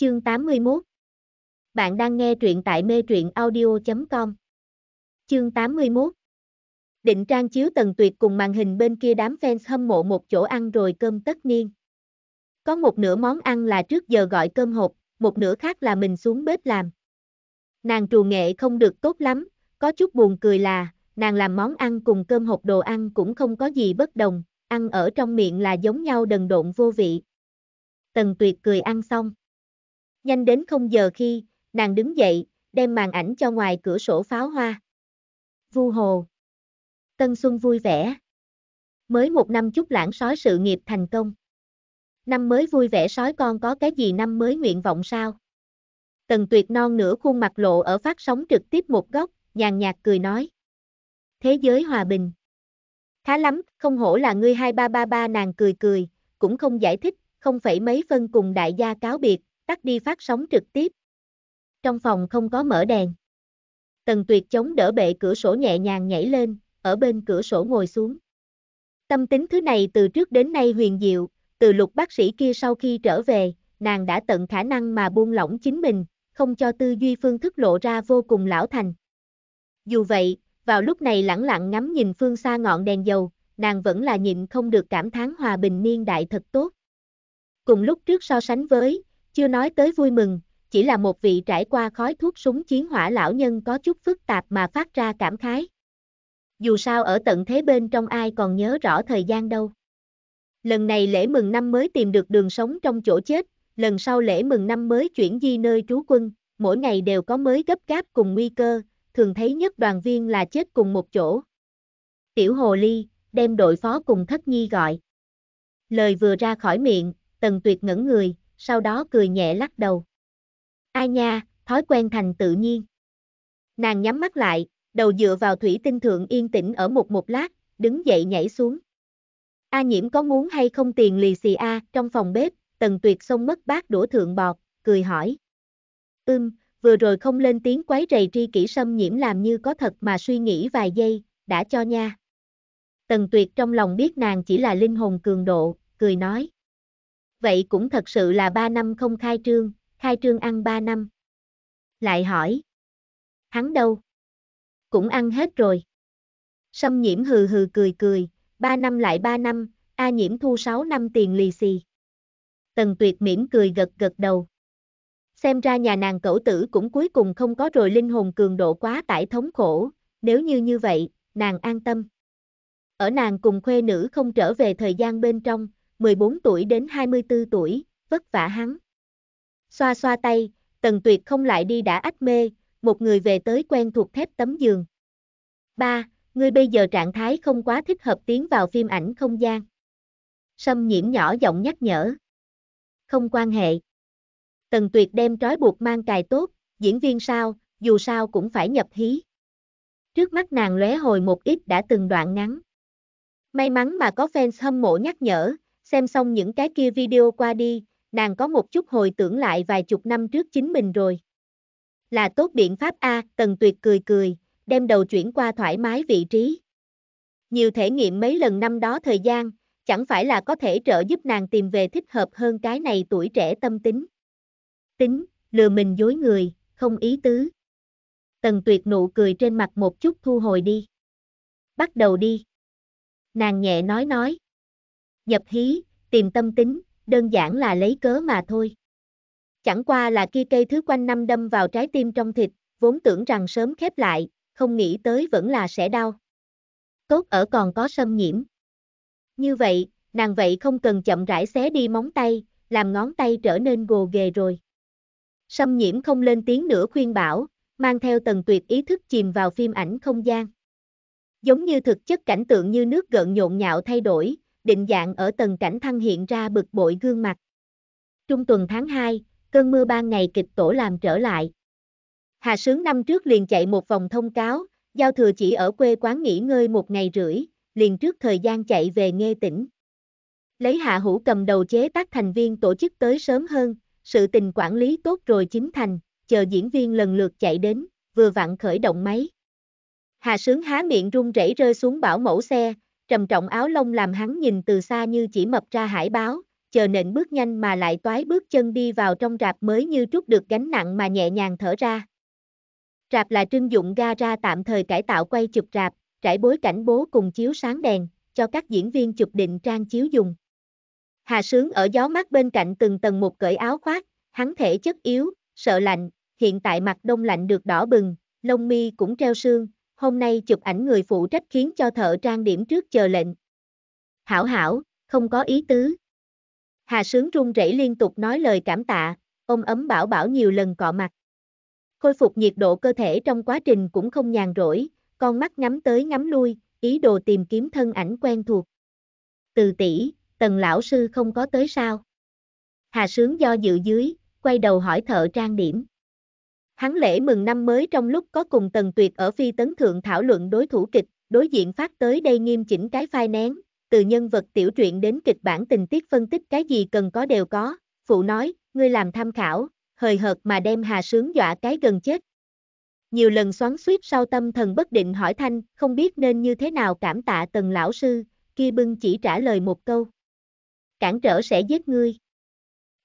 Chương 81 Bạn đang nghe truyện tại mê truyện audio.com Chương 81 Định trang chiếu tần tuyệt cùng màn hình bên kia đám fans hâm mộ một chỗ ăn rồi cơm tất niên. Có một nửa món ăn là trước giờ gọi cơm hộp, một nửa khác là mình xuống bếp làm. Nàng trù nghệ không được tốt lắm, có chút buồn cười là, nàng làm món ăn cùng cơm hộp đồ ăn cũng không có gì bất đồng, ăn ở trong miệng là giống nhau đần độn vô vị. Tần tuyệt cười ăn xong. Nhanh đến không giờ khi, nàng đứng dậy, đem màn ảnh cho ngoài cửa sổ pháo hoa. Vu hồ. Tân Xuân vui vẻ. Mới một năm chút lãng sói sự nghiệp thành công. Năm mới vui vẻ sói con có cái gì năm mới nguyện vọng sao? Tần tuyệt non nửa khuôn mặt lộ ở phát sóng trực tiếp một góc, nhàn nhạt cười nói. Thế giới hòa bình. Khá lắm, không hổ là ngươi 2333 nàng cười cười, cũng không giải thích, không phải mấy phân cùng đại gia cáo biệt, tắt đi phát sóng trực tiếp. Trong phòng không có mở đèn. Tần tuyệt chống đỡ bệ cửa sổ nhẹ nhàng nhảy lên, ở bên cửa sổ ngồi xuống. Tâm tính thứ này từ trước đến nay huyền diệu, từ lục bác sĩ kia sau khi trở về, nàng đã tận khả năng mà buông lỏng chính mình, không cho tư duy phương thức lộ ra vô cùng lão thành. Dù vậy, vào lúc này lẳng lặng ngắm nhìn phương xa ngọn đèn dầu, nàng vẫn là nhịn không được cảm thán hòa bình niên đại thật tốt. Cùng lúc trước so sánh với, chưa nói tới vui mừng, chỉ là một vị trải qua khói thuốc súng chiến hỏa lão nhân có chút phức tạp mà phát ra cảm khái. Dù sao ở tận thế bên trong ai còn nhớ rõ thời gian đâu. Lần này lễ mừng năm mới tìm được đường sống trong chỗ chết, lần sau lễ mừng năm mới chuyển di nơi trú quân, mỗi ngày đều có mới gấp gáp cùng nguy cơ, thường thấy nhất đoàn viên là chết cùng một chỗ. Tiểu Hồ Ly, đem đội phó cùng thất nhi gọi. Lời vừa ra khỏi miệng, Tần Tuyệt ngẩn người, sau đó cười nhẹ lắc đầu. Ai nha, thói quen thành tự nhiên. Nàng nhắm mắt lại, đầu dựa vào thủy tinh thượng yên tĩnh ở một một lát, đứng dậy nhảy xuống. A nhiễm có muốn hay không tiền lì xì A, trong phòng bếp, tần tuyệt xông mất bát đổ thượng bọt, cười hỏi. Ưm, vừa rồi không lên tiếng quấy rầy tri kỷ sâm nhiễm làm như có thật mà suy nghĩ vài giây, đã cho nha. Tần tuyệt trong lòng biết nàng chỉ là linh hồn cường độ, cười nói vậy cũng thật sự là 3 năm không khai trương, khai trương ăn 3 năm. Lại hỏi, hắn đâu? Cũng ăn hết rồi. xâm nhiễm hừ hừ cười cười, 3 năm lại 3 năm, A nhiễm thu 6 năm tiền lì xì. Tần tuyệt mỉm cười gật gật đầu. Xem ra nhà nàng cẩu tử cũng cuối cùng không có rồi linh hồn cường độ quá tải thống khổ, nếu như như vậy, nàng an tâm. Ở nàng cùng khuê nữ không trở về thời gian bên trong, 14 tuổi đến 24 tuổi, vất vả hắn. Xoa xoa tay, tần tuyệt không lại đi đã ách mê, một người về tới quen thuộc thép tấm giường. 3. Ngươi bây giờ trạng thái không quá thích hợp tiến vào phim ảnh không gian. Sâm nhiễm nhỏ giọng nhắc nhở. Không quan hệ. Tần tuyệt đem trói buộc mang cài tốt, diễn viên sao, dù sao cũng phải nhập hí. Trước mắt nàng lóe hồi một ít đã từng đoạn ngắn. May mắn mà có fans hâm mộ nhắc nhở, xem xong những cái kia video qua đi, nàng có một chút hồi tưởng lại vài chục năm trước chính mình rồi. Là tốt biện pháp A, Tần Tuyệt cười cười, đem đầu chuyển qua thoải mái vị trí. Nhiều thể nghiệm mấy lần năm đó thời gian, chẳng phải là có thể trợ giúp nàng tìm về thích hợp hơn cái này tuổi trẻ tâm tính. Tính, lừa mình dối người, không ý tứ. Tần tuyệt nụ cười trên mặt một chút thu hồi đi. Bắt đầu đi. Nàng nhẹ nói nói nhập hí, tìm tâm tính, đơn giản là lấy cớ mà thôi. Chẳng qua là kia cây thứ quanh năm đâm vào trái tim trong thịt, vốn tưởng rằng sớm khép lại, không nghĩ tới vẫn là sẽ đau. Cốt ở còn có xâm nhiễm. Như vậy, nàng vậy không cần chậm rãi xé đi móng tay, làm ngón tay trở nên gồ ghề rồi. Xâm nhiễm không lên tiếng nữa khuyên bảo, mang theo tầng tuyệt ý thức chìm vào phim ảnh không gian. Giống như thực chất cảnh tượng như nước gợn nhộn nhạo thay đổi, định dạng ở tầng cảnh thăng hiện ra bực bội gương mặt. Trung tuần tháng 2, cơn mưa ban ngày kịch tổ làm trở lại. Hà Sướng năm trước liền chạy một vòng thông cáo, giao thừa chỉ ở quê quán nghỉ ngơi một ngày rưỡi, liền trước thời gian chạy về nghe tỉnh. Lấy Hạ Hữu cầm đầu chế tác thành viên tổ chức tới sớm hơn, sự tình quản lý tốt rồi chính thành, chờ diễn viên lần lượt chạy đến, vừa vặn khởi động máy. Hà Sướng há miệng run rẩy rơi xuống bảo mẫu xe, trầm trọng áo lông làm hắn nhìn từ xa như chỉ mập ra hải báo, chờ nện bước nhanh mà lại toái bước chân đi vào trong rạp mới như trút được gánh nặng mà nhẹ nhàng thở ra. Rạp là trưng dụng ra tạm thời cải tạo quay chụp rạp, trải bối cảnh bố cùng chiếu sáng đèn, cho các diễn viên chụp định trang chiếu dùng. Hà Sướng ở gió mát bên cạnh từng tầng một cởi áo khoác, hắn thể chất yếu, sợ lạnh, hiện tại mặt đông lạnh được đỏ bừng, lông mi cũng treo sương, hôm nay chụp ảnh người phụ trách khiến cho thợ trang điểm trước chờ lệnh. Hảo hảo, không có ý tứ. Hà Sướng run rẩy liên tục nói lời cảm tạ, ôm ấm bảo bảo nhiều lần cọ mặt. Khôi phục nhiệt độ cơ thể trong quá trình cũng không nhàn rỗi, con mắt ngắm tới ngắm lui, ý đồ tìm kiếm thân ảnh quen thuộc. Từ tỷ, tần lão sư không có tới sao? Hà Sướng do dự dưới, quay đầu hỏi thợ trang điểm. Hắn lễ mừng năm mới trong lúc có cùng Tần Tuyệt ở phi tấn thượng thảo luận đối thủ kịch, đối diện phát tới đây nghiêm chỉnh cái phai nén, từ nhân vật tiểu truyện đến kịch bản tình tiết phân tích cái gì cần có đều có, phụ nói, ngươi làm tham khảo, hời hợt mà đem Hà Sướng dọa cái gần chết. Nhiều lần xoắn suýt sau tâm thần bất định hỏi thanh, không biết nên như thế nào cảm tạ Tần lão sư, kia bưng chỉ trả lời một câu. Cản trở sẽ giết ngươi.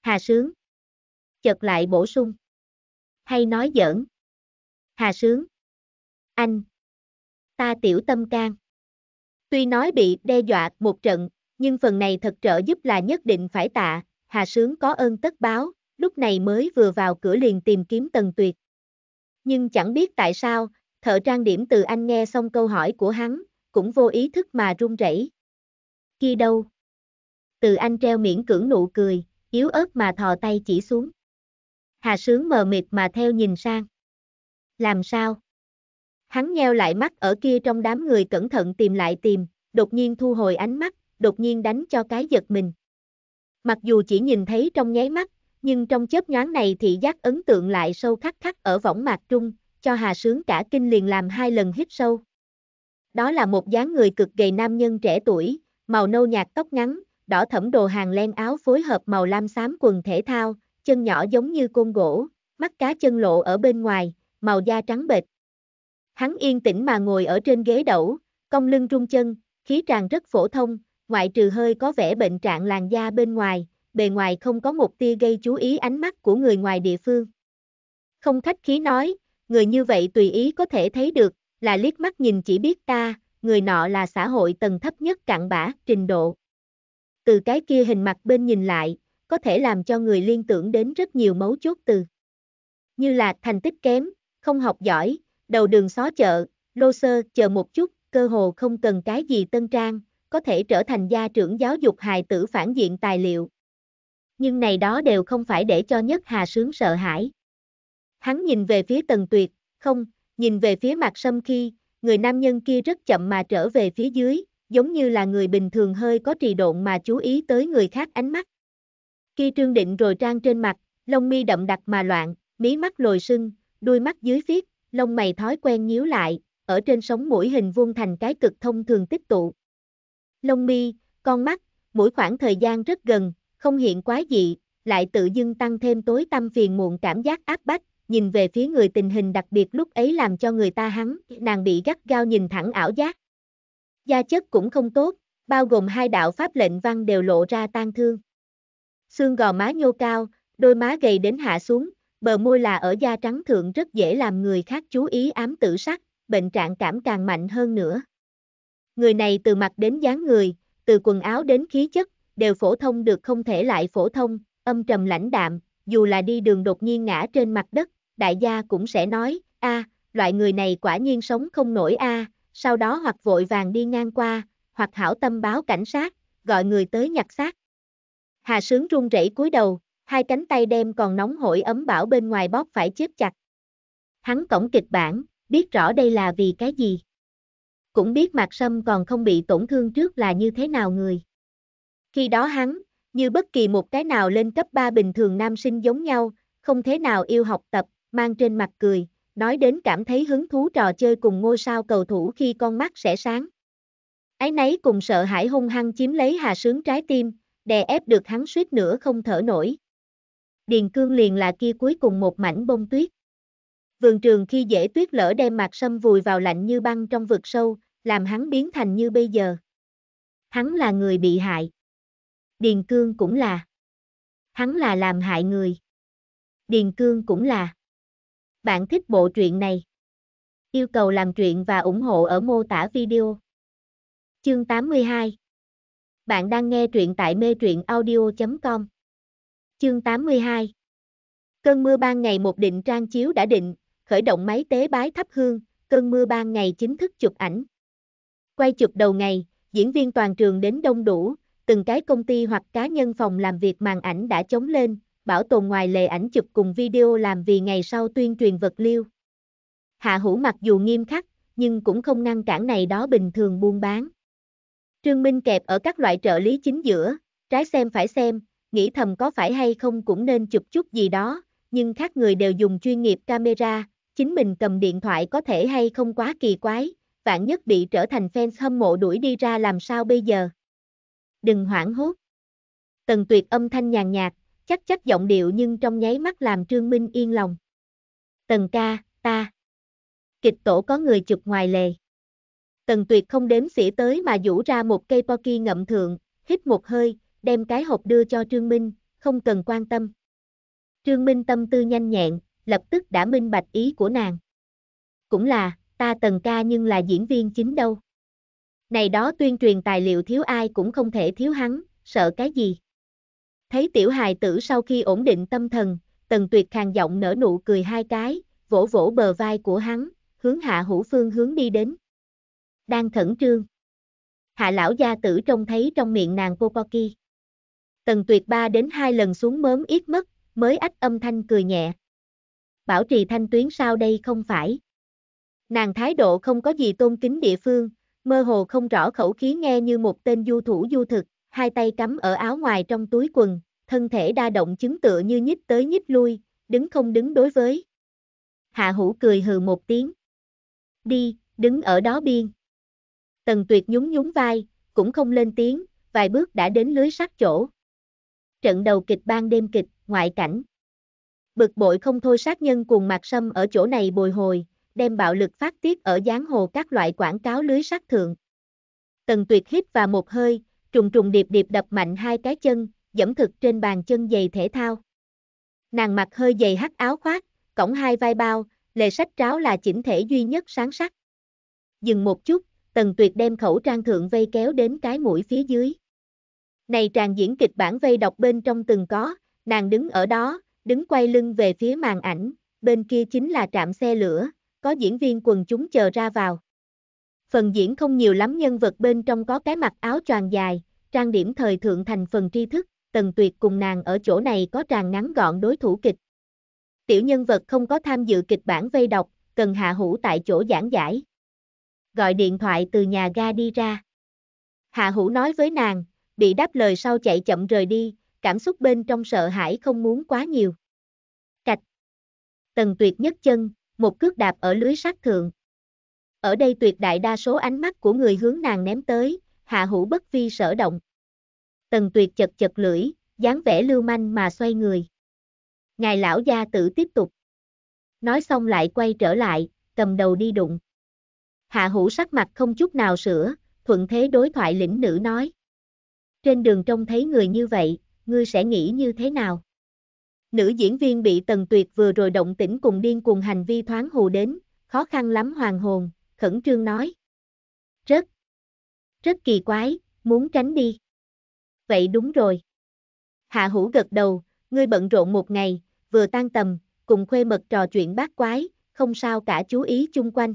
Hà Sướng. Chợt lại bổ sung hay nói giỡn. Hà sướng. Anh. Ta tiểu tâm can. Tuy nói bị đe dọa một trận, nhưng phần này thật trợ giúp là nhất định phải tạ, Hà Sướng có ơn tất báo, lúc này mới vừa vào cửa liền tìm kiếm Tần Tuyệt. Nhưng chẳng biết tại sao, thợ trang điểm từ anh nghe xong câu hỏi của hắn, cũng vô ý thức mà run rẩy. Khi đâu? Từ anh treo miễn cưỡng nụ cười, yếu ớt mà thò tay chỉ xuống. Hà Sướng mờ mịt mà theo nhìn sang. Làm sao? Hắn nheo lại mắt ở kia trong đám người cẩn thận tìm lại tìm, đột nhiên thu hồi ánh mắt, đột nhiên đánh cho cái giật mình. Mặc dù chỉ nhìn thấy trong nháy mắt, nhưng trong chớp nhoáng này thị giác ấn tượng lại sâu khắc khắc ở võng mạc trung, cho Hà Sướng cả kinh liền làm hai lần hít sâu. Đó là một dáng người cực gầy nam nhân trẻ tuổi, màu nâu nhạt tóc ngắn, đỏ thẫm đồ hàng len áo phối hợp màu lam xám quần thể thao, chân nhỏ giống như côn gỗ, mắt cá chân lộ ở bên ngoài, màu da trắng bệch. Hắn yên tĩnh mà ngồi ở trên ghế đẩu, cong lưng trung chân, khí tràn rất phổ thông, ngoại trừ hơi có vẻ bệnh trạng làn da bên ngoài, bề ngoài không có một tia gây chú ý ánh mắt của người ngoài địa phương. Không khách khí nói, người như vậy tùy ý có thể thấy được, là liếc mắt nhìn chỉ biết ta, người nọ là xã hội tầng thấp nhất cặn bã, trình độ. Từ cái kia hình mặt bên nhìn lại, có thể làm cho người liên tưởng đến rất nhiều mấu chốt từ. Như là thành tích kém, không học giỏi, đầu đường xó chợ, lô sơ, chờ một chút, cơ hồ không cần cái gì tân trang, có thể trở thành gia trưởng giáo dục hài tử phản diện tài liệu. Nhưng này đó đều không phải để cho nhất hà sướng sợ hãi. Hắn nhìn về phía tần tuyệt, không, nhìn về phía mặt sâm khi, người nam nhân kia rất chậm mà trở về phía dưới, giống như là người bình thường hơi có trì độn mà chú ý tới người khác ánh mắt. Khi Trương Định rồi trang trên mặt, lông mi đậm đặc mà loạn, mí mắt lồi sưng, đuôi mắt dưới viết, lông mày thói quen nhíu lại, ở trên sống mũi hình vuông thành cái cực thông thường tích tụ. Lông mi, con mắt, mỗi khoảng thời gian rất gần, không hiện quá dị, lại tự dưng tăng thêm tối tâm phiền muộn cảm giác áp bách, nhìn về phía người tình hình đặc biệt lúc ấy làm cho người ta hắn, nàng bị gắt gao nhìn thẳng ảo giác. Gia chất cũng không tốt, bao gồm hai đạo pháp lệnh văn đều lộ ra tan thương xương gò má nhô cao, đôi má gầy đến hạ xuống, bờ môi là ở da trắng thượng rất dễ làm người khác chú ý ám tử sắc, bệnh trạng cảm càng mạnh hơn nữa. Người này từ mặt đến dáng người, từ quần áo đến khí chất, đều phổ thông được không thể lại phổ thông, âm trầm lãnh đạm, dù là đi đường đột nhiên ngã trên mặt đất, đại gia cũng sẽ nói, a, loại người này quả nhiên sống không nổi a, sau đó hoặc vội vàng đi ngang qua, hoặc hảo tâm báo cảnh sát, gọi người tới nhặt xác. Hà Sướng run rẩy cúi đầu, hai cánh tay đem còn nóng hổi ấm bảo bên ngoài bóp phải chết chặt. Hắn cổng kịch bản, biết rõ đây là vì cái gì. Cũng biết Mạc Sâm còn không bị tổn thương trước là như thế nào người. Khi đó hắn, như bất kỳ một cái nào lên cấp 3 bình thường nam sinh giống nhau, không thế nào yêu học tập, mang trên mặt cười, nói đến cảm thấy hứng thú trò chơi cùng ngôi sao cầu thủ khi con mắt sẽ sáng. Ái nấy cùng sợ hãi hung hăng chiếm lấy Hà Sướng trái tim, đè ép được hắn suýt nữa không thở nổi. Điền cương liền là kia cuối cùng một mảnh bông tuyết. Vườn trường khi dễ tuyết lỡ đem mặt sâm vùi vào lạnh như băng trong vực sâu, làm hắn biến thành như bây giờ. Hắn là người bị hại. Điền cương cũng là. Hắn là làm hại người. Điền cương cũng là. Bạn thích bộ truyện này. Yêu cầu làm truyện và ủng hộ ở mô tả video. Chương 82 bạn đang nghe truyện tại mê truyện audio.com. Chương 82 Cơn mưa ban ngày một định trang chiếu đã định, khởi động máy tế bái thắp hương, cơn mưa ban ngày chính thức chụp ảnh. Quay chụp đầu ngày, diễn viên toàn trường đến đông đủ, từng cái công ty hoặc cá nhân phòng làm việc màn ảnh đã chống lên, bảo tồn ngoài lề ảnh chụp cùng video làm vì ngày sau tuyên truyền vật liêu. Hạ hữu mặc dù nghiêm khắc, nhưng cũng không ngăn cản này đó bình thường buôn bán. Trương Minh kẹp ở các loại trợ lý chính giữa, trái xem phải xem, nghĩ thầm có phải hay không cũng nên chụp chút gì đó, nhưng khác người đều dùng chuyên nghiệp camera, chính mình cầm điện thoại có thể hay không quá kỳ quái, vạn nhất bị trở thành fans hâm mộ đuổi đi ra làm sao bây giờ. Đừng hoảng hốt. Tần tuyệt âm thanh nhàn nhạt, chắc chắc giọng điệu nhưng trong nháy mắt làm Trương Minh yên lòng. Tần ca, ta. Kịch tổ có người chụp ngoài lề. Tần tuyệt không đếm xỉa tới mà vũ ra một cây poki ngậm thượng, hít một hơi, đem cái hộp đưa cho Trương Minh, không cần quan tâm. Trương Minh tâm tư nhanh nhẹn, lập tức đã minh bạch ý của nàng. Cũng là, ta tần ca nhưng là diễn viên chính đâu. Này đó tuyên truyền tài liệu thiếu ai cũng không thể thiếu hắn, sợ cái gì. Thấy tiểu hài tử sau khi ổn định tâm thần, tần tuyệt khàn giọng nở nụ cười hai cái, vỗ vỗ bờ vai của hắn, hướng hạ hữu phương hướng đi đến đang khẩn trương. Hạ lão gia tử trông thấy trong miệng nàng cô Popoki. Tần tuyệt ba đến hai lần xuống mớm ít mất, mới ách âm thanh cười nhẹ. Bảo trì thanh tuyến sao đây không phải. Nàng thái độ không có gì tôn kính địa phương, mơ hồ không rõ khẩu khí nghe như một tên du thủ du thực, hai tay cắm ở áo ngoài trong túi quần, thân thể đa động chứng tựa như nhích tới nhích lui, đứng không đứng đối với. Hạ hữu cười hừ một tiếng. Đi, đứng ở đó biên. Tần tuyệt nhún nhún vai, cũng không lên tiếng, vài bước đã đến lưới sắt chỗ. Trận đầu kịch ban đêm kịch, ngoại cảnh. Bực bội không thôi sát nhân cùng mặt sâm ở chỗ này bồi hồi, đem bạo lực phát tiết ở gián hồ các loại quảng cáo lưới sắt thượng. Tần tuyệt hít vào một hơi, trùng trùng điệp điệp đập mạnh hai cái chân, dẫm thực trên bàn chân giày thể thao. Nàng mặc hơi dày hắt áo khoác, cổng hai vai bao, lề sách tráo là chỉnh thể duy nhất sáng sắc. Dừng một chút, Tần Tuyệt đem khẩu trang thượng vây kéo đến cái mũi phía dưới. Này tràn diễn kịch bản vây đọc bên trong từng có, nàng đứng ở đó, đứng quay lưng về phía màn ảnh, bên kia chính là trạm xe lửa, có diễn viên quần chúng chờ ra vào. Phần diễn không nhiều lắm nhân vật bên trong có cái mặc áo tròn dài, trang điểm thời thượng thành phần tri thức, tần tuyệt cùng nàng ở chỗ này có tràn ngắn gọn đối thủ kịch. Tiểu nhân vật không có tham dự kịch bản vây đọc, cần hạ hữu tại chỗ giảng giải gọi điện thoại từ nhà ga đi ra. Hạ Hữu nói với nàng, bị đáp lời sau chạy chậm rời đi, cảm xúc bên trong sợ hãi không muốn quá nhiều. Cạch. Tần tuyệt nhất chân, một cước đạp ở lưới sắt thượng. Ở đây tuyệt đại đa số ánh mắt của người hướng nàng ném tới, hạ hữu bất vi sở động. Tần tuyệt chật chật lưỡi, dáng vẻ lưu manh mà xoay người. Ngài lão gia tử tiếp tục. Nói xong lại quay trở lại, cầm đầu đi đụng. Hạ hữu sắc mặt không chút nào sửa, thuận thế đối thoại lĩnh nữ nói. Trên đường trông thấy người như vậy, ngươi sẽ nghĩ như thế nào? Nữ diễn viên bị tần tuyệt vừa rồi động tĩnh cùng điên cùng hành vi thoáng hù đến, khó khăn lắm hoàng hồn, khẩn trương nói. Rất, rất kỳ quái, muốn tránh đi. Vậy đúng rồi. Hạ hữu gật đầu, ngươi bận rộn một ngày, vừa tan tầm, cùng khuê mật trò chuyện bát quái, không sao cả chú ý chung quanh.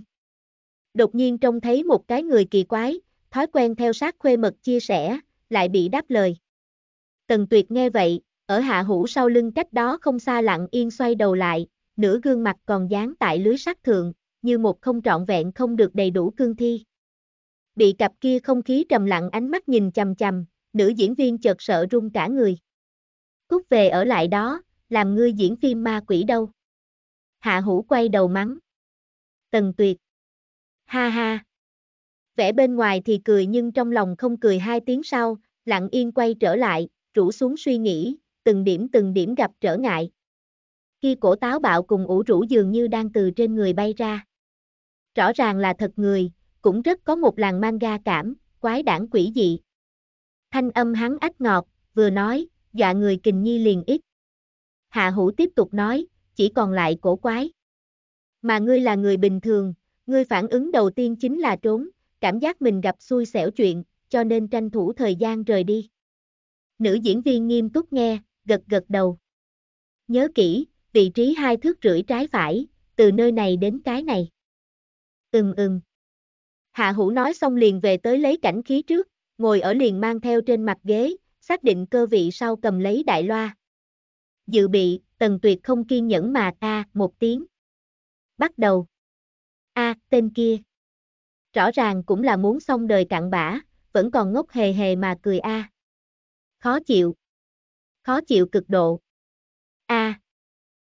Đột nhiên trông thấy một cái người kỳ quái, thói quen theo sát khuê mật chia sẻ, lại bị đáp lời. Tần tuyệt nghe vậy, ở hạ hũ sau lưng cách đó không xa lặng yên xoay đầu lại, nửa gương mặt còn dán tại lưới sắt thượng, như một không trọn vẹn không được đầy đủ cương thi. Bị cặp kia không khí trầm lặng ánh mắt nhìn chầm chầm, nữ diễn viên chợt sợ run cả người. Cút về ở lại đó, làm ngươi diễn phim ma quỷ đâu. Hạ hũ quay đầu mắng. Tần tuyệt ha ha. Vẻ bên ngoài thì cười nhưng trong lòng không cười hai tiếng sau, lặng yên quay trở lại, rủ xuống suy nghĩ, từng điểm từng điểm gặp trở ngại. Khi cổ táo bạo cùng ủ rũ dường như đang từ trên người bay ra. Rõ ràng là thật người, cũng rất có một làng manga cảm, quái đảng quỷ dị. Thanh âm hắn ách ngọt, vừa nói, dọa người kình nhi liền ít. Hạ hữu tiếp tục nói, chỉ còn lại cổ quái. Mà ngươi là người bình thường, Ngươi phản ứng đầu tiên chính là trốn, cảm giác mình gặp xui xẻo chuyện, cho nên tranh thủ thời gian rời đi. Nữ diễn viên nghiêm túc nghe, gật gật đầu. Nhớ kỹ, vị trí hai thước rưỡi trái phải, từ nơi này đến cái này. Ừm ừm. Hạ hữu nói xong liền về tới lấy cảnh khí trước, ngồi ở liền mang theo trên mặt ghế, xác định cơ vị sau cầm lấy đại loa. Dự bị, tần tuyệt không kiên nhẫn mà ta, một tiếng. Bắt đầu a à, tên kia. Rõ ràng cũng là muốn xong đời cặn bã, vẫn còn ngốc hề hề mà cười a. À. Khó chịu. Khó chịu cực độ. A. À.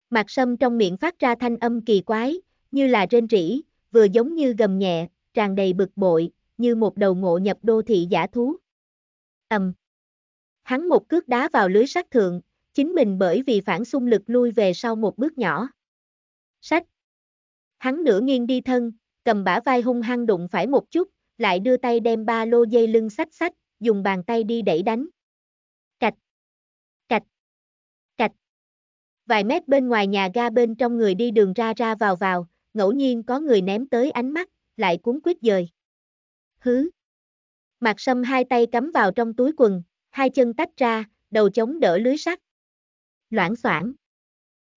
Mạc Sâm trong miệng phát ra thanh âm kỳ quái, như là rên rỉ, vừa giống như gầm nhẹ, tràn đầy bực bội, như một đầu ngộ nhập đô thị giả thú. Ầm. Hắn một cước đá vào lưới sắt thượng, chính mình bởi vì phản xung lực lui về sau một bước nhỏ. Sách. Hắn nửa nghiêng đi thân, cầm bả vai hung hăng đụng phải một chút, lại đưa tay đem ba lô dây lưng sách sách, dùng bàn tay đi đẩy đánh. Cạch, cạch, cạch. Vài mét bên ngoài nhà ga bên trong người đi đường ra ra vào vào, ngẫu nhiên có người ném tới ánh mắt, lại cuốn quyết dời. Hứ. Mạc Sâm hai tay cắm vào trong túi quần, hai chân tách ra, đầu chống đỡ lưới sắt. Loãng xoảng.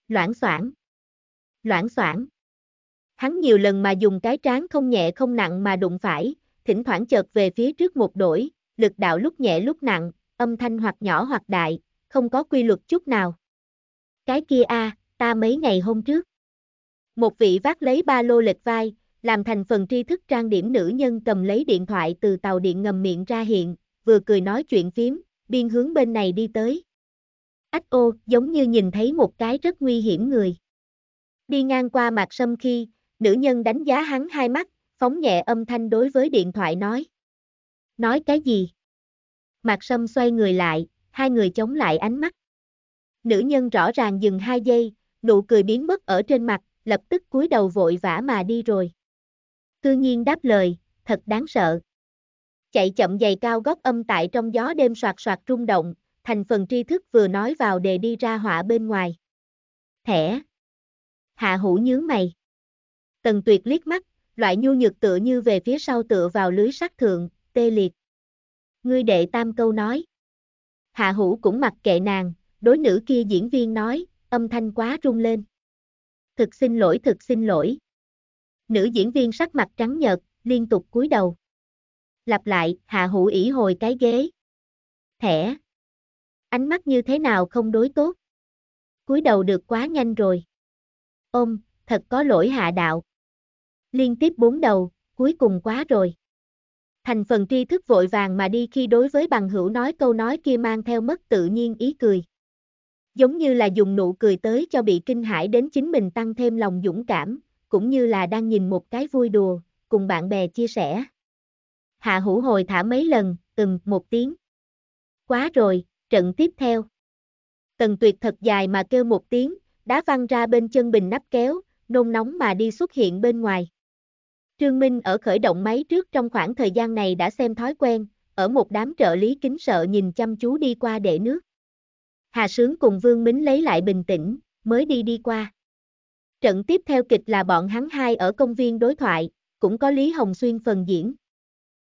Loãng xoảng. Loãng xoảng. Hắn nhiều lần mà dùng cái trán không nhẹ không nặng mà đụng phải, thỉnh thoảng chợt về phía trước một đổi, lực đạo lúc nhẹ lúc nặng, âm thanh hoặc nhỏ hoặc đại, không có quy luật chút nào. Cái kia a, ta mấy ngày hôm trước. Một vị vác lấy ba lô lệch vai, làm thành phần tri thức trang điểm nữ nhân cầm lấy điện thoại từ tàu điện ngầm miệng ra hiện, vừa cười nói chuyện phím, biên hướng bên này đi tới. Ách ô, giống như nhìn thấy một cái rất nguy hiểm người. Đi ngang qua mặt sâm khi, Nữ nhân đánh giá hắn hai mắt, phóng nhẹ âm thanh đối với điện thoại nói. Nói cái gì? Mạc Sâm xoay người lại, hai người chống lại ánh mắt. Nữ nhân rõ ràng dừng hai giây, nụ cười biến mất ở trên mặt, lập tức cúi đầu vội vã mà đi rồi. Cư nhiên đáp lời, thật đáng sợ. Chạy chậm giày cao góc âm tại trong gió đêm soạt soạt rung động, thành phần tri thức vừa nói vào đề đi ra họa bên ngoài. Thẻ. Hạ hủ nhướng mày. Tần tuyệt liếc mắt, loại nhu nhược tựa như về phía sau tựa vào lưới sắt thượng, tê liệt. Ngươi đệ tam câu nói. Hạ hữu cũng mặc kệ nàng, đối nữ kia diễn viên nói, âm thanh quá rung lên. Thực xin lỗi thực xin lỗi. Nữ diễn viên sắc mặt trắng nhợt, liên tục cúi đầu. Lặp lại, hạ hữu ỉ hồi cái ghế. Thẻ. Ánh mắt như thế nào không đối tốt. Cúi đầu được quá nhanh rồi. Ôm, thật có lỗi hạ đạo liên tiếp bốn đầu, cuối cùng quá rồi. Thành phần tri thức vội vàng mà đi khi đối với bằng hữu nói câu nói kia mang theo mất tự nhiên ý cười. Giống như là dùng nụ cười tới cho bị kinh hãi đến chính mình tăng thêm lòng dũng cảm, cũng như là đang nhìn một cái vui đùa, cùng bạn bè chia sẻ. Hạ hữu hồi thả mấy lần, từng một tiếng. Quá rồi, trận tiếp theo. Tần tuyệt thật dài mà kêu một tiếng, đá văng ra bên chân bình nắp kéo, nôn nóng mà đi xuất hiện bên ngoài. Trương Minh ở khởi động máy trước trong khoảng thời gian này đã xem thói quen, ở một đám trợ lý kính sợ nhìn chăm chú đi qua để nước. Hà Sướng cùng Vương Mính lấy lại bình tĩnh, mới đi đi qua. Trận tiếp theo kịch là bọn hắn hai ở công viên đối thoại, cũng có Lý Hồng Xuyên phần diễn.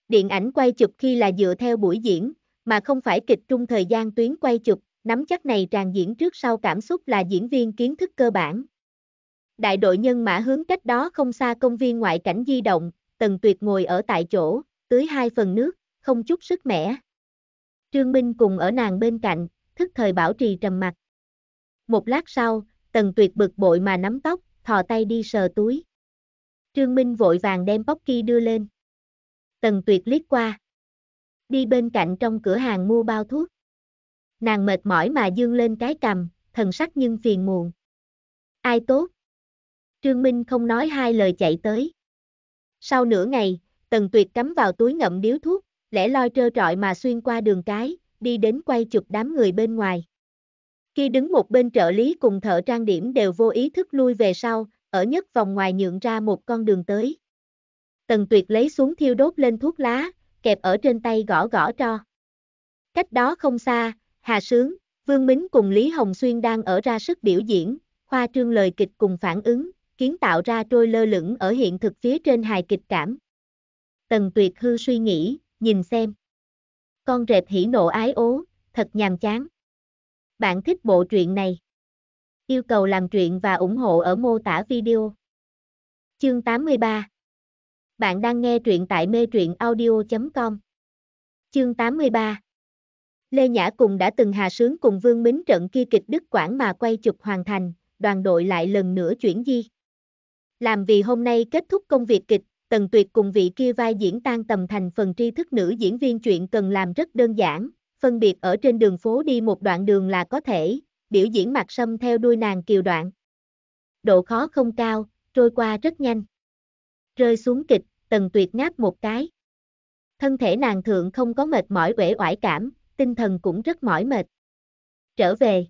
Điện ảnh quay chụp khi là dựa theo buổi diễn, mà không phải kịch trung thời gian tuyến quay chụp, nắm chắc này tràn diễn trước sau cảm xúc là diễn viên kiến thức cơ bản, Đại đội nhân mã hướng cách đó không xa công viên ngoại cảnh di động, Tần Tuyệt ngồi ở tại chỗ, tưới hai phần nước, không chút sức mẻ. Trương Minh cùng ở nàng bên cạnh, thức thời bảo trì trầm mặt. Một lát sau, Tần Tuyệt bực bội mà nắm tóc, thò tay đi sờ túi. Trương Minh vội vàng đem bóc kia đưa lên. Tần Tuyệt liếc qua. Đi bên cạnh trong cửa hàng mua bao thuốc. Nàng mệt mỏi mà dương lên cái cầm, thần sắc nhưng phiền muộn. Ai tốt, Trương Minh không nói hai lời chạy tới. Sau nửa ngày, Tần Tuyệt cắm vào túi ngậm điếu thuốc, lẻ loi trơ trọi mà xuyên qua đường cái, đi đến quay chụp đám người bên ngoài. Khi đứng một bên trợ lý cùng thợ trang điểm đều vô ý thức lui về sau, ở nhất vòng ngoài nhượng ra một con đường tới. Tần Tuyệt lấy xuống thiêu đốt lên thuốc lá, kẹp ở trên tay gõ gõ cho. Cách đó không xa, Hà Sướng, Vương Mính cùng Lý Hồng Xuyên đang ở ra sức biểu diễn, khoa trương lời kịch cùng phản ứng, kiến tạo ra trôi lơ lửng ở hiện thực phía trên hài kịch cảm. Tần tuyệt hư suy nghĩ, nhìn xem. Con rệp hỉ nộ ái ố, thật nhàm chán. Bạn thích bộ truyện này. Yêu cầu làm truyện và ủng hộ ở mô tả video. Chương 83 Bạn đang nghe truyện tại mê truyện audio.com Chương 83 Lê Nhã cùng đã từng hà sướng cùng Vương Bính trận kia kịch Đức Quảng mà quay chụp hoàn thành, đoàn đội lại lần nữa chuyển di làm vì hôm nay kết thúc công việc kịch, Tần Tuyệt cùng vị kia vai diễn tan tầm thành phần tri thức nữ diễn viên chuyện cần làm rất đơn giản, phân biệt ở trên đường phố đi một đoạn đường là có thể, biểu diễn mặt sâm theo đuôi nàng kiều đoạn. Độ khó không cao, trôi qua rất nhanh. Rơi xuống kịch, Tần Tuyệt ngáp một cái. Thân thể nàng thượng không có mệt mỏi uể oải cảm, tinh thần cũng rất mỏi mệt. Trở về.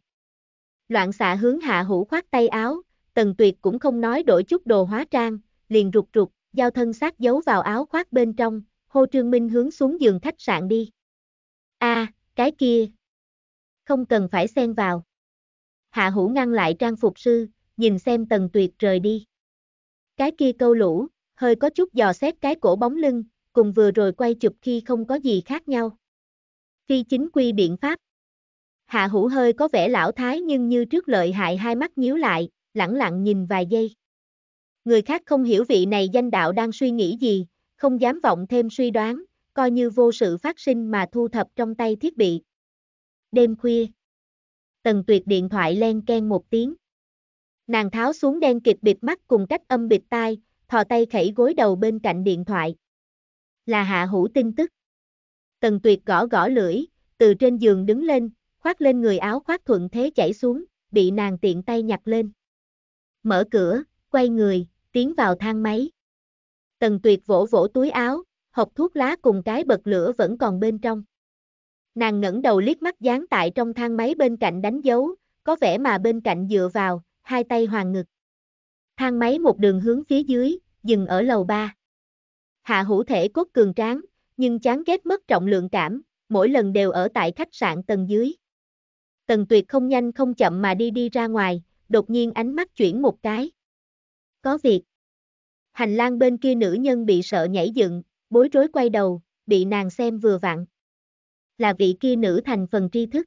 Loạn xạ hướng hạ hữu khoát tay áo, Tần Tuyệt cũng không nói đổi chút đồ hóa trang, liền rụt rụt, giao thân xác giấu vào áo khoác bên trong, Hồ Trương Minh hướng xuống giường khách sạn đi. a à, cái kia. Không cần phải xen vào. Hạ hủ ngăn lại trang phục sư, nhìn xem Tần Tuyệt rời đi. Cái kia câu lũ, hơi có chút dò xét cái cổ bóng lưng, cùng vừa rồi quay chụp khi không có gì khác nhau. Phi chính quy biện pháp. Hạ hủ hơi có vẻ lão thái nhưng như trước lợi hại hai mắt nhíu lại, lẳng lặng nhìn vài giây. Người khác không hiểu vị này danh đạo đang suy nghĩ gì, không dám vọng thêm suy đoán, coi như vô sự phát sinh mà thu thập trong tay thiết bị. Đêm khuya, tần tuyệt điện thoại len ken một tiếng. Nàng tháo xuống đen kịch bịt mắt cùng cách âm bịt tai, thò tay khẩy gối đầu bên cạnh điện thoại. Là hạ hữu tin tức. Tần tuyệt gõ gõ lưỡi, từ trên giường đứng lên, khoác lên người áo khoác thuận thế chảy xuống, bị nàng tiện tay nhặt lên mở cửa, quay người, tiến vào thang máy. Tần tuyệt vỗ vỗ túi áo, hộp thuốc lá cùng cái bật lửa vẫn còn bên trong. Nàng ngẩng đầu liếc mắt dán tại trong thang máy bên cạnh đánh dấu, có vẻ mà bên cạnh dựa vào, hai tay hoàng ngực. Thang máy một đường hướng phía dưới, dừng ở lầu 3. Hạ hữu thể cốt cường tráng, nhưng chán ghét mất trọng lượng cảm, mỗi lần đều ở tại khách sạn tầng dưới. Tần tuyệt không nhanh không chậm mà đi đi ra ngoài, đột nhiên ánh mắt chuyển một cái. Có việc. Hành lang bên kia nữ nhân bị sợ nhảy dựng, bối rối quay đầu, bị nàng xem vừa vặn. Là vị kia nữ thành phần tri thức.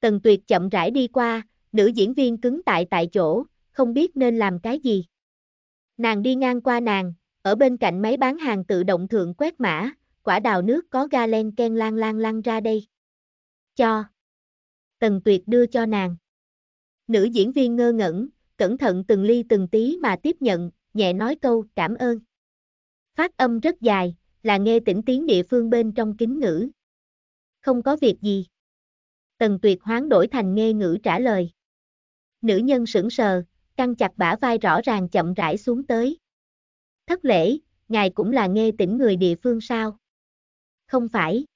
Tần tuyệt chậm rãi đi qua, nữ diễn viên cứng tại tại chỗ, không biết nên làm cái gì. Nàng đi ngang qua nàng, ở bên cạnh máy bán hàng tự động thượng quét mã, quả đào nước có ga len ken lan lan lan ra đây. Cho. Tần tuyệt đưa cho nàng. Nữ diễn viên ngơ ngẩn, cẩn thận từng ly từng tí mà tiếp nhận, nhẹ nói câu cảm ơn. Phát âm rất dài, là nghe tỉnh tiếng địa phương bên trong kính ngữ. Không có việc gì. Tần tuyệt hoán đổi thành nghe ngữ trả lời. Nữ nhân sững sờ, căng chặt bả vai rõ ràng chậm rãi xuống tới. Thất lễ, ngài cũng là nghe tỉnh người địa phương sao? Không phải.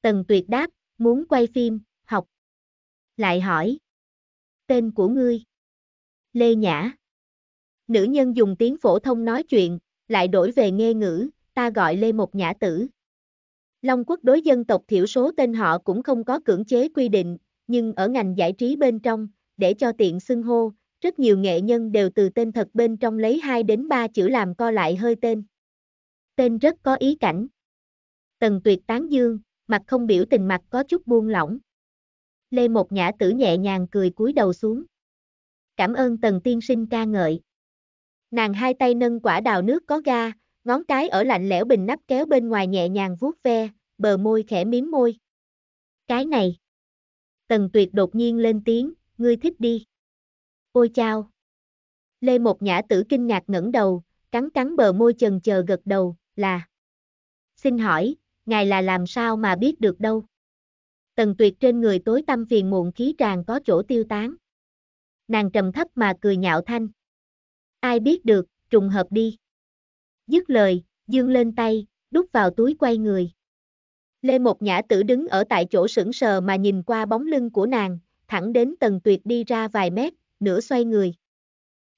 Tần tuyệt đáp, muốn quay phim, học. Lại hỏi tên của ngươi. Lê Nhã Nữ nhân dùng tiếng phổ thông nói chuyện, lại đổi về nghe ngữ, ta gọi Lê Một Nhã Tử. Long quốc đối dân tộc thiểu số tên họ cũng không có cưỡng chế quy định, nhưng ở ngành giải trí bên trong, để cho tiện xưng hô, rất nhiều nghệ nhân đều từ tên thật bên trong lấy 2 đến 3 chữ làm co lại hơi tên. Tên rất có ý cảnh. Tần tuyệt tán dương, mặt không biểu tình mặt có chút buông lỏng. Lê Một Nhã Tử nhẹ nhàng cười cúi đầu xuống. Cảm ơn Tần Tiên Sinh ca ngợi. Nàng hai tay nâng quả đào nước có ga, ngón cái ở lạnh lẽo bình nắp kéo bên ngoài nhẹ nhàng vuốt ve, bờ môi khẽ miếm môi. Cái này. Tần Tuyệt đột nhiên lên tiếng, ngươi thích đi. Ôi chao. Lê Một Nhã Tử kinh ngạc ngẩng đầu, cắn cắn bờ môi chần chờ gật đầu, là. Xin hỏi, ngài là làm sao mà biết được đâu? Tần tuyệt trên người tối tâm phiền muộn khí tràn có chỗ tiêu tán. Nàng trầm thấp mà cười nhạo thanh. Ai biết được, trùng hợp đi. Dứt lời, dương lên tay, đút vào túi quay người. Lê Một Nhã Tử đứng ở tại chỗ sững sờ mà nhìn qua bóng lưng của nàng, thẳng đến tần tuyệt đi ra vài mét, nửa xoay người.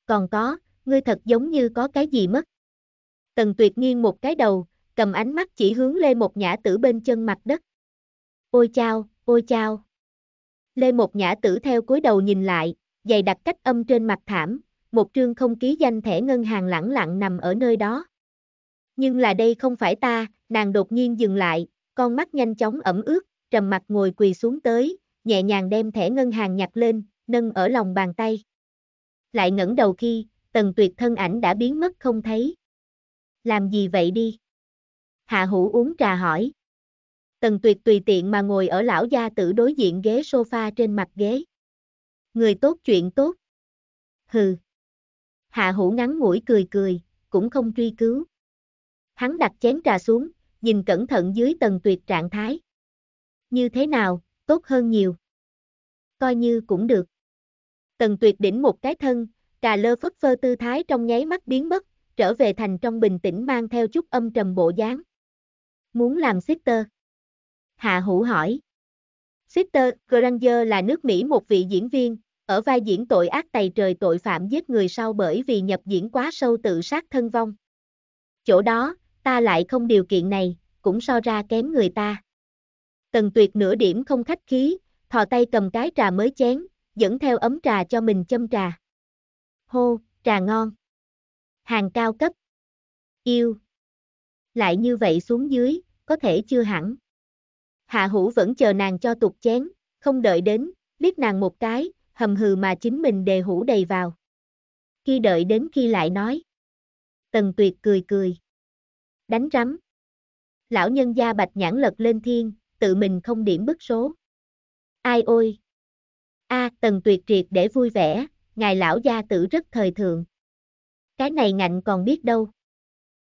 Còn có, ngươi thật giống như có cái gì mất. Tần tuyệt nghiêng một cái đầu, cầm ánh mắt chỉ hướng Lê Một Nhã Tử bên chân mặt đất. Ôi chao, ôi chao. Lê một nhã tử theo cúi đầu nhìn lại, giày đặt cách âm trên mặt thảm, một trương không ký danh thẻ ngân hàng lẳng lặng nằm ở nơi đó. Nhưng là đây không phải ta, nàng đột nhiên dừng lại, con mắt nhanh chóng ẩm ướt, trầm mặt ngồi quỳ xuống tới, nhẹ nhàng đem thẻ ngân hàng nhặt lên, nâng ở lòng bàn tay. Lại ngẩng đầu khi, tần tuyệt thân ảnh đã biến mất không thấy. Làm gì vậy đi? Hạ hữu uống trà hỏi. Tần tuyệt tùy tiện mà ngồi ở lão gia tử đối diện ghế sofa trên mặt ghế. Người tốt chuyện tốt. Hừ. Hạ hủ ngắn ngủi cười cười, cũng không truy cứu. Hắn đặt chén trà xuống, nhìn cẩn thận dưới tần tuyệt trạng thái. Như thế nào, tốt hơn nhiều. Coi như cũng được. Tần tuyệt đỉnh một cái thân, trà lơ phất phơ tư thái trong nháy mắt biến mất, trở về thành trong bình tĩnh mang theo chút âm trầm bộ dáng. Muốn làm sister. Hạ Hữu hỏi. Sister Granger là nước Mỹ một vị diễn viên, ở vai diễn tội ác tày trời tội phạm giết người sau bởi vì nhập diễn quá sâu tự sát thân vong. Chỗ đó, ta lại không điều kiện này, cũng so ra kém người ta. Tần tuyệt nửa điểm không khách khí, thò tay cầm cái trà mới chén, dẫn theo ấm trà cho mình châm trà. Hô, trà ngon. Hàng cao cấp. Yêu. Lại như vậy xuống dưới, có thể chưa hẳn. Hạ Hữu vẫn chờ nàng cho tục chén, không đợi đến, liếc nàng một cái, hầm hừ mà chính mình đề hũ đầy vào. Khi đợi đến khi lại nói. Tần tuyệt cười cười. Đánh rắm. Lão nhân gia bạch nhãn lật lên thiên, tự mình không điểm bức số. Ai ôi! a à, tần tuyệt triệt để vui vẻ, ngài lão gia tử rất thời thượng. Cái này ngạnh còn biết đâu.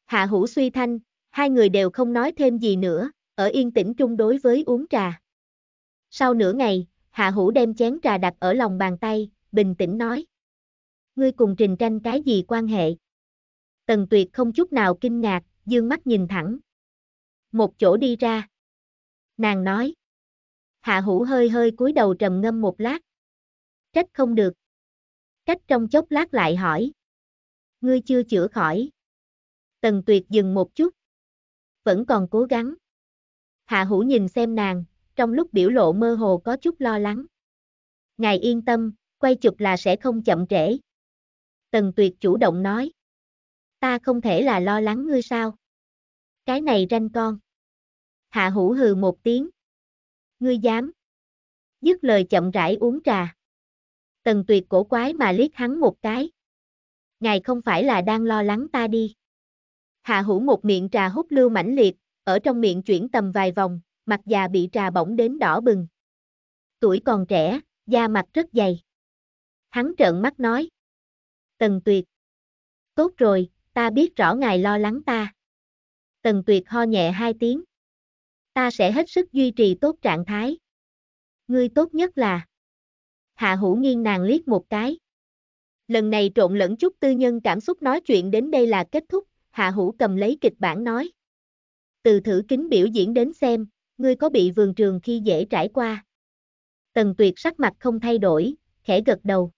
Hạ Hủ suy thanh, hai người đều không nói thêm gì nữa, ở yên tĩnh chung đối với uống trà. Sau nửa ngày, Hạ Hữu đem chén trà đặt ở lòng bàn tay, bình tĩnh nói. Ngươi cùng Trình Tranh cái gì quan hệ? Tần Tuyệt không chút nào kinh ngạc, dương mắt nhìn thẳng. Một chỗ đi ra. Nàng nói. Hạ Hữu hơi hơi cúi đầu trầm ngâm một lát. Trách không được. Cách trong chốc lát lại hỏi. Ngươi chưa chữa khỏi. Tần Tuyệt dừng một chút. Vẫn còn cố gắng. Hạ Hữu nhìn xem nàng, trong lúc biểu lộ mơ hồ có chút lo lắng. Ngài yên tâm, quay chụp là sẽ không chậm trễ. Tần Tuyệt chủ động nói. Ta không thể là lo lắng ngươi sao? Cái này ranh con. Hạ Hữu hừ một tiếng. Ngươi dám. Dứt lời chậm rãi uống trà. Tần Tuyệt cổ quái mà liếc hắn một cái. Ngài không phải là đang lo lắng ta đi. Hạ Hữu một miệng trà hút lưu mãnh liệt, ở trong miệng chuyển tầm vài vòng, mặt già bị trà bỏng đến đỏ bừng. Tuổi còn trẻ, da mặt rất dày. Hắn trợn mắt nói. Tần tuyệt. Tốt rồi, ta biết rõ ngài lo lắng ta. Tần tuyệt ho nhẹ hai tiếng. Ta sẽ hết sức duy trì tốt trạng thái. Ngươi tốt nhất là. Hạ hữu nghiêng nàng liếc một cái. Lần này trộn lẫn chút tư nhân cảm xúc nói chuyện đến đây là kết thúc, Hạ hữu cầm lấy kịch bản nói từ thử kính biểu diễn đến xem, ngươi có bị vườn trường khi dễ trải qua. Tần tuyệt sắc mặt không thay đổi, khẽ gật đầu.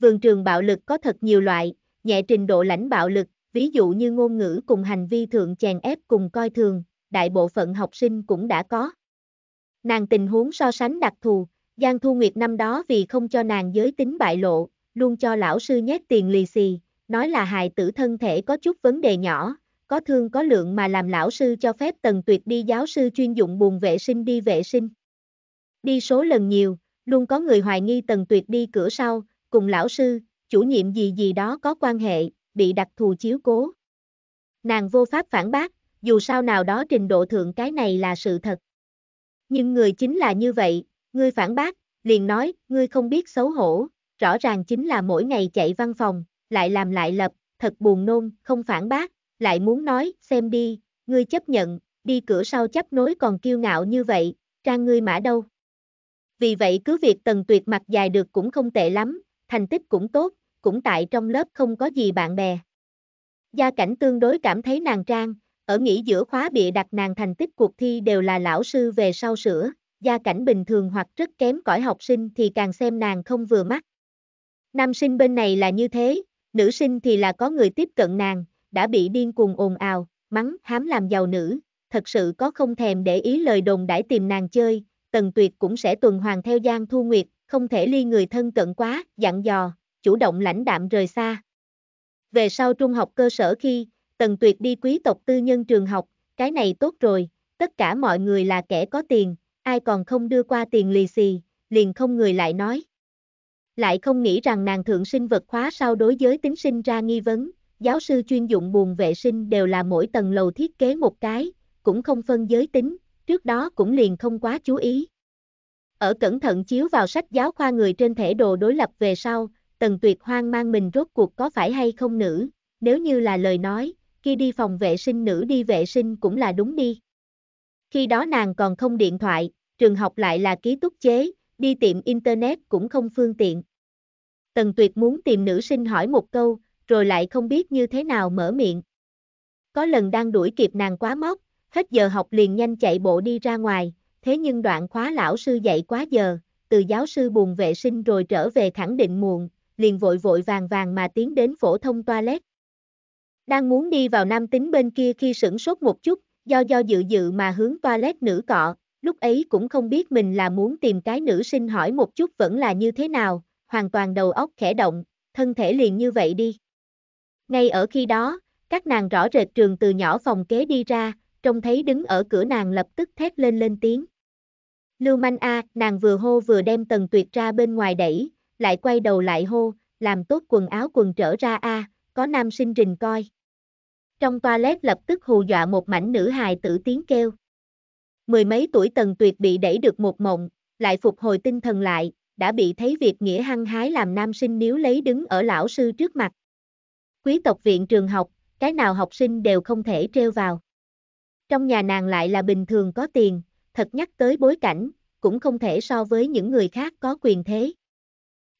Vườn trường bạo lực có thật nhiều loại, nhẹ trình độ lãnh bạo lực, ví dụ như ngôn ngữ cùng hành vi thượng chèn ép cùng coi thường, đại bộ phận học sinh cũng đã có. Nàng tình huống so sánh đặc thù, Giang Thu Nguyệt năm đó vì không cho nàng giới tính bại lộ, luôn cho lão sư nhét tiền lì xì, nói là hài tử thân thể có chút vấn đề nhỏ, có thương có lượng mà làm lão sư cho phép Tần Tuyệt đi giáo sư chuyên dụng buồn vệ sinh đi vệ sinh. Đi số lần nhiều, luôn có người hoài nghi Tần Tuyệt đi cửa sau, cùng lão sư, chủ nhiệm gì gì đó có quan hệ, bị đặc thù chiếu cố. Nàng vô pháp phản bác, dù sao nào đó trình độ thượng cái này là sự thật. Nhưng người chính là như vậy, ngươi phản bác, liền nói, ngươi không biết xấu hổ, rõ ràng chính là mỗi ngày chạy văn phòng, lại làm lại lập, thật buồn nôn, không phản bác, lại muốn nói, xem đi, ngươi chấp nhận, đi cửa sau chấp nối còn kiêu ngạo như vậy, trang ngươi mã đâu. Vì vậy cứ việc tần tuyệt mặt dài được cũng không tệ lắm, thành tích cũng tốt, cũng tại trong lớp không có gì bạn bè. Gia cảnh tương đối cảm thấy nàng trang, ở nghỉ giữa khóa bịa đặt nàng thành tích cuộc thi đều là lão sư về sau sửa, gia cảnh bình thường hoặc rất kém cỏi học sinh thì càng xem nàng không vừa mắt. Nam sinh bên này là như thế, nữ sinh thì là có người tiếp cận nàng, đã bị điên cuồng ồn ào, mắng, hám làm giàu nữ, thật sự có không thèm để ý lời đồn đãi tìm nàng chơi, Tần Tuyệt cũng sẽ tuần hoàn theo Giang Thu Nguyệt, không thể ly người thân cận quá, dặn dò, chủ động lãnh đạm rời xa. Về sau trung học cơ sở khi, Tần Tuyệt đi quý tộc tư nhân trường học, cái này tốt rồi, tất cả mọi người là kẻ có tiền, ai còn không đưa qua tiền lì xì, liền không người lại nói. Lại không nghĩ rằng nàng thượng sinh vật khóa sau đối giới tính sinh ra nghi vấn, giáo sư chuyên dụng buồn vệ sinh đều là mỗi tầng lầu thiết kế một cái, cũng không phân giới tính, trước đó cũng liền không quá chú ý. Ở cẩn thận chiếu vào sách giáo khoa người trên thể đồ đối lập về sau, tần tuyệt hoang mang mình rốt cuộc có phải hay không nữ, nếu như là lời nói, khi đi phòng vệ sinh nữ đi vệ sinh cũng là đúng đi. Khi đó nàng còn không điện thoại, trường học lại là ký túc chế, đi tiệm internet cũng không phương tiện. Tần Tuyệt muốn tìm nữ sinh hỏi một câu, rồi lại không biết như thế nào mở miệng. Có lần đang đuổi kịp nàng quá mốc hết giờ học liền nhanh chạy bộ đi ra ngoài, thế nhưng đoạn khóa lão sư dạy quá giờ, từ giáo sư buồn vệ sinh rồi trở về khẳng định muộn, liền vội vội vàng vàng mà tiến đến phổ thông toilet. Đang muốn đi vào nam tính bên kia khi sửng sốt một chút, do do dự dự mà hướng toilet nữ cọ, lúc ấy cũng không biết mình là muốn tìm cái nữ sinh hỏi một chút vẫn là như thế nào, hoàn toàn đầu óc khẽ động, thân thể liền như vậy đi. Ngay ở khi đó, các nàng rõ rệt trường từ nhỏ phòng kế đi ra, trông thấy đứng ở cửa nàng lập tức thét lên lên tiếng. Lưu manh a, nàng vừa hô vừa đem tần tuyệt ra bên ngoài đẩy, lại quay đầu lại hô, làm tốt quần áo quần trở ra a, có nam sinh rình coi. Trong toilet lập tức hù dọa một mảnh nữ hài tử tiếng kêu. Mười mấy tuổi tần tuyệt bị đẩy được một mộng, lại phục hồi tinh thần lại, đã bị thấy việc nghĩa hăng hái làm nam sinh níu lấy đứng ở lão sư trước mặt. Quý tộc viện trường học, cái nào học sinh đều không thể treo vào. Trong nhà nàng lại là bình thường có tiền, thật nhắc tới bối cảnh, cũng không thể so với những người khác có quyền thế.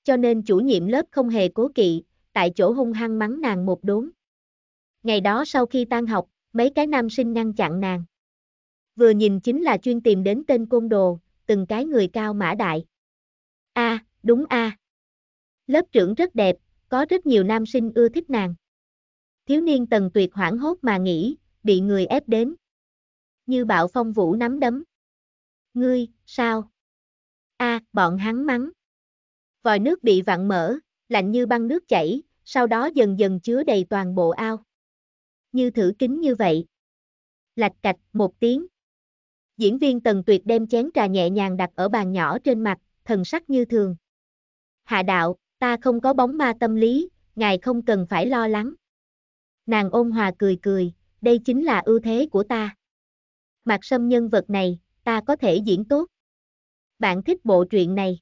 Cho nên chủ nhiệm lớp không hề cố kỵ, tại chỗ hung hăng mắng nàng một đốn. Ngày đó sau khi tan học, mấy cái nam sinh ngăn chặn nàng. Vừa nhìn chính là chuyên tìm đến tên côn đồ, từng cái người cao mã đại. A, à, đúng a. À. Lớp trưởng rất đẹp, có rất nhiều nam sinh ưa thích nàng. Thiếu niên tần tuyệt hoảng hốt mà nghĩ, bị người ép đến. Như bạo phong vũ nắm đấm. Ngươi, sao? a bọn hắn mắng. Vòi nước bị vặn mở, lạnh như băng nước chảy, sau đó dần dần chứa đầy toàn bộ ao. Như thử kính như vậy. Lạch cạch, một tiếng. Diễn viên Tần Tuyệt đem chén trà nhẹ nhàng đặt ở bàn nhỏ trên mặt, thần sắc như thường. Hạ đạo, ta không có bóng ma tâm lý, ngài không cần phải lo lắng. Nàng ôn hòa cười cười, đây chính là ưu thế của ta. Mặt sâm nhân vật này, ta có thể diễn tốt. Bạn thích bộ truyện này?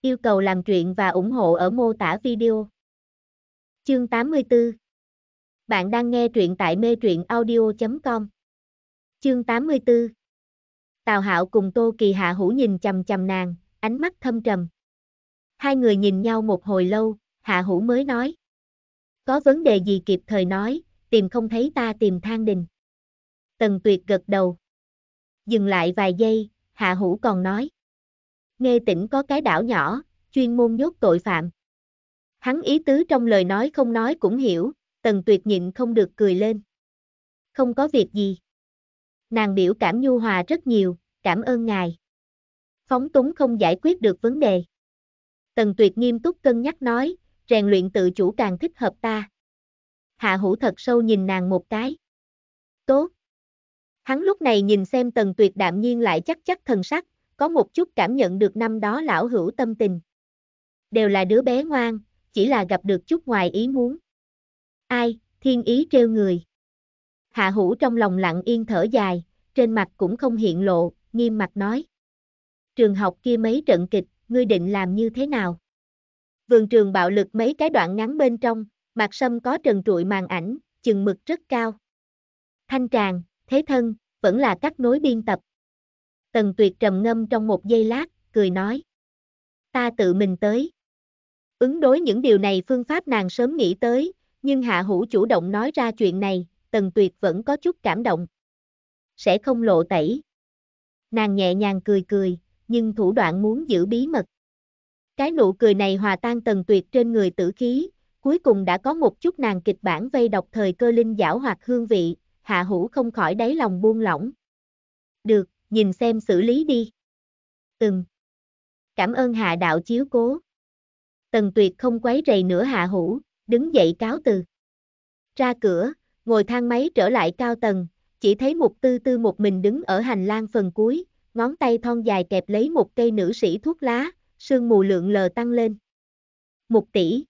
Yêu cầu làm truyện và ủng hộ ở mô tả video. Chương 84 Bạn đang nghe truyện tại mê truyện audio.com Chương 84 Tào Hạo cùng Tô Kỳ Hạ Hữu nhìn chầm chầm nàng, ánh mắt thâm trầm. Hai người nhìn nhau một hồi lâu, Hạ Hữu mới nói. Có vấn đề gì kịp thời nói, tìm không thấy ta tìm Thang Đình. Tần Tuyệt gật đầu. Dừng lại vài giây, Hạ Hữu còn nói. Nghe tỉnh có cái đảo nhỏ, chuyên môn nhốt tội phạm. Hắn ý tứ trong lời nói không nói cũng hiểu, Tần Tuyệt nhịn không được cười lên. Không có việc gì. Nàng biểu cảm nhu hòa rất nhiều, cảm ơn ngài. Phóng túng không giải quyết được vấn đề. Tần Tuyệt nghiêm túc cân nhắc nói, rèn luyện tự chủ càng thích hợp ta. Hạ hữu thật sâu nhìn nàng một cái. Tốt. Hắn lúc này nhìn xem Tần Tuyệt đạm nhiên lại chắc chắc thần sắc, có một chút cảm nhận được năm đó lão hữu tâm tình. Đều là đứa bé ngoan, chỉ là gặp được chút ngoài ý muốn. Ai, thiên ý trêu người. Hạ hữu trong lòng lặng yên thở dài, trên mặt cũng không hiện lộ, nghiêm mặt nói. Trường học kia mấy trận kịch, ngươi định làm như thế nào? Vườn trường bạo lực mấy cái đoạn ngắn bên trong, mặt sâm có trần trụi màn ảnh, chừng mực rất cao. Thanh tràng, thế thân, vẫn là các nối biên tập. Tần tuyệt trầm ngâm trong một giây lát, cười nói. Ta tự mình tới. Ứng đối những điều này phương pháp nàng sớm nghĩ tới, nhưng hạ hữu chủ động nói ra chuyện này, tần tuyệt vẫn có chút cảm động. Sẽ không lộ tẩy. Nàng nhẹ nhàng cười cười, nhưng thủ đoạn muốn giữ bí mật. Cái nụ cười này hòa tan tần tuyệt trên người tử khí, cuối cùng đã có một chút nàng kịch bản vây độc thời cơ linh giảo hoặc hương vị, hạ Hủ không khỏi đáy lòng buông lỏng. Được, nhìn xem xử lý đi. Ừm. Cảm ơn hạ đạo chiếu cố. Tần tuyệt không quấy rầy nữa hạ Hủ đứng dậy cáo từ. Ra cửa, ngồi thang máy trở lại cao tầng, chỉ thấy mục tư tư một mình đứng ở hành lang phần cuối, ngón tay thon dài kẹp lấy một cây nữ sĩ thuốc lá, sương mù lượng lờ tăng lên. Một tỷ.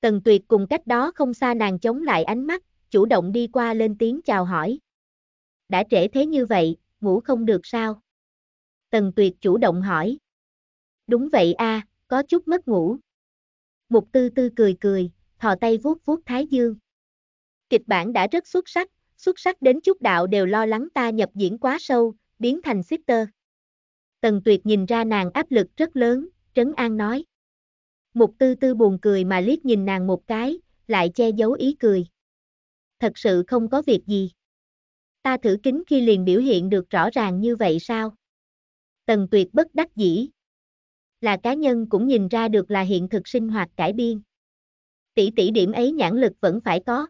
Tần tuyệt cùng cách đó không xa nàng chống lại ánh mắt, chủ động đi qua lên tiếng chào hỏi. Đã trễ thế như vậy, ngủ không được sao? Tần tuyệt chủ động hỏi. Đúng vậy a, có chút mất ngủ. Mục tư tư cười cười, thò tay vuốt vuốt thái dương. Kịch bản đã rất xuất sắc, xuất sắc đến chút đạo đều lo lắng ta nhập diễn quá sâu, biến thành sister. Tần tuyệt nhìn ra nàng áp lực rất lớn, trấn an nói. Mục tư tư buồn cười mà liếc nhìn nàng một cái, lại che giấu ý cười. Thật sự không có việc gì. Ta thử kính khi liền biểu hiện được rõ ràng như vậy sao? Tần tuyệt bất đắc dĩ. Là cá nhân cũng nhìn ra được là hiện thực sinh hoạt cải biên. Tỷ tỷ điểm ấy nhãn lực vẫn phải có.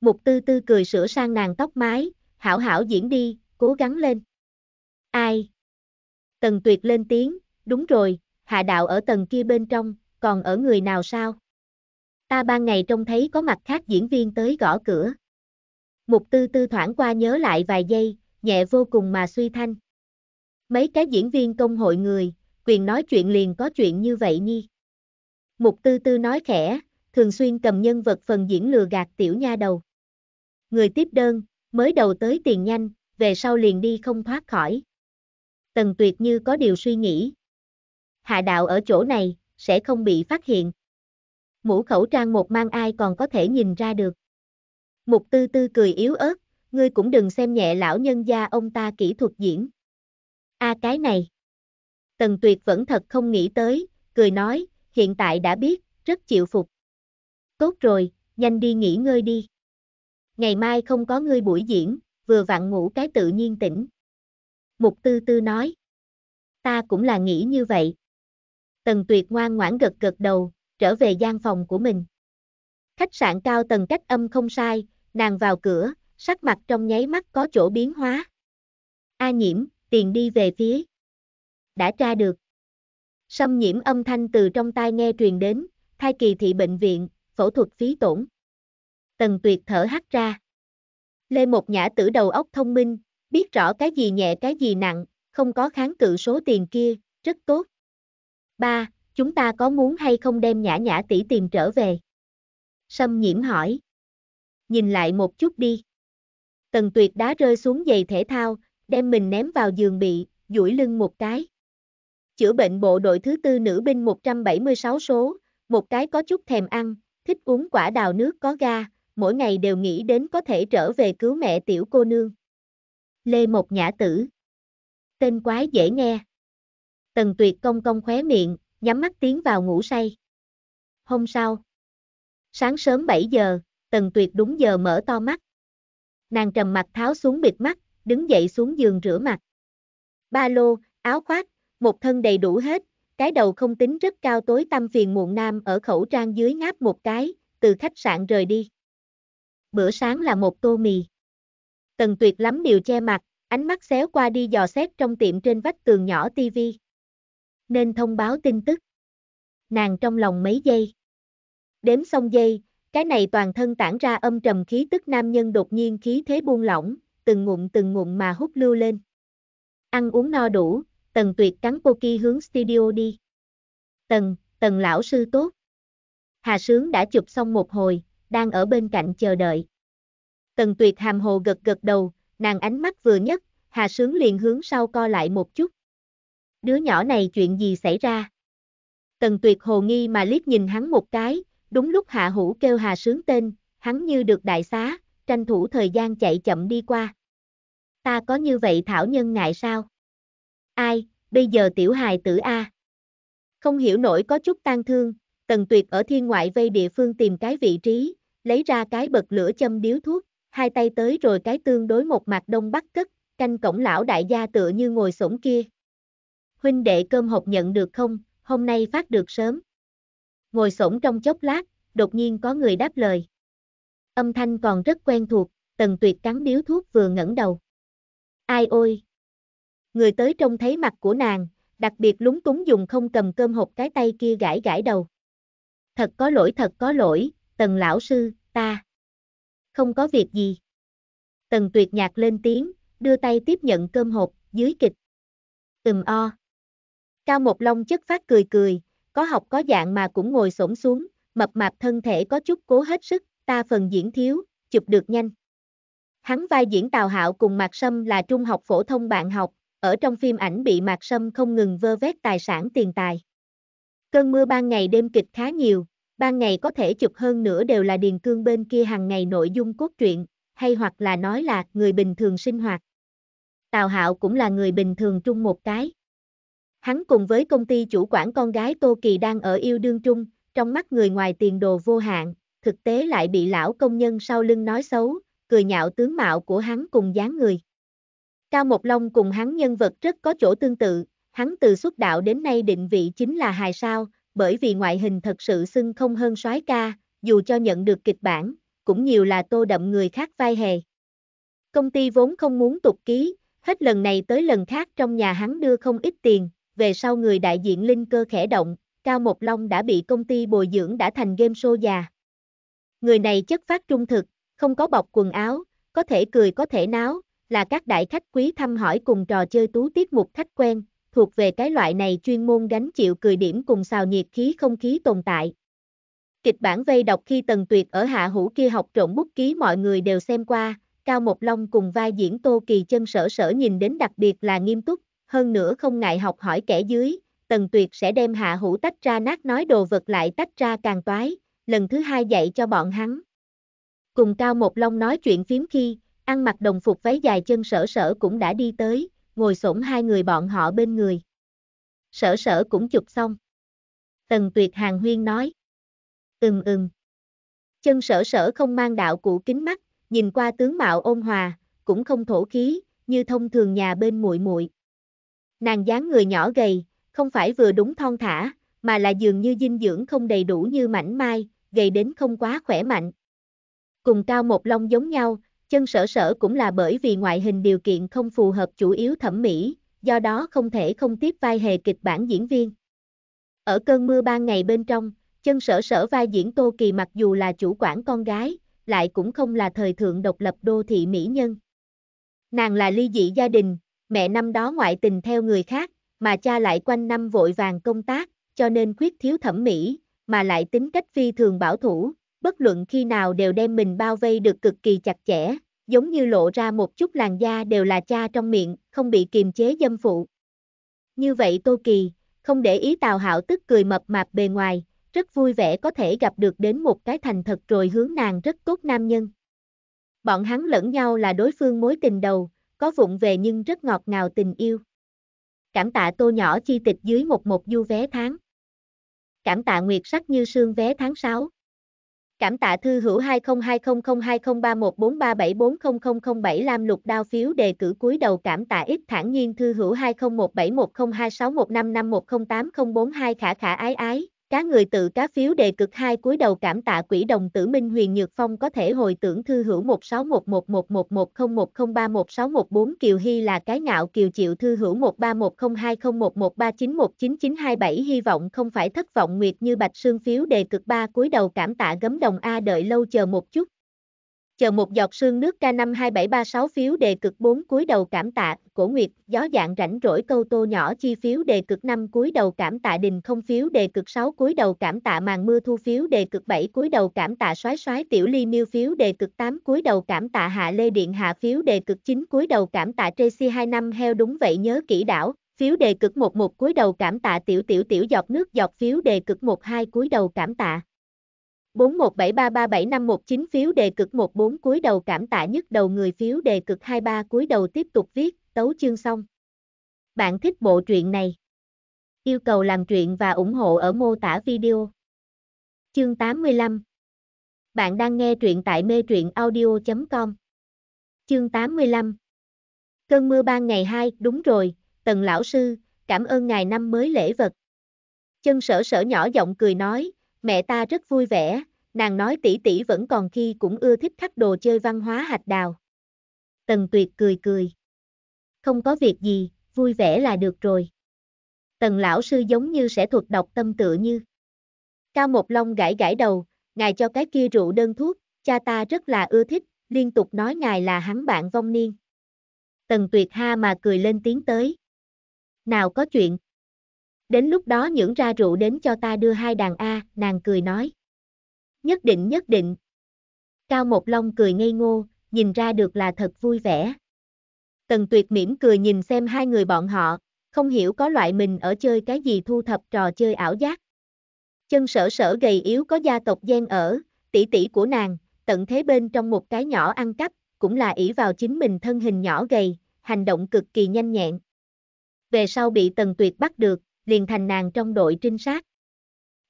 Mục tư tư cười sửa sang nàng tóc mái, hảo hảo diễn đi, cố gắng lên. Ai? Tần tuyệt lên tiếng, đúng rồi, hạ đạo ở tầng kia bên trong, còn ở người nào sao? Ta ban ngày trông thấy có mặt khác diễn viên tới gõ cửa. Mục tư tư thoảng qua nhớ lại vài giây, nhẹ vô cùng mà suy thanh. Mấy cái diễn viên công hội người, quyền nói chuyện liền có chuyện như vậy nhi. Mục tư tư nói khẽ, thường xuyên cầm nhân vật phần diễn lừa gạt tiểu nha đầu. Người tiếp đơn, mới đầu tới tiền nhanh, về sau liền đi không thoát khỏi. Tần Tuyệt như có điều suy nghĩ. Hạ đạo ở chỗ này, sẽ không bị phát hiện. Mũ khẩu trang một mang ai còn có thể nhìn ra được. Mục tư tư cười yếu ớt, ngươi cũng đừng xem nhẹ lão nhân gia ông ta kỹ thuật diễn. a à cái này. Tần Tuyệt vẫn thật không nghĩ tới, cười nói, hiện tại đã biết, rất chịu phục. Tốt rồi, nhanh đi nghỉ ngơi đi. Ngày mai không có ngươi buổi diễn, vừa vặn ngủ cái tự nhiên tỉnh. Mục tư tư nói. Ta cũng là nghĩ như vậy. Tần tuyệt ngoan ngoãn gật gật đầu, trở về gian phòng của mình. Khách sạn cao tầng cách âm không sai, nàng vào cửa, sắc mặt trong nháy mắt có chỗ biến hóa. A nhiễm, tiền đi về phía. Đã tra được. Xâm nhiễm âm thanh từ trong tai nghe truyền đến, thai kỳ thị bệnh viện, phẫu thuật phí tổn. Tần tuyệt thở hắt ra. Lê một nhã tử đầu óc thông minh, biết rõ cái gì nhẹ cái gì nặng, không có kháng cự số tiền kia, rất tốt. 3. Chúng ta có muốn hay không đem nhã nhã tỷ tìm trở về? Sâm nhiễm hỏi. Nhìn lại một chút đi. Tần tuyệt đá rơi xuống giày thể thao, đem mình ném vào giường bị, duỗi lưng một cái. Chữa bệnh bộ đội thứ tư nữ binh 176 số, một cái có chút thèm ăn, thích uống quả đào nước có ga, mỗi ngày đều nghĩ đến có thể trở về cứu mẹ tiểu cô nương. Lê Mộc Nhã Tử. Tên quái dễ nghe. Tần tuyệt công công khóe miệng, nhắm mắt tiến vào ngủ say. Hôm sau. Sáng sớm 7 giờ, tần tuyệt đúng giờ mở to mắt. Nàng trầm mặt tháo xuống bịt mắt, đứng dậy xuống giường rửa mặt. Ba lô, áo khoác, một thân đầy đủ hết, cái đầu không tính rất cao tối tâm phiền muộn nam ở khẩu trang dưới ngáp một cái, từ khách sạn rời đi. Bữa sáng là một tô mì. Tần tuyệt lắm điều che mặt, ánh mắt xéo qua đi dò xét trong tiệm trên vách tường nhỏ tivi. Nên thông báo tin tức. Nàng trong lòng mấy giây. Đếm xong giây, cái này toàn thân tản ra âm trầm khí tức nam nhân đột nhiên khí thế buông lỏng, từng ngụm từng ngụm mà hút lưu lên. Ăn uống no đủ, tần tuyệt cắn poki hướng studio đi. Tần, tần lão sư tốt. Hà Sướng đã chụp xong một hồi, đang ở bên cạnh chờ đợi. Tần tuyệt hàm hồ gật gật đầu, nàng ánh mắt vừa nhất, Hà Sướng liền hướng sau co lại một chút. Đứa nhỏ này chuyện gì xảy ra? Tần tuyệt hồ nghi mà liếc nhìn hắn một cái, đúng lúc Hạ Hữu kêu Hà Sướng tên, hắn như được đại xá, tranh thủ thời gian chạy chậm đi qua. Ta có như vậy Thảo Nhân ngại sao? Ai, bây giờ tiểu hài tử A. Không hiểu nổi có chút tan thương, tần tuyệt ở thiên ngoại vây địa phương tìm cái vị trí, lấy ra cái bật lửa châm điếu thuốc hai tay tới rồi cái tương đối một mặt đông bắc cất, canh cổng lão đại gia tựa như ngồi sổng kia. Huynh đệ cơm hộp nhận được không, hôm nay phát được sớm. Ngồi sổng trong chốc lát, đột nhiên có người đáp lời. Âm thanh còn rất quen thuộc, tần tuyệt cắn điếu thuốc vừa ngẩng đầu. Ai ôi! Người tới trông thấy mặt của nàng, đặc biệt lúng túng dùng không cầm cơm hộp cái tay kia gãi gãi đầu. Thật có lỗi thật có lỗi, tần lão sư, ta không có việc gì. Tần tuyệt nhạc lên tiếng, đưa tay tiếp nhận cơm hộp, dưới kịch. Ừm o. Cao một long chất phát cười cười, có học có dạng mà cũng ngồi xổm xuống, mập mạp thân thể có chút cố hết sức, ta phần diễn thiếu, chụp được nhanh. Hắn vai diễn Tào Hạo cùng Mạc Sâm là trung học phổ thông bạn học, ở trong phim ảnh bị Mạc Sâm không ngừng vơ vét tài sản tiền tài. Cơn mưa ban ngày đêm kịch khá nhiều, ban ngày có thể chụp hơn nữa đều là Điền Cương bên kia hàng ngày nội dung cốt truyện, hay hoặc là nói là người bình thường sinh hoạt. Tào Hạo cũng là người bình thường chung một cái. Hắn cùng với công ty chủ quản con gái Tô Kỳ đang ở yêu đương chung, trong mắt người ngoài tiền đồ vô hạn, thực tế lại bị lão công nhân sau lưng nói xấu, cười nhạo tướng mạo của hắn cùng dáng người. Cao Mộc Long cùng hắn nhân vật rất có chỗ tương tự, hắn từ xuất đạo đến nay định vị chính là hài sao, bởi vì ngoại hình thật sự xưng không hơn soái ca, dù cho nhận được kịch bản, cũng nhiều là tô đậm người khác vai hề. Công ty vốn không muốn tục ký, hết lần này tới lần khác trong nhà hắn đưa không ít tiền, về sau người đại diện Linh cơ khẽ động, Cao Một Long đã bị công ty bồi dưỡng đã thành game show già. Người này chất phát trung thực, không có bọc quần áo, có thể cười có thể náo, là các đại khách quý thăm hỏi cùng trò chơi tú tiết mục khách quen, thuộc về cái loại này chuyên môn gánh chịu cười điểm cùng xào nhiệt khí không khí tồn tại. Kịch bản vây đọc khi Tần Tuyệt ở hạ hữu kia học trộn bút ký mọi người đều xem qua, Cao Mộc Long cùng vai diễn Tô Kỳ chân sở sở nhìn đến đặc biệt là nghiêm túc, hơn nữa không ngại học hỏi kẻ dưới, Tần Tuyệt sẽ đem hạ hữu tách ra nát nói đồ vật lại tách ra càng toái, lần thứ hai dạy cho bọn hắn. Cùng Cao Mộc Long nói chuyện phím khi, ăn mặc đồng phục váy dài chân sở sở cũng đã đi tới, ngồi xổm hai người bọn họ bên người. Sở sở cũng chụp xong. Tần tuyệt hàng huyên nói. Ừm ừm. Chân sở sở không mang đạo cụ kính mắt, nhìn qua tướng mạo ôn hòa, cũng không thổ khí, như thông thường nhà bên muội muội. Nàng dáng người nhỏ gầy, không phải vừa đúng thon thả, mà là dường như dinh dưỡng không đầy đủ như mảnh mai, gầy đến không quá khỏe mạnh. Cùng cao một lông giống nhau, Chân sở sở cũng là bởi vì ngoại hình điều kiện không phù hợp chủ yếu thẩm mỹ, do đó không thể không tiếp vai hề kịch bản diễn viên. Ở cơn mưa ban ngày bên trong, chân sở sở vai diễn Tô Kỳ mặc dù là chủ quản con gái, lại cũng không là thời thượng độc lập đô thị mỹ nhân. Nàng là ly dị gia đình, mẹ năm đó ngoại tình theo người khác, mà cha lại quanh năm vội vàng công tác, cho nên khuyết thiếu thẩm mỹ, mà lại tính cách phi thường bảo thủ, bất luận khi nào đều đem mình bao vây được cực kỳ chặt chẽ, giống như lộ ra một chút làn da đều là cha trong miệng, không bị kiềm chế dâm phụ. Như vậy Tô Kỳ, không để ý Tào Hạo tức cười mập mạp bề ngoài, rất vui vẻ có thể gặp được đến một cái thành thật rồi hướng nàng rất tốt nam nhân. Bọn hắn lẫn nhau là đối phương mối tình đầu, có vụng về nhưng rất ngọt ngào tình yêu. Cảm tạ tô nhỏ chi tịch dưới một một du vé tháng. Cảm tạ nguyệt sắc như sương vé tháng 6. Cảm tạ thư hữu 20200202031437400007 Lam Lục đao phiếu đề cử cuối đầu cảm tạ ít thản nhiên thư hữu 20171026155108042 khả khả ái ái Cá người tự cá phiếu đề cực hai cuối đầu cảm tạ quỹ đồng tử Minh Huyền Nhược Phong có thể hồi tưởng thư hữu 1611111010316114 Kiều Hy là cái ngạo Kiều Triệu thư hữu 13102011391997 hy vọng không phải thất vọng nguyệt như bạch sương phiếu đề cực ba cuối đầu cảm tạ gấm đồng A đợi lâu chờ một chút Chờ một giọt sương nước K52736 phiếu đề cực 4 cuối đầu cảm tạ, cổ nguyệt, gió dạng rảnh rỗi câu tô nhỏ chi phiếu đề cực 5 cuối đầu cảm tạ đình không phiếu đề cực 6 cuối đầu cảm tạ màn mưa thu phiếu đề cực 7 cuối đầu cảm tạ xoái xoái tiểu ly miêu phiếu đề cực 8 cuối đầu cảm tạ hạ lê điện hạ phiếu đề cực 9 cuối đầu cảm tạ Tracy năm heo đúng vậy nhớ kỹ đảo, phiếu đề cực 11 cuối đầu cảm tạ tiểu tiểu tiểu giọt nước giọt phiếu đề cực 12 cuối đầu cảm tạ. 417337519 phiếu đề cực 14 cuối đầu cảm tạ nhất đầu người phiếu đề cực 23 cuối đầu tiếp tục viết, tấu chương xong. Bạn thích bộ truyện này? Yêu cầu làm truyện và ủng hộ ở mô tả video. Chương 85 Bạn đang nghe truyện tại mê truyện audio.com Chương 85 Cơn mưa ban ngày 2, đúng rồi, Tần Lão Sư, cảm ơn ngày năm mới lễ vật. Chân sở sở nhỏ giọng cười nói, Mẹ ta rất vui vẻ, nàng nói tỷ tỷ vẫn còn khi cũng ưa thích khắc đồ chơi văn hóa hạch đào. Tần Tuyệt cười cười. Không có việc gì, vui vẻ là được rồi. Tần lão sư giống như sẽ thuật độc tâm tựa như. Cao Một Long gãi gãi đầu, ngài cho cái kia rượu đơn thuốc, cha ta rất là ưa thích, liên tục nói ngài là hắn bạn vong niên. Tần Tuyệt ha mà cười lên tiếng tới. Nào có chuyện, đến lúc đó những ra rượu đến cho ta đưa hai đàn A, nàng cười nói. Nhất định nhất định. Cao Một Long cười ngây ngô, nhìn ra được là thật vui vẻ. Tần Tuyệt mỉm cười nhìn xem hai người bọn họ, không hiểu có loại mình ở chơi cái gì thu thập trò chơi ảo giác. Chân sở sở gầy yếu có gia tộc gian ở, tỷ tỷ của nàng, tận thế bên trong một cái nhỏ ăn cắp, cũng là ỷ vào chính mình thân hình nhỏ gầy, hành động cực kỳ nhanh nhẹn. Về sau bị Tần Tuyệt bắt được, liền thành nàng trong đội trinh sát.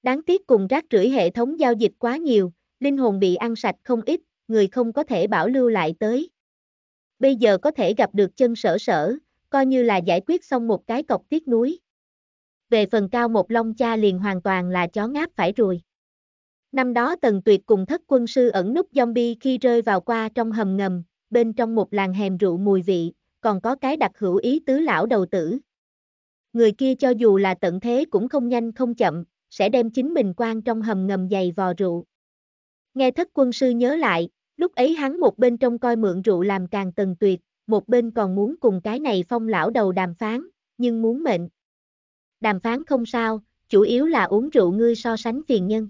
Đáng tiếc cùng rác rưởi hệ thống giao dịch quá nhiều, linh hồn bị ăn sạch không ít, người không có thể bảo lưu lại tới. Bây giờ có thể gặp được chân sở sở, coi như là giải quyết xong một cái cọc tiếc núi. Về phần cao một long cha liền hoàn toàn là chó ngáp phải rồi. Năm đó Tần Tuyệt cùng thất quân sư ẩn nút zombie khi rơi vào qua trong hầm ngầm, bên trong một làng hèm rượu mùi vị, còn có cái đặc hữu ý tứ lão đầu tử người kia cho dù là tận thế cũng không nhanh không chậm, sẽ đem chính mình quan trong hầm ngầm dày vò rượu. Nghe thất quân sư nhớ lại, lúc ấy hắn một bên trong coi mượn rượu làm càng tần tuyệt, một bên còn muốn cùng cái này phong lão đầu đàm phán, nhưng muốn mệnh. Đàm phán không sao, chủ yếu là uống rượu ngươi so sánh phiền nhân.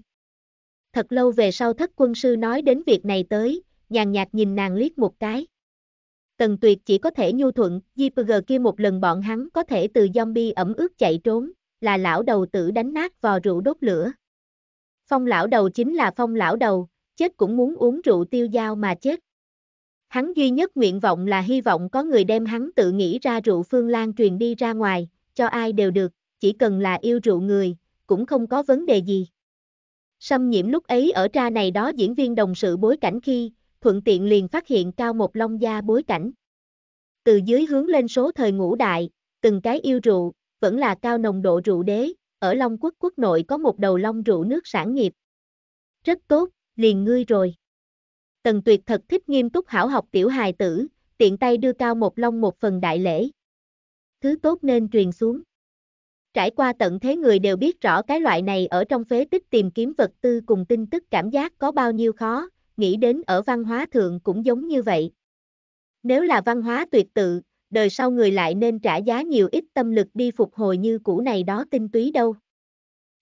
Thật lâu về sau thất quân sư nói đến việc này tới, nhàn nhạt nhìn nàng liếc một cái. Tần Tuyệt chỉ có thể nhu thuận, JPG kia một lần bọn hắn có thể từ zombie ẩm ướt chạy trốn, là lão đầu tử đánh nát vò rượu đốt lửa. Phong lão đầu chính là phong lão đầu, chết cũng muốn uống rượu tiêu dao mà chết. Hắn duy nhất nguyện vọng là hy vọng có người đem hắn tự nghĩ ra rượu phương lan truyền đi ra ngoài, cho ai đều được, chỉ cần là yêu rượu người, cũng không có vấn đề gì. Xâm nhiễm lúc ấy ở tra này đó diễn viên đồng sự bối cảnh khi, thuận tiện liền phát hiện cao một long gia bối cảnh. Từ dưới hướng lên số thời ngũ đại, từng cái yêu rượu, vẫn là cao nồng độ rượu đế, ở Long Quốc quốc nội có một đầu long rượu nước sản nghiệp. Rất tốt, liền ngươi rồi. Tần tuyệt thật thích nghiêm túc hảo học tiểu hài tử, tiện tay đưa cao một long một phần đại lễ. Thứ tốt nên truyền xuống. Trải qua tận thế người đều biết rõ cái loại này ở trong phế tích tìm kiếm vật tư cùng tin tức cảm giác có bao nhiêu khó, nghĩ đến ở văn hóa thượng cũng giống như vậy. Nếu là văn hóa tuyệt tự, đời sau người lại nên trả giá nhiều ít tâm lực đi phục hồi như cũ này đó tinh túy đâu.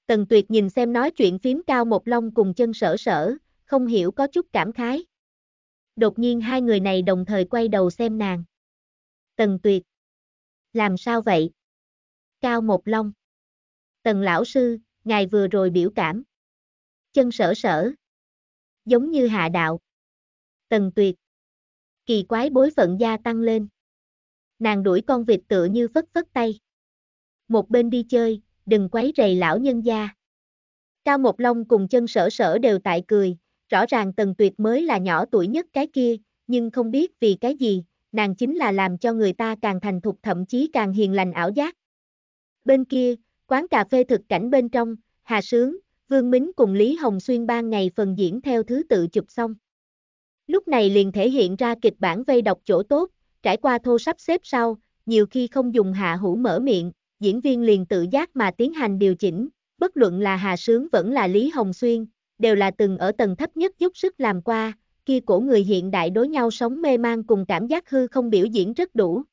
Tần tuyệt nhìn xem nói chuyện phím cao một long cùng chân sở sở, không hiểu có chút cảm khái. Đột nhiên hai người này đồng thời quay đầu xem nàng. Tần tuyệt. Làm sao vậy? Cao một long. Tần lão sư, ngài vừa rồi biểu cảm. Chân sở sở, giống như hạ đạo. Tần tuyệt. Kỳ quái bối phận gia tăng lên. Nàng đuổi con vịt tựa như phất phất tay. Một bên đi chơi, đừng quấy rầy lão nhân gia. Cao Một Long cùng chân sở sở đều tại cười, rõ ràng Tần Tuyệt mới là nhỏ tuổi nhất cái kia, nhưng không biết vì cái gì, nàng chính là làm cho người ta càng thành thục thậm chí càng hiền lành ảo giác. Bên kia, quán cà phê thực cảnh bên trong, Hà Sướng, Vương Mính cùng Lý Hồng Xuyên ban ngày phần diễn theo thứ tự chụp xong. Lúc này liền thể hiện ra kịch bản vây độc chỗ tốt, trải qua thô sắp xếp sau, nhiều khi không dùng hạ hữu mở miệng, diễn viên liền tự giác mà tiến hành điều chỉnh, bất luận là Hà Sướng vẫn là Lý Hồng Xuyên, đều là từng ở tầng thấp nhất giúp sức làm qua, kia cổ người hiện đại đối nhau sống mê mang cùng cảm giác hư không biểu diễn rất đủ.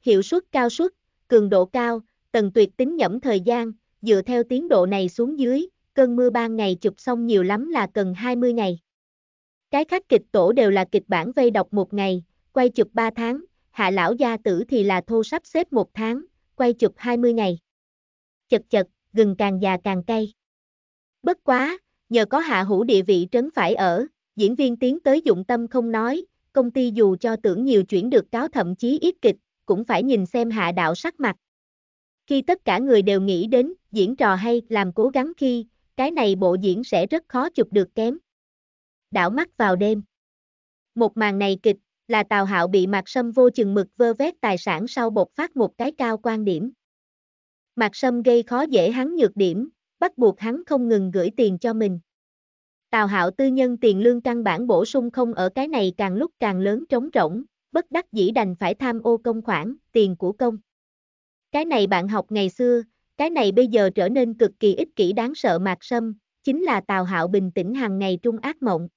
Hiệu suất cao suất, cường độ cao, tầng tuyệt tính nhẩm thời gian, dựa theo tiến độ này xuống dưới, cơn mưa ban ngày chụp xong nhiều lắm là cần 20 ngày. Cái khác kịch tổ đều là kịch bản vây đọc một ngày, quay chụp 3 tháng, hạ lão gia tử thì là thô sắp xếp một tháng, quay chụp 20 ngày. Chật chật, gừng càng già càng cay. Bất quá, nhờ có hạ hữu địa vị trấn phải ở, diễn viên tiến tới dụng tâm không nói, công ty dù cho tưởng nhiều chuyển được cáo thậm chí ít kịch, cũng phải nhìn xem hạ đạo sắc mặt. Khi tất cả người đều nghĩ đến diễn trò hay làm cố gắng khi, cái này bộ diễn sẽ rất khó chụp được kém. Đảo mắt vào đêm. Một màn này kịch, là Tào Hạo bị Mạc Sâm vô chừng mực vơ vét tài sản sau bột phát một cái cao quan điểm. Mạc Sâm gây khó dễ hắn nhược điểm, bắt buộc hắn không ngừng gửi tiền cho mình. Tào Hạo tư nhân tiền lương căn bản bổ sung không ở cái này càng lúc càng lớn trống rỗng, bất đắc dĩ đành phải tham ô công khoản, tiền của công. Cái này bạn học ngày xưa, cái này bây giờ trở nên cực kỳ ích kỷ đáng sợ mạc sâm, chính là Tào Hạo bình tĩnh hàng ngày trung ác mộng.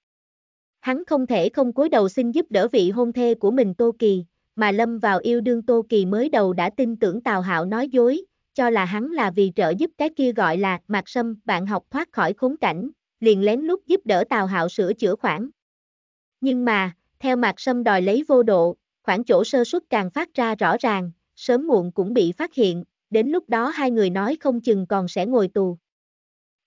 Hắn không thể không cúi đầu xin giúp đỡ vị hôn thê của mình Tô Kỳ, mà lâm vào yêu đương Tô Kỳ mới đầu đã tin tưởng Tào Hạo nói dối, cho là hắn là vì trợ giúp cái kia gọi là Mạc Sâm, bạn học thoát khỏi khốn cảnh, liền lén lút giúp đỡ Tào Hạo sửa chữa khoản. Nhưng mà, theo Mạc Sâm đòi lấy vô độ, khoản chỗ sơ suất càng phát ra rõ ràng, sớm muộn cũng bị phát hiện, đến lúc đó hai người nói không chừng còn sẽ ngồi tù.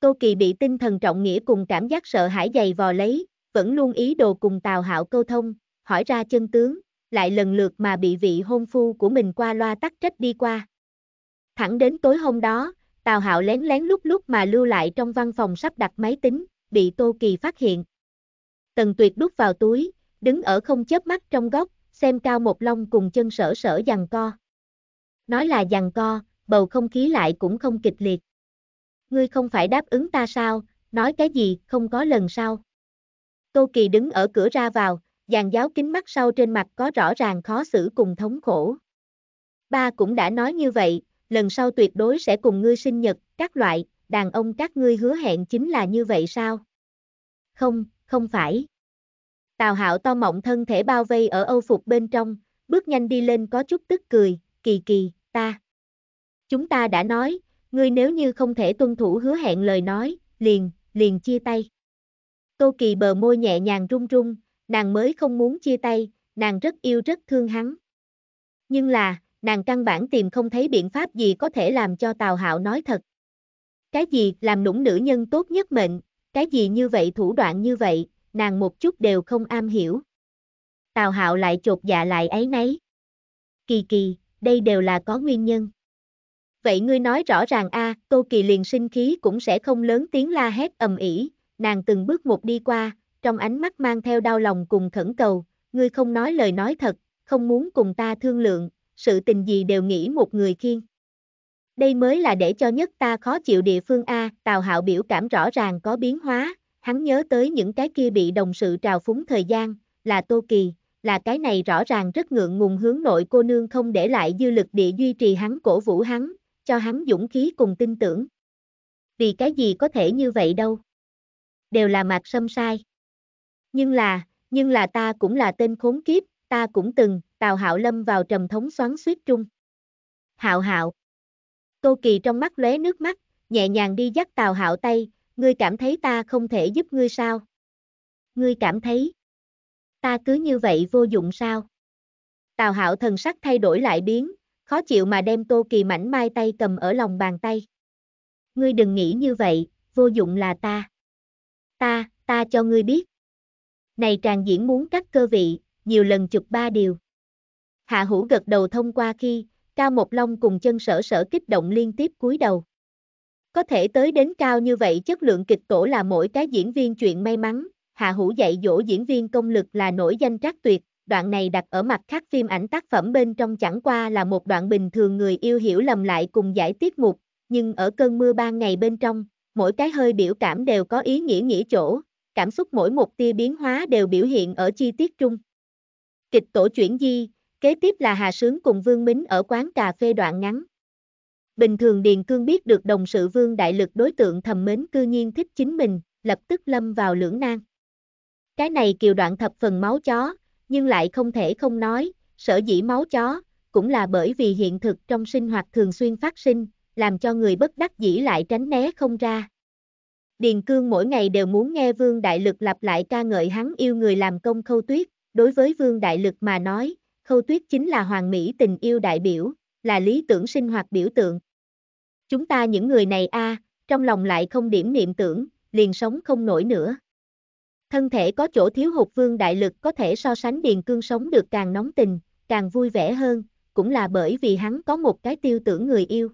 Tô Kỳ bị tinh thần trọng nghĩa cùng cảm giác sợ hãi dày vò lấy, vẫn luôn ý đồ cùng Tào Hạo câu thông, hỏi ra chân tướng, lại lần lượt mà bị vị hôn phu của mình qua loa tắc trách đi qua. Thẳng đến tối hôm đó, Tào Hạo lén lén lúc lúc mà lưu lại trong văn phòng sắp đặt máy tính, bị Tô Kỳ phát hiện. Tần Tuyệt đút vào túi, đứng ở không chớp mắt trong góc, xem Cao Một Long cùng chân sở sở giằng co. Nói là giằng co, bầu không khí lại cũng không kịch liệt. Ngươi không phải đáp ứng ta sao, nói cái gì, không có lần sau. Tô Kỳ đứng ở cửa ra vào, dàn giáo kính mắt sau trên mặt có rõ ràng khó xử cùng thống khổ. Ba cũng đã nói như vậy, lần sau tuyệt đối sẽ cùng ngươi sinh nhật, các loại, đàn ông các ngươi hứa hẹn chính là như vậy sao? Không, không phải. Tào hạo to mộng thân thể bao vây ở âu phục bên trong, bước nhanh đi lên có chút tức cười, kỳ kỳ, ta chúng ta đã nói, ngươi nếu như không thể tuân thủ hứa hẹn lời nói, liền, liền chia tay. Tô Kỳ bờ môi nhẹ nhàng run run, nàng mới không muốn chia tay, nàng rất yêu rất thương hắn. Nhưng là, nàng căn bản tìm không thấy biện pháp gì có thể làm cho Tào Hạo nói thật. Cái gì làm nũng nữ nhân tốt nhất mệnh, cái gì như vậy thủ đoạn như vậy, nàng một chút đều không am hiểu. Tào Hạo lại chột dạ lại ấy nấy. Kỳ kỳ, đây đều là có nguyên nhân vậy ngươi nói rõ ràng a, à, Tô Kỳ liền sinh khí cũng sẽ không lớn tiếng la hét ầm ĩ, nàng từng bước một đi qua, trong ánh mắt mang theo đau lòng cùng khẩn cầu, ngươi không nói lời nói thật, không muốn cùng ta thương lượng, sự tình gì đều nghĩ một người khiên. Đây mới là để cho nhất ta khó chịu địa phương A, Tào Hạo biểu cảm rõ ràng có biến hóa, hắn nhớ tới những cái kia bị đồng sự trào phúng thời gian, là Tô Kỳ, là cái này rõ ràng rất ngượng ngùng hướng nội cô nương không để lại dư lực địa duy trì hắn cổ vũ hắn, cho hắn dũng khí cùng tin tưởng. Vì cái gì có thể như vậy đâu. Đều là mạc sâm sai. Nhưng là, nhưng là ta cũng là tên khốn kiếp, ta cũng từng, Tào Hạo Lâm vào trầm thống xoắn suýt trung. Hạo Hạo. Tô Kỳ trong mắt lóe nước mắt, nhẹ nhàng đi dắt Tào Hạo tay, ngươi cảm thấy ta không thể giúp ngươi sao? Ngươi cảm thấy ta cứ như vậy vô dụng sao? Tào Hạo thần sắc thay đổi lại biến, khó chịu mà đem Tô Kỳ mảnh mai tay cầm ở lòng bàn tay. Ngươi đừng nghĩ như vậy, vô dụng là ta. Ta, ta cho ngươi biết. Này tràng diễn muốn cắt cơ vị, nhiều lần chụp ba điều. Hạ Hủ gật đầu thông qua khi, Cao Một Long cùng chân sở sở kích động liên tiếp cúi đầu. Có thể tới đến cao như vậy chất lượng kịch tổ là mỗi cái diễn viên chuyện may mắn, Hạ Hủ dạy dỗ diễn viên công lực là nổi danh trác tuyệt, đoạn này đặt ở mặt khác phim ảnh tác phẩm bên trong chẳng qua là một đoạn bình thường người yêu hiểu lầm lại cùng giải tiết mục, nhưng ở cơn mưa ban ngày bên trong, mỗi cái hơi biểu cảm đều có ý nghĩa nghĩa chỗ, cảm xúc mỗi một tia biến hóa đều biểu hiện ở chi tiết trung. Kịch tổ chuyển di, kế tiếp là Hà Sướng cùng Vương Mính ở quán cà phê đoạn ngắn. Bình thường Điền Cương biết được đồng sự Vương Đại Lực đối tượng thầm mến cư nhiên thích chính mình, lập tức lâm vào lưỡng nan. Cái này kiều đoạn thập phần máu chó, nhưng lại không thể không nói, sở dĩ máu chó, cũng là bởi vì hiện thực trong sinh hoạt thường xuyên phát sinh, làm cho người bất đắc dĩ lại tránh né không ra. Điền Cương mỗi ngày đều muốn nghe Vương Đại Lực lặp lại ca ngợi hắn yêu người làm công khâu tuyết, đối với Vương Đại Lực mà nói, khâu tuyết chính là hoàng mỹ tình yêu đại biểu, là lý tưởng sinh hoạt biểu tượng. Chúng ta những người này a trong lòng lại không điểm niệm tưởng, liền sống không nổi nữa. Thân thể có chỗ thiếu hụt vương đại lực có thể so sánh điền cương sống được càng nóng tình, càng vui vẻ hơn, cũng là bởi vì hắn có một cái tiêu tưởng người yêu.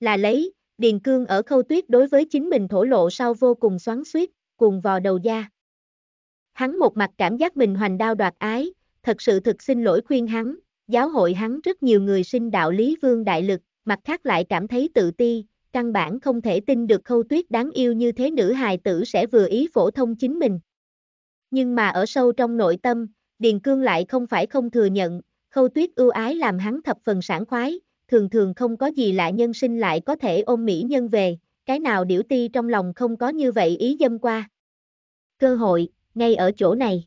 Là lấy, điền cương ở khâu tuyết đối với chính mình thổ lộ sau vô cùng xoắn xuýt, cùng vò đầu da. Hắn một mặt cảm giác mình hoành đao đoạt ái, thật sự thực xin lỗi khuyên hắn, giáo hội hắn rất nhiều người sinh đạo lý vương đại lực, mặt khác lại cảm thấy tự ti, căn bản không thể tin được khâu tuyết đáng yêu như thế nữ hài tử sẽ vừa ý phổ thông chính mình. Nhưng mà ở sâu trong nội tâm, Điền Cương lại không phải không thừa nhận, khâu tuyết ưu ái làm hắn thập phần sảng khoái, thường thường không có gì lạ nhân sinh lại có thể ôm mỹ nhân về, cái nào điểu ti trong lòng không có như vậy ý dâm qua. Cơ hội, ngay ở chỗ này.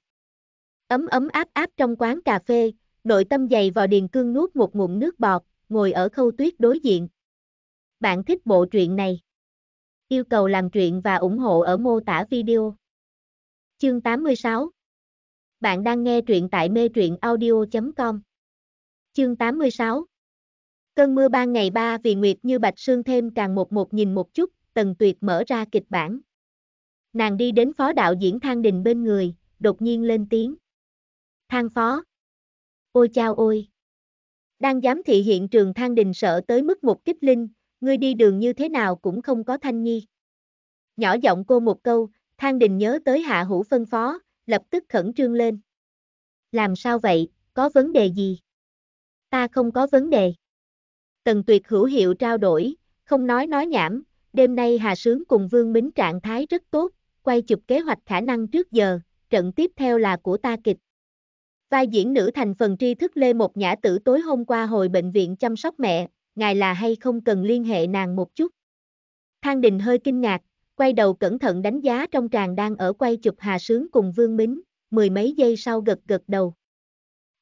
Ấm ấm áp áp trong quán cà phê, nội tâm dày vào Điền Cương nuốt một ngụm nước bọt, ngồi ở khâu tuyết đối diện, bạn thích bộ truyện này? Yêu cầu làm truyện và ủng hộ ở mô tả video. Chương 86 Bạn đang nghe truyện tại mê truyện audio.com Chương 86 Cơn mưa ban ngày ba vì Nguyệt như Bạch Sương thêm càng một một nhìn một chút, Tần Tuyệt mở ra kịch bản. Nàng đi đến phó đạo diễn Thang Đình bên người, đột nhiên lên tiếng. Thang phó. Ôi chao ôi. Đang dám thị hiện trường Thang Đình sợ tới mức một kích linh, ngươi đi đường như thế nào cũng không có thanh nhi. Nhỏ giọng cô một câu, Thang Đình nhớ tới hạ hữu phân phó, lập tức khẩn trương lên. Làm sao vậy, có vấn đề gì? Ta không có vấn đề. Tần tuyệt hữu hiệu trao đổi, không nói nói nhảm, đêm nay Hà Sướng cùng Vương Mính trạng thái rất tốt, quay chụp kế hoạch khả năng trước giờ, trận tiếp theo là của ta kịch. Vai diễn nữ thành phần tri thức Lê Một Nhã Tử tối hôm qua hồi bệnh viện chăm sóc mẹ, ngài là hay không cần liên hệ nàng một chút. Thang Đình hơi kinh ngạc, quay đầu cẩn thận đánh giá trong tràng đang ở quay chụp Hà Sướng cùng Vương Mính, mười mấy giây sau gật gật đầu.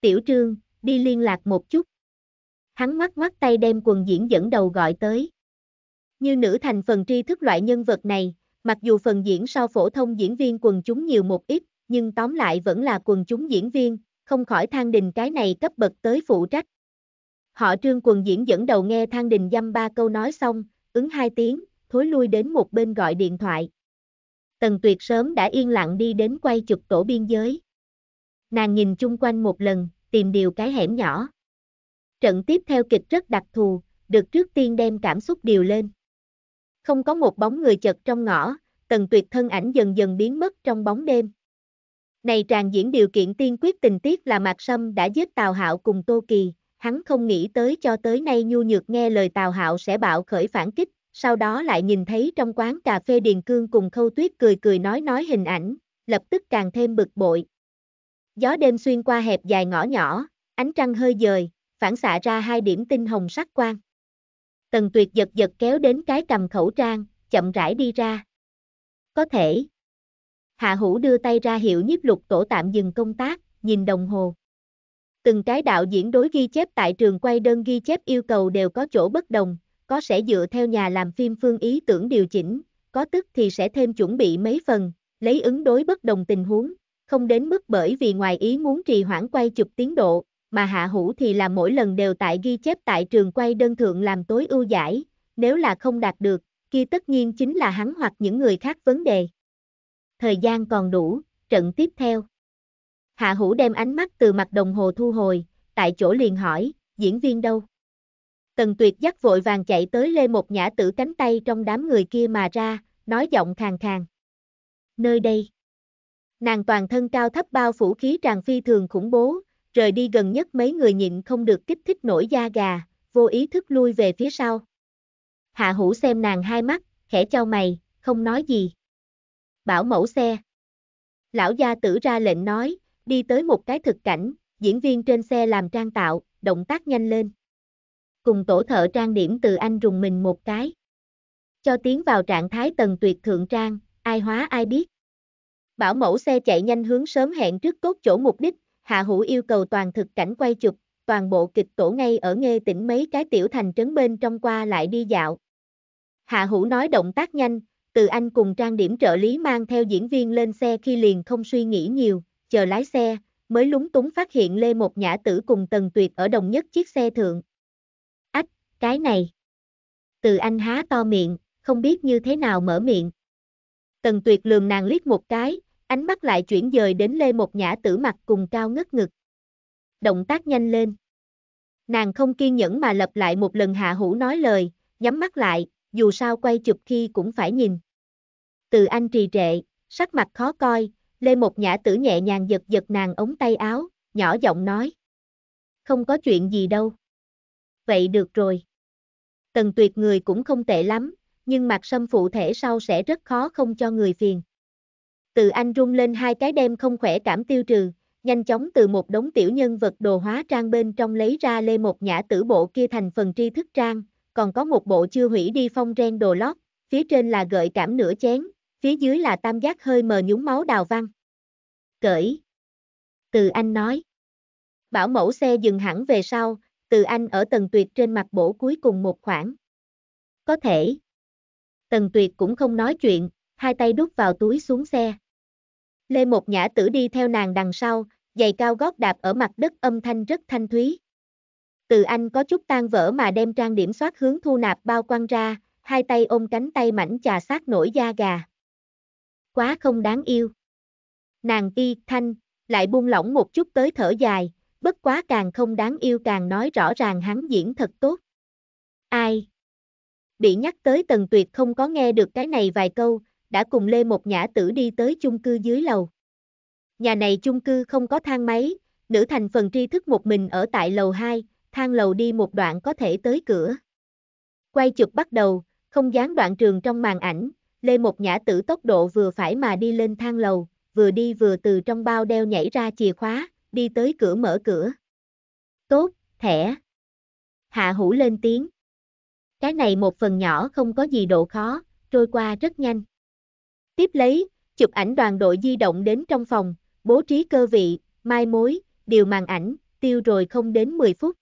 Tiểu Trương, đi liên lạc một chút. Hắn ngoắc ngoắc tay đem quần diễn dẫn đầu gọi tới. Như nữ thành phần tri thức loại nhân vật này, mặc dù phần diễn so phổ thông diễn viên quần chúng nhiều một ít, nhưng tóm lại vẫn là quần chúng diễn viên, không khỏi thang đình cái này cấp bậc tới phụ trách, Họ trương quần diễn dẫn đầu nghe Thang Đình dăm ba câu nói xong, ứng hai tiếng, thối lui đến một bên gọi điện thoại. Tần tuyệt sớm đã yên lặng đi đến quay chụp tổ biên giới. Nàng nhìn chung quanh một lần, tìm điều cái hẻm nhỏ. Trận tiếp theo kịch rất đặc thù, được trước tiên đem cảm xúc điều lên. Không có một bóng người chật trong ngõ, tần tuyệt thân ảnh dần dần biến mất trong bóng đêm. Này tràn diễn điều kiện tiên quyết tình tiết là Mạc Sâm đã giết Tào Hạo cùng Tô Kỳ, hắn không nghĩ tới cho tới nay nhu nhược nghe lời Tào Hạo sẽ bạo khởi phản kích, sau đó lại nhìn thấy trong quán cà phê Điền Cương cùng Khâu Tuyết cười cười nói nói hình ảnh, lập tức càng thêm bực bội. Gió đêm xuyên qua hẹp dài ngõ nhỏ, ánh trăng hơi dời, phản xạ ra hai điểm tinh hồng sắc quang. Tần Tuyệt giật giật kéo đến cái cầm khẩu trang, chậm rãi đi ra. Có thể. Hạ Hữu đưa tay ra hiệu nhiếp lục tổ tạm dừng công tác, nhìn đồng hồ. Từng cái đạo diễn đối ghi chép tại trường quay đơn ghi chép yêu cầu đều có chỗ bất đồng, có sẽ dựa theo nhà làm phim phương ý tưởng điều chỉnh, có tức thì sẽ thêm chuẩn bị mấy phần, lấy ứng đối bất đồng tình huống, không đến mức bởi vì ngoài ý muốn trì hoãn quay chụp tiến độ, mà hạ hữu thì là mỗi lần đều tại ghi chép tại trường quay đơn thượng làm tối ưu giải, nếu là không đạt được, kia tất nhiên chính là hắn hoặc những người khác vấn đề. Thời gian còn đủ, trận tiếp theo. Hạ Hữu đem ánh mắt từ mặt đồng hồ thu hồi, tại chỗ liền hỏi, diễn viên đâu? Tần Tuyệt dắt vội vàng chạy tới lê một nhã tử cánh tay trong đám người kia mà ra, nói giọng khàn khàn. Nơi đây. Nàng toàn thân cao thấp bao phủ khí tràn phi thường khủng bố, rời đi gần nhất mấy người nhịn không được kích thích nổi da gà, vô ý thức lui về phía sau. Hạ hủ xem nàng hai mắt, khẽ cho mày, không nói gì. Bảo mẫu xe. Lão gia tử ra lệnh nói, đi tới một cái thực cảnh, diễn viên trên xe làm trang tạo, động tác nhanh lên. Cùng tổ thợ trang điểm từ anh rùng mình một cái. Cho tiến vào trạng thái tầng tuyệt thượng trang, ai hóa ai biết. Bảo mẫu xe chạy nhanh hướng sớm hẹn trước cốt chỗ mục đích, Hạ Hữu yêu cầu toàn thực cảnh quay chụp, toàn bộ kịch tổ ngay ở nghe tỉnh mấy cái tiểu thành trấn bên trong qua lại đi dạo. Hạ Hữu nói động tác nhanh, từ anh cùng trang điểm trợ lý mang theo diễn viên lên xe khi liền không suy nghĩ nhiều, chờ lái xe, mới lúng túng phát hiện Lê Một Nhã Tử cùng Tần Tuyệt ở đồng nhất chiếc xe thượng. Ách, cái này. Từ anh há to miệng, không biết như thế nào mở miệng. Tần Tuyệt lườm nàng liếc một cái, ánh mắt lại chuyển dời đến Lê Một Nhã Tử mặt cùng cao ngất ngực. Động tác nhanh lên. Nàng không kiên nhẫn mà lặp lại một lần hạ hữu nói lời, nhắm mắt lại, dù sao quay chụp khi cũng phải nhìn. Từ anh trì trệ, sắc mặt khó coi, Lê Một Nhã Tử nhẹ nhàng giật giật nàng ống tay áo, nhỏ giọng nói. Không có chuyện gì đâu. Vậy được rồi. Tần tuyệt người cũng không tệ lắm, nhưng mặt sâm phụ thể sau sẽ rất khó không cho người phiền. Từ anh rung lên hai cái đem không khỏe cảm tiêu trừ, nhanh chóng từ một đống tiểu nhân vật đồ hóa trang bên trong lấy ra lê một nhã tử bộ kia thành phần tri thức trang, còn có một bộ chưa hủy đi phong ren đồ lót, phía trên là gợi cảm nửa chén, phía dưới là tam giác hơi mờ nhúng máu đào văn. Cởi. Từ Anh nói. Bảo mẫu xe dừng hẳn về sau, Từ Anh ở tầng tuyệt trên mặt bổ cuối cùng một khoảng. Có thể. Tần tuyệt cũng không nói chuyện, hai tay đút vào túi xuống xe. Lê một nhã tử đi theo nàng đằng sau, giày cao gót đạp ở mặt đất âm thanh rất thanh thúy. Từ anh có chút tan vỡ mà đem trang điểm soát hướng thu nạp bao quăng ra, hai tay ôm cánh tay mảnh trà sát nổi da gà quá không đáng yêu. Nàng y thanh, lại buông lỏng một chút tới thở dài, bất quá càng không đáng yêu càng nói rõ ràng hắn diễn thật tốt. Ai? Bị nhắc tới tần tuyệt không có nghe được cái này vài câu, đã cùng lê một nhã tử đi tới chung cư dưới lầu. Nhà này chung cư không có thang máy, nữ thành phần tri thức một mình ở tại lầu 2, thang lầu đi một đoạn có thể tới cửa. Quay chụp bắt đầu, không gián đoạn trường trong màn ảnh, Lê Mộc Nhã Tử tốc độ vừa phải mà đi lên thang lầu, vừa đi vừa từ trong bao đeo nhảy ra chìa khóa, đi tới cửa mở cửa. Tốt, thẻ. Hạ hủ lên tiếng. Cái này một phần nhỏ không có gì độ khó, trôi qua rất nhanh. Tiếp lấy, chụp ảnh đoàn đội di động đến trong phòng, bố trí cơ vị, mai mối, điều màn ảnh, tiêu rồi không đến 10 phút.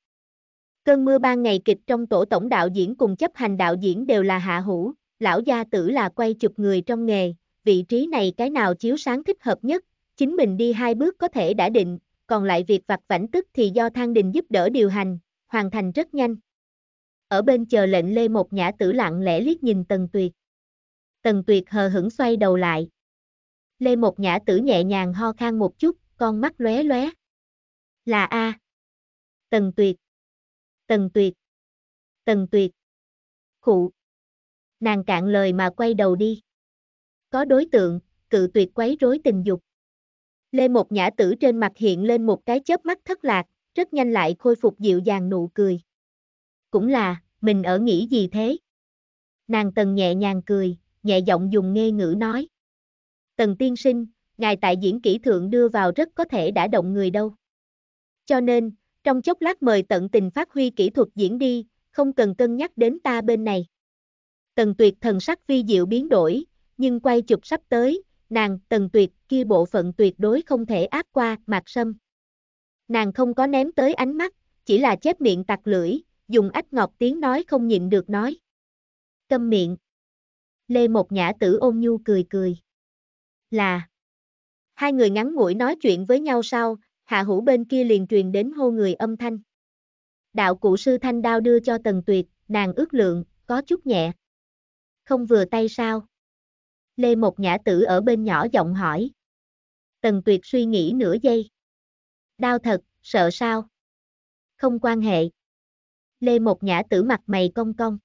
Cơn mưa ban ngày kịch trong tổ tổng đạo diễn cùng chấp hành đạo diễn đều là hạ hủ, lão gia tử là quay chụp người trong nghề, vị trí này cái nào chiếu sáng thích hợp nhất, chính mình đi hai bước có thể đã định, còn lại việc vặt vảnh tức thì do thang đình giúp đỡ điều hành, hoàn thành rất nhanh. Ở bên chờ lệnh lê một nhã tử lặng lẽ liếc nhìn Tần Tuyệt. Tần Tuyệt hờ hững xoay đầu lại. Lê một nhã tử nhẹ nhàng ho khan một chút, con mắt lóe lóe. Là A. Tần Tuyệt. Tần Tuyệt. Tần Tuyệt. Khụ. Nàng cạn lời mà quay đầu đi. Có đối tượng, cự tuyệt quấy rối tình dục. Lê một nhã tử trên mặt hiện lên một cái chớp mắt thất lạc, rất nhanh lại khôi phục dịu dàng nụ cười. Cũng là, mình ở nghĩ gì thế? Nàng tần nhẹ nhàng cười, nhẹ giọng dùng nghe ngữ nói. Tần tiên sinh, ngài tại diễn kỹ thượng đưa vào rất có thể đã động người đâu. Cho nên, trong chốc lát mời tận tình phát huy kỹ thuật diễn đi, không cần cân nhắc đến ta bên này. Tần tuyệt thần sắc vi diệu biến đổi, nhưng quay chụp sắp tới, nàng, tần tuyệt, kia bộ phận tuyệt đối không thể áp qua, mạc sâm. Nàng không có ném tới ánh mắt, chỉ là chép miệng tặc lưỡi, dùng ách ngọt tiếng nói không nhịn được nói. Câm miệng. Lê một nhã tử ôn nhu cười cười. Là. Hai người ngắn ngủi nói chuyện với nhau sau, hạ hữu bên kia liền truyền đến hô người âm thanh. Đạo cụ sư thanh đao đưa cho tần tuyệt, nàng ước lượng, có chút nhẹ không vừa tay sao? Lê Một Nhã Tử ở bên nhỏ giọng hỏi. Tần Tuyệt suy nghĩ nửa giây. Đau thật, sợ sao? Không quan hệ. Lê Một Nhã Tử mặt mày cong cong.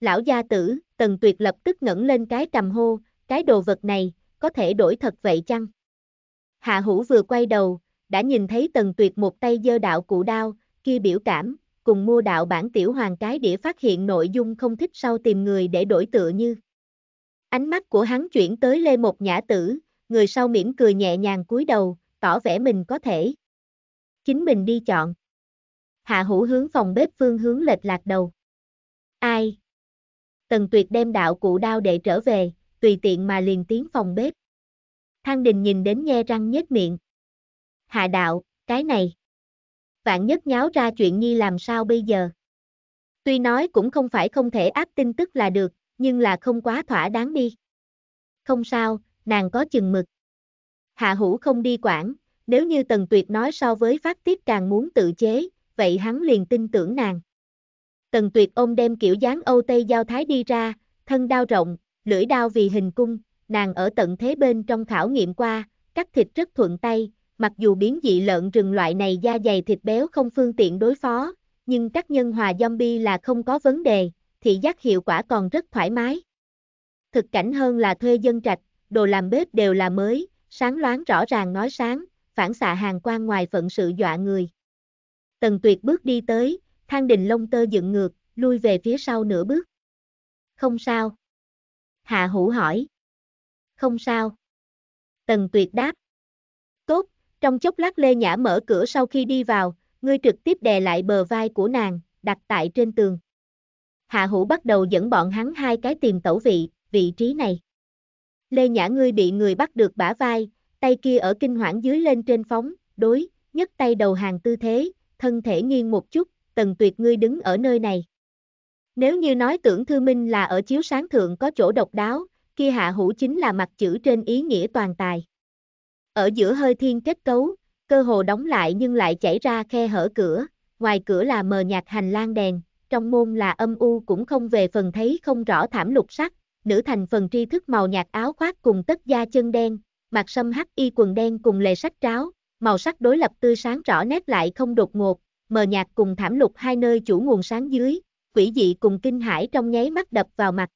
Lão gia tử, Tần Tuyệt lập tức ngẩng lên cái cầm hô, cái đồ vật này, có thể đổi thật vậy chăng? Hạ Hủ vừa quay đầu, đã nhìn thấy Tần Tuyệt một tay giơ đạo cụ đao, kia biểu cảm, cùng mua đạo bản tiểu hoàng cái đĩa phát hiện nội dung không thích sau tìm người để đổi tựa như. Ánh mắt của hắn chuyển tới Lê Một Nhã Tử, người sau mỉm cười nhẹ nhàng cúi đầu, tỏ vẻ mình có thể. Chính mình đi chọn. Hạ hữu hướng phòng bếp phương hướng lệch lạc đầu. Ai? Tần tuyệt đem đạo cụ đao để trở về, tùy tiện mà liền tiến phòng bếp. Thang đình nhìn đến nghe răng nhếch miệng. Hạ đạo, cái này vạn nhất nháo ra chuyện nhi làm sao bây giờ. Tuy nói cũng không phải không thể áp tin tức là được, nhưng là không quá thỏa đáng đi. Không sao, nàng có chừng mực. Hạ hữu không đi quản, nếu như Tần Tuyệt nói so với phát tiếp càng muốn tự chế, vậy hắn liền tin tưởng nàng. Tần Tuyệt ôm đem kiểu dáng Âu Tây Giao Thái đi ra, thân đao rộng, lưỡi đao vì hình cung, nàng ở tận thế bên trong khảo nghiệm qua, cắt thịt rất thuận tay, mặc dù biến dị lợn rừng loại này da dày thịt béo không phương tiện đối phó, nhưng các nhân hòa zombie là không có vấn đề, thị giác hiệu quả còn rất thoải mái. Thực cảnh hơn là thuê dân trạch, đồ làm bếp đều là mới, sáng loáng rõ ràng nói sáng, phản xạ hàng quang ngoài phận sự dọa người. Tần tuyệt bước đi tới, thang đình lông tơ dựng ngược, lui về phía sau nửa bước. Không sao. Hạ hữu hỏi. Không sao. Tần tuyệt đáp. Trong chốc lát Lê Nhã mở cửa sau khi đi vào, ngươi trực tiếp đè lại bờ vai của nàng, đặt tại trên tường. Hạ hữu bắt đầu dẫn bọn hắn hai cái tìm tẩu vị, vị trí này. Lê Nhã ngươi bị người bắt được bả vai, tay kia ở kinh hoảng dưới lên trên phóng, đối, nhấc tay đầu hàng tư thế, thân thể nghiêng một chút, tần tuyệt ngươi đứng ở nơi này. Nếu như nói tưởng thư minh là ở chiếu sáng thượng có chỗ độc đáo, kia hạ hữu chính là mặt chữ trên ý nghĩa toàn tài. Ở giữa hơi thiên kết cấu, cơ hồ đóng lại nhưng lại chảy ra khe hở cửa, ngoài cửa là mờ nhạt hành lang đèn, trong môn là âm u cũng không về phần thấy không rõ thảm lục sắc, nữ thành phần tri thức màu nhạt áo khoác cùng tất da chân đen, mặt sâm hắc y quần đen cùng lề sách tráo, màu sắc đối lập tươi sáng rõ nét lại không đột ngột, mờ nhạt cùng thảm lục hai nơi chủ nguồn sáng dưới, quỷ dị cùng kinh hải trong nháy mắt đập vào mặt.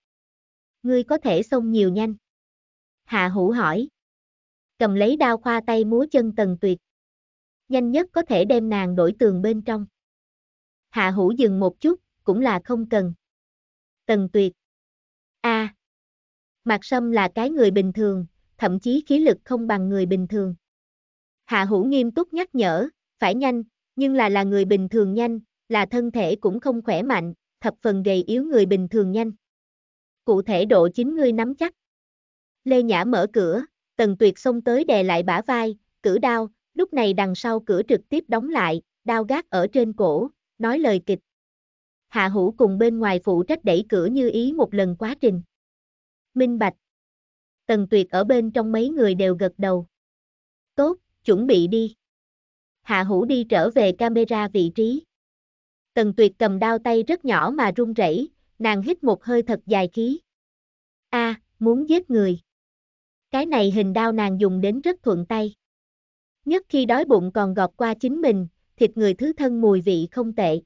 Ngươi có thể xông nhiều nhanh. Hạ hữu hỏi cầm lấy đao khoa tay múa chân tần tuyệt. Nhanh nhất có thể đem nàng đổi tường bên trong. Hạ hữu dừng một chút, cũng là không cần. Tần tuyệt. a à, Mạc Sâm là cái người bình thường, thậm chí khí lực không bằng người bình thường. Hạ hữu nghiêm túc nhắc nhở, phải nhanh, nhưng là là người bình thường nhanh, là thân thể cũng không khỏe mạnh, thập phần gầy yếu người bình thường nhanh. Cụ thể độ chính ngươi nắm chắc. Lê Nhã mở cửa, Tần tuyệt xông tới đè lại bả vai, cử đao, lúc này đằng sau cửa trực tiếp đóng lại, đao gác ở trên cổ, nói lời kịch. Hạ hữu cùng bên ngoài phụ trách đẩy cửa như ý một lần quá trình. Minh bạch. Tần tuyệt ở bên trong mấy người đều gật đầu. Tốt, chuẩn bị đi. Hạ hữu đi trở về camera vị trí. Tần tuyệt cầm đao tay rất nhỏ mà run rẩy, nàng hít một hơi thật dài khí. A, à, muốn giết người cái này hình đao nàng dùng đến rất thuận tay. Nhất khi đói bụng còn gọt qua chính mình, thịt người thứ thân mùi vị không tệ.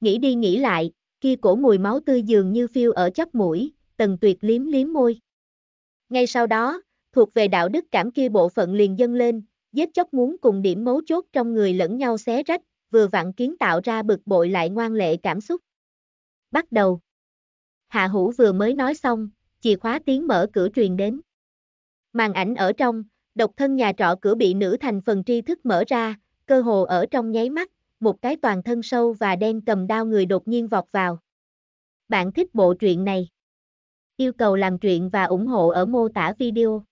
Nghĩ đi nghĩ lại, kia cổ mùi máu tươi dường như phiêu ở chóp mũi, tần tuyệt liếm liếm môi. Ngay sau đó, thuộc về đạo đức cảm kia bộ phận liền dâng lên, giết chóc muốn cùng điểm mấu chốt trong người lẫn nhau xé rách, vừa vặn kiến tạo ra bực bội lại ngoan lệ cảm xúc. Bắt đầu. Hạ Hữu vừa mới nói xong, chìa khóa tiếng mở cửa truyền đến. Màn ảnh ở trong, độc thân nhà trọ cửa bị nữ thành phần tri thức mở ra, cơ hồ ở trong nháy mắt, một cái toàn thân sâu và đen cầm đao người đột nhiên vọt vào. Bạn thích bộ truyện này? Yêu cầu làm truyện và ủng hộ ở mô tả video.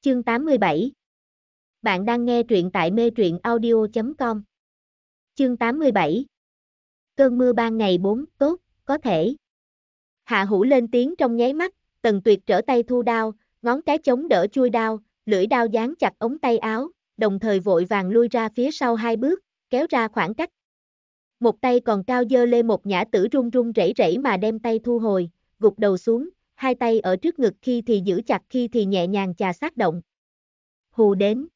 Chương 87 Bạn đang nghe truyện tại mê truyện audio.com Chương 87 Cơn mưa ban ngày 4, tốt, có thể. Hạ hủ lên tiếng trong nháy mắt, tần tuyệt trở tay thu đao, ngón cái chống đỡ chui đao, lưỡi đao dán chặt ống tay áo, đồng thời vội vàng lui ra phía sau hai bước, kéo ra khoảng cách. Một tay còn cao dơ lê một nhã tử run run rẩy rẩy mà đem tay thu hồi, gục đầu xuống, hai tay ở trước ngực khi thì giữ chặt khi thì nhẹ nhàng chà sát động. Hù đến.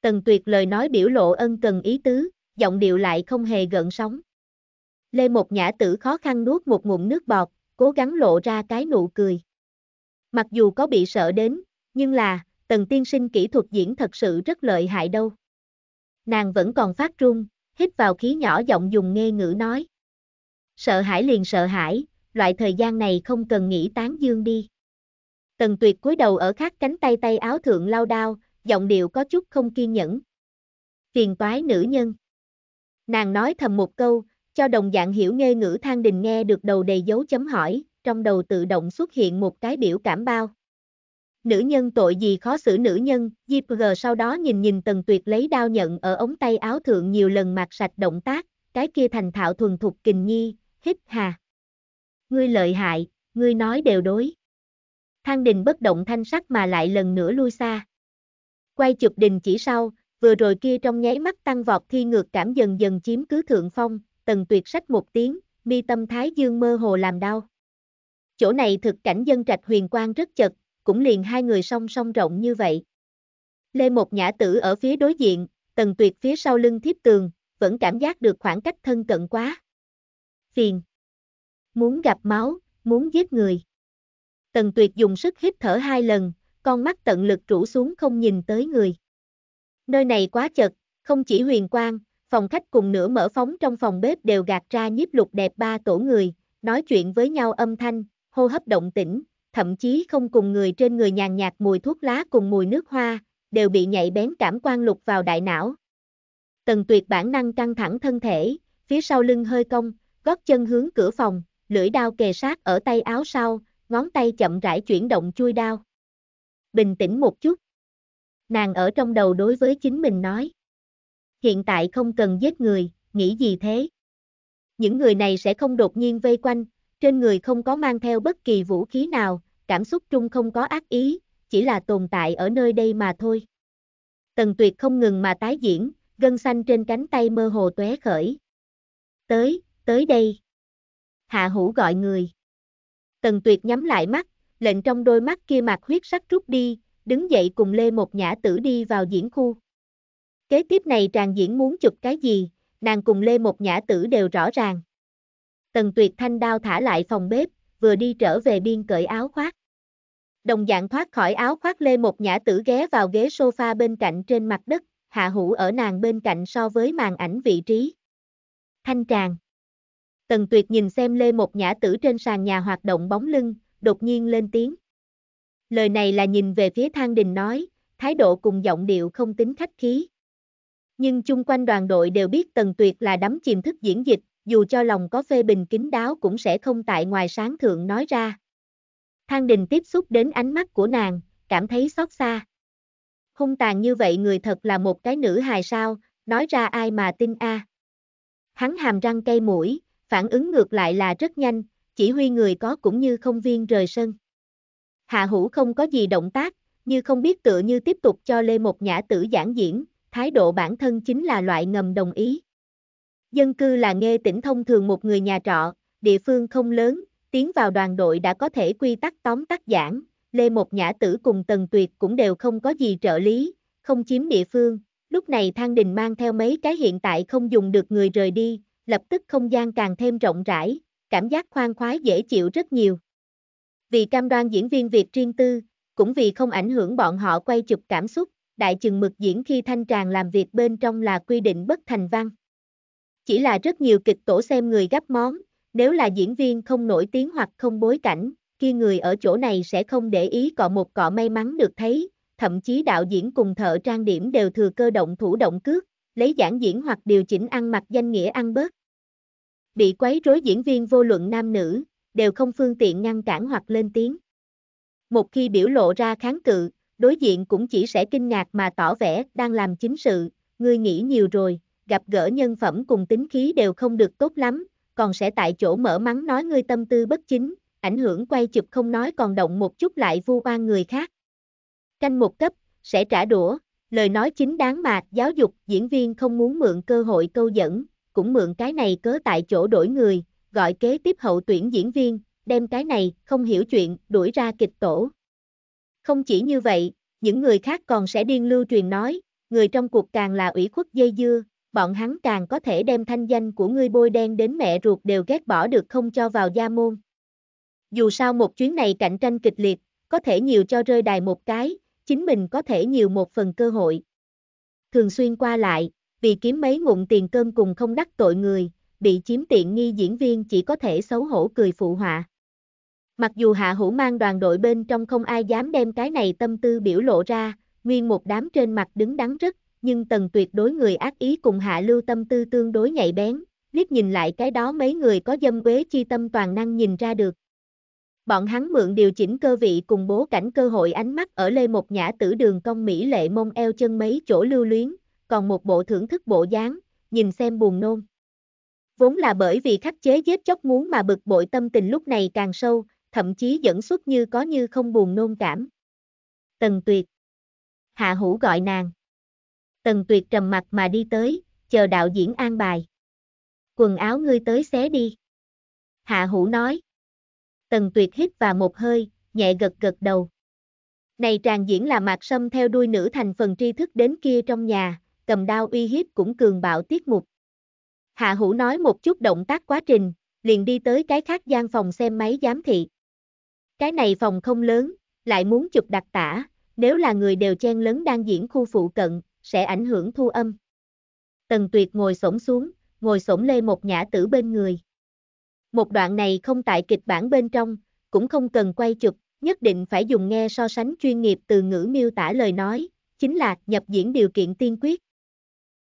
Tần tuyệt lời nói biểu lộ ân cần ý tứ, giọng điệu lại không hề gợn sóng. Lê một nhã tử khó khăn nuốt một ngụm nước bọt, cố gắng lộ ra cái nụ cười. Mặc dù có bị sợ đến, nhưng là, tần tiên sinh kỹ thuật diễn thật sự rất lợi hại đâu. Nàng vẫn còn phát run, hít vào khí nhỏ giọng dùng nghe ngữ nói. Sợ hãi liền sợ hãi, loại thời gian này không cần nghĩ tán dương đi. Tần tuyệt cúi đầu ở khác cánh tay tay áo thượng lao đao, giọng điệu có chút không kiên nhẫn. Phiền toái nữ nhân. Nàng nói thầm một câu, cho đồng dạng hiểu nghe ngữ thang đình nghe được đầu đầy dấu chấm hỏi, trong đầu tự động xuất hiện một cái biểu cảm bao. Nữ nhân tội gì khó xử nữ nhân, Diệp G sau đó nhìn nhìn Tần Tuyệt lấy đao nhận ở ống tay áo thượng nhiều lần mặc sạch động tác, cái kia thành thạo thuần thục kình nhi, hít hà. Ngươi lợi hại, ngươi nói đều đối. Thang đình bất động thanh sắc mà lại lần nữa lui xa. Quay chụp đình chỉ sau, vừa rồi kia trong nháy mắt tăng vọt thi ngược cảm dần dần chiếm cứ thượng phong, tần tuyệt sách một tiếng, mi tâm thái dương mơ hồ làm đau chỗ này thực cảnh dân trạch huyền quang rất chật, cũng liền hai người song song rộng như vậy. Lê một nhã tử ở phía đối diện, tần tuyệt phía sau lưng thiếp tường, vẫn cảm giác được khoảng cách thân cận quá. Phiền. Muốn gặp máu, muốn giết người. Tần tuyệt dùng sức hít thở hai lần, con mắt tận lực rũ xuống không nhìn tới người. Nơi này quá chật, không chỉ huyền quang, phòng khách cùng nửa mở phóng trong phòng bếp đều gạt ra nhiếp lục đẹp ba tổ người, nói chuyện với nhau âm thanh, hô hấp động tĩnh, thậm chí không cùng người trên người nhàn nhạt mùi thuốc lá cùng mùi nước hoa, đều bị nhạy bén cảm quan lục vào đại não. Tần tuyệt bản năng căng thẳng thân thể, phía sau lưng hơi cong, gót chân hướng cửa phòng, lưỡi đao kề sát ở tay áo sau, ngón tay chậm rãi chuyển động chui đao. Bình tĩnh một chút. Nàng ở trong đầu đối với chính mình nói. Hiện tại không cần giết người, nghĩ gì thế? Những người này sẽ không đột nhiên vây quanh, trên người không có mang theo bất kỳ vũ khí nào, cảm xúc trung không có ác ý, chỉ là tồn tại ở nơi đây mà thôi. Tần tuyệt không ngừng mà tái diễn, gân xanh trên cánh tay mơ hồ tóe khởi. Tới, tới đây. Hạ Hủ gọi người. Tần tuyệt nhắm lại mắt, lệnh trong đôi mắt kia mặt huyết sắc rút đi, đứng dậy cùng lê một nhã tử đi vào diễn khu. Kế tiếp này tràng diễn muốn chụp cái gì, nàng cùng lê một nhã tử đều rõ ràng. Tần tuyệt thanh đao thả lại phòng bếp, vừa đi trở về biên cởi áo khoác. Đồng dạng thoát khỏi áo khoác lê một nhã tử ghé vào ghế sofa bên cạnh trên mặt đất, hạ hữu ở nàng bên cạnh so với màn ảnh vị trí. Thanh tràng. Tần tuyệt nhìn xem lê một nhã tử trên sàn nhà hoạt động bóng lưng, đột nhiên lên tiếng. Lời này là nhìn về phía thang đình nói, thái độ cùng giọng điệu không tính khách khí. Nhưng chung quanh đoàn đội đều biết Tần Tuyệt là đắm chìm thức diễn dịch, dù cho lòng có phê bình kín đáo cũng sẽ không tại ngoài sáng thượng nói ra. Thang đình tiếp xúc đến ánh mắt của nàng, cảm thấy xót xa. Hung tàn như vậy người thật là một cái nữ hài sao, nói ra ai mà tin a? À. Hắn hàm răng cây mũi, phản ứng ngược lại là rất nhanh, chỉ huy người có cũng như không viên rời sân. Hạ Hủ không có gì động tác, như không biết tựa như tiếp tục cho Lê một Nhã Tử giảng diễn, thái độ bản thân chính là loại ngầm đồng ý. Dân cư là nghe tỉnh thông thường một người nhà trọ, địa phương không lớn, tiến vào đoàn đội đã có thể quy tắc tóm tắt giản. Lê Một Nhã Tử cùng Tần Tuyệt cũng đều không có gì trợ lý, không chiếm địa phương, lúc này Thang Đình mang theo mấy cái hiện tại không dùng được người rời đi, lập tức không gian càng thêm rộng rãi, cảm giác khoan khoái dễ chịu rất nhiều. Vì cam đoan diễn viên Việt riêng tư, cũng vì không ảnh hưởng bọn họ quay chụp cảm xúc, đại chừng mực diễn khi thanh tràng làm việc bên trong là quy định bất thành văn. Chỉ là rất nhiều kịch tổ xem người gấp món, nếu là diễn viên không nổi tiếng hoặc không bối cảnh, kia người ở chỗ này sẽ không để ý cọ một cọ may mắn được thấy, thậm chí đạo diễn cùng thợ trang điểm đều thừa cơ động thủ động cước, lấy giảng diễn hoặc điều chỉnh ăn mặc danh nghĩa ăn bớt. Bị quấy rối diễn viên vô luận nam nữ, đều không phương tiện ngăn cản hoặc lên tiếng. Một khi biểu lộ ra kháng cự, đối diện cũng chỉ sẽ kinh ngạc mà tỏ vẻ đang làm chính sự, ngươi nghĩ nhiều rồi, gặp gỡ nhân phẩm cùng tính khí đều không được tốt lắm, còn sẽ tại chỗ mở mắng nói ngươi tâm tư bất chính, ảnh hưởng quay chụp không nói còn động một chút lại vu oan người khác. Canh một cấp, sẽ trả đũa, lời nói chính đáng mà giáo dục diễn viên không muốn mượn cơ hội câu dẫn, cũng mượn cái này cớ tại chỗ đổi người, gọi kế tiếp hậu tuyển diễn viên, đem cái này không hiểu chuyện đuổi ra kịch tổ. Không chỉ như vậy, những người khác còn sẽ điên lưu truyền nói, người trong cuộc càng là ủy khuất dây dưa, bọn hắn càng có thể đem thanh danh của ngươi bôi đen đến mẹ ruột đều ghét bỏ được không cho vào gia môn. Dù sao một chuyến này cạnh tranh kịch liệt, có thể nhiều cho rơi đài một cái, chính mình có thể nhiều một phần cơ hội. Thường xuyên qua lại, vì kiếm mấy ngụm tiền cơm cùng không đắc tội người, bị chiếm tiện nghi diễn viên chỉ có thể xấu hổ cười phụ họa. Mặc dù Hạ Hữu mang đoàn đội bên trong không ai dám đem cái này tâm tư biểu lộ ra, nguyên một đám trên mặt đứng đắn rất, nhưng tần tuyệt đối người ác ý cùng hạ lưu tâm tư tương đối nhạy bén, liếc nhìn lại cái đó mấy người có dâm quế chi tâm toàn năng nhìn ra được. Bọn hắn mượn điều chỉnh cơ vị cùng bố cảnh cơ hội ánh mắt ở lê một nhã tử đường công mỹ lệ mông eo chân mấy chỗ lưu luyến, còn một bộ thưởng thức bộ dáng, nhìn xem buồn nôn. Vốn là bởi vì khắc chế giết chóc muốn mà bực bội tâm tình lúc này càng sâu, thậm chí dẫn xuất như có như không buồn nôn cảm. Tần tuyệt. Hạ hữu gọi nàng. Tần tuyệt trầm mặt mà đi tới, chờ đạo diễn an bài. Quần áo ngươi tới xé đi. Hạ hủ nói. Tần tuyệt hít và một hơi, nhẹ gật gật đầu. Này tràn diễn là mạc sâm theo đuôi nữ thành phần tri thức đến kia trong nhà, cầm đao uy hiếp cũng cường bạo tiết mục. Hạ hủ nói một chút động tác quá trình, liền đi tới cái khác gian phòng xem máy giám thị. Cái này phòng không lớn, lại muốn chụp đặc tả, nếu là người đều chen lớn đang diễn khu phụ cận, sẽ ảnh hưởng thu âm. Tần Tuyệt ngồi xổm xuống, ngồi xổm lê một nhã tử bên người. Một đoạn này không tại kịch bản bên trong, cũng không cần quay chụp, nhất định phải dùng nghe so sánh chuyên nghiệp từ ngữ miêu tả lời nói, chính là nhập diễn điều kiện tiên quyết.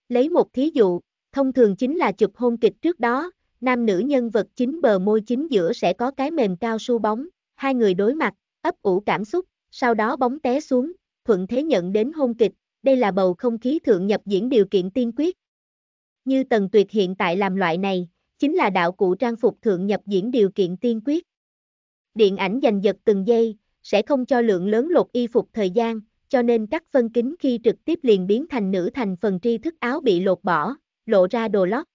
Lấy một thí dụ, thông thường chính là chụp hôn kịch trước đó, nam nữ nhân vật chính bờ môi chính giữa sẽ có cái mềm cao su bóng, hai người đối mặt, ấp ủ cảm xúc, sau đó bóng té xuống, thuận thế nhận đến hôn kịch, đây là bầu không khí thượng nhập diễn điều kiện tiên quyết. Như Tần Tuyệt hiện tại làm loại này, chính là đạo cụ trang phục thượng nhập diễn điều kiện tiên quyết. Điện ảnh giành giật từng giây, sẽ không cho lượng lớn lột y phục thời gian, cho nên các phân kính khi trực tiếp liền biến thành nữ thành phần tri thức áo bị lột bỏ, lộ ra đồ lót.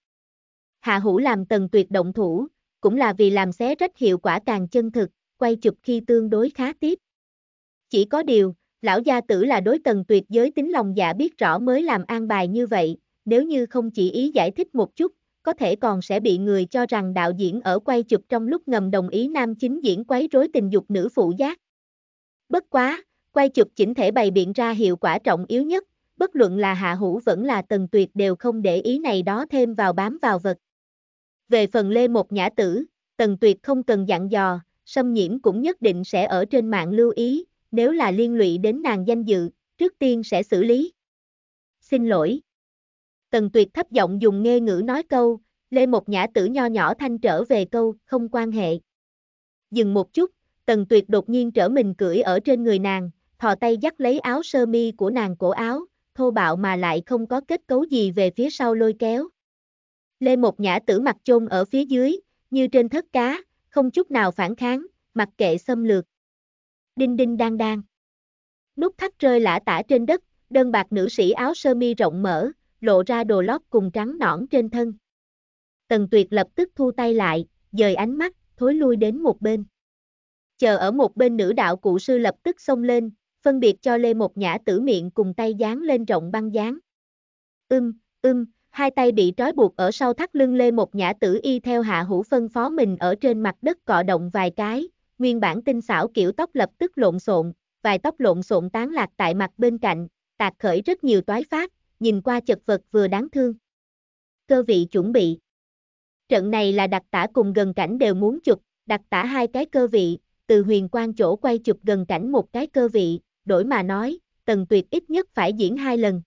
Hạ hữu làm Tần Tuyệt động thủ, cũng là vì làm xé rách hiệu quả càng chân thực, quay chụp khi tương đối khá tiếp. Chỉ có điều, Lão gia tử là đối tần tuyệt giới tính lòng dạ biết rõ mới làm an bài như vậy, nếu như không chỉ ý giải thích một chút, có thể còn sẽ bị người cho rằng đạo diễn ở quay chụp trong lúc ngầm đồng ý nam chính diễn quấy rối tình dục nữ phụ giác. Bất quá, quay chụp chỉnh thể bày biện ra hiệu quả trọng yếu nhất, bất luận là hạ hữu vẫn là tần tuyệt đều không để ý này đó thêm vào bám vào vật. Về phần lê một nhã tử, tần tuyệt không cần dặn dò, xâm nhiễm cũng nhất định sẽ ở trên mạng lưu ý, nếu là liên lụy đến nàng danh dự, trước tiên sẽ xử lý. Xin lỗi. Tần tuyệt thấp giọng dùng nghe ngữ nói câu, lê một nhã tử nho nhỏ thanh trở về câu, không quan hệ. Dừng một chút, tần tuyệt đột nhiên trở mình cưỡi ở trên người nàng, thò tay dắt lấy áo sơ mi của nàng cổ áo, thô bạo mà lại không có kết cấu gì về phía sau lôi kéo. Lê một nhã tử mặt chôn ở phía dưới, như trên thất cá, không chút nào phản kháng, mặc kệ xâm lược đinh đinh đang đang. Nút thắt rơi lả tả trên đất, đơn bạc nữ sĩ áo sơ mi rộng mở, lộ ra đồ lót cùng trắng nõn trên thân. Tần tuyệt lập tức thu tay lại, dời ánh mắt, thối lui đến một bên. Chờ ở một bên nữ đạo cụ sư lập tức xông lên, phân biệt cho Lê một nhã tử miệng cùng tay dán lên rộng băng dán. Ưm, ưm, hai tay bị trói buộc ở sau thắt lưng Lê một nhã tử y theo hạ hữu phân phó mình ở trên mặt đất cọ động vài cái, nguyên bản tinh xảo kiểu tóc lập tức lộn xộn, vài tóc lộn xộn tán lạc tại mặt bên cạnh, tạc khởi rất nhiều toái phát, nhìn qua chật vật vừa đáng thương. Cơ vị chuẩn bị. Trận này là đặc tả cùng gần cảnh đều muốn chụp, đặc tả hai cái cơ vị, từ huyền quan chỗ quay chụp gần cảnh một cái cơ vị, đổi mà nói, tần tuyệt ít nhất phải diễn hai lần.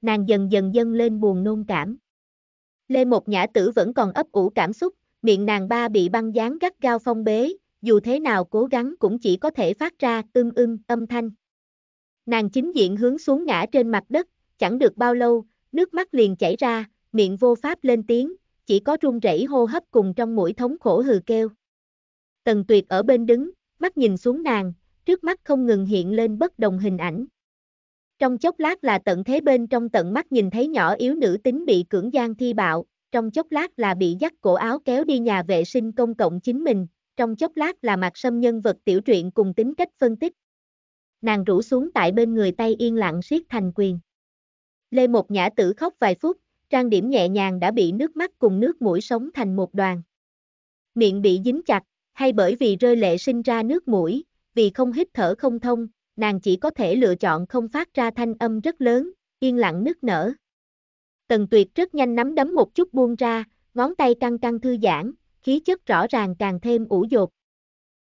Nàng dần dần dâng lên buồn nôn cảm. Lê một Nhã Tử vẫn còn ấp ủ cảm xúc, miệng nàng ba bị băng dán gắt gao phong bế, dù thế nào cố gắng cũng chỉ có thể phát ra ưng ưng âm thanh. Nàng chính diện hướng xuống ngã trên mặt đất, chẳng được bao lâu, nước mắt liền chảy ra, miệng vô pháp lên tiếng, chỉ có run rẩy hô hấp cùng trong mũi thống khổ hừ kêu. Tần tuyệt ở bên đứng, mắt nhìn xuống nàng, trước mắt không ngừng hiện lên bất đồng hình ảnh. Trong chốc lát là tận thế bên trong tận mắt nhìn thấy nhỏ yếu nữ tính bị cưỡng gian thi bạo, trong chốc lát là bị dắt cổ áo kéo đi nhà vệ sinh công cộng chính mình, trong chốc lát là mặt sâm nhân vật tiểu truyện cùng tính cách phân tích. Nàng rủ xuống tại bên người tay yên lặng siết thành quyền. Lê một nhã tử khóc vài phút, trang điểm nhẹ nhàng đã bị nước mắt cùng nước mũi sống thành một đoàn. Miệng bị dính chặt, hay bởi vì rơi lệ sinh ra nước mũi, vì không hít thở không thông, nàng chỉ có thể lựa chọn không phát ra thanh âm rất lớn, yên lặng nức nở. Tần tuyệt rất nhanh nắm đấm một chút buông ra, ngón tay căng căng thư giãn, khí chất rõ ràng càng thêm ủ dột.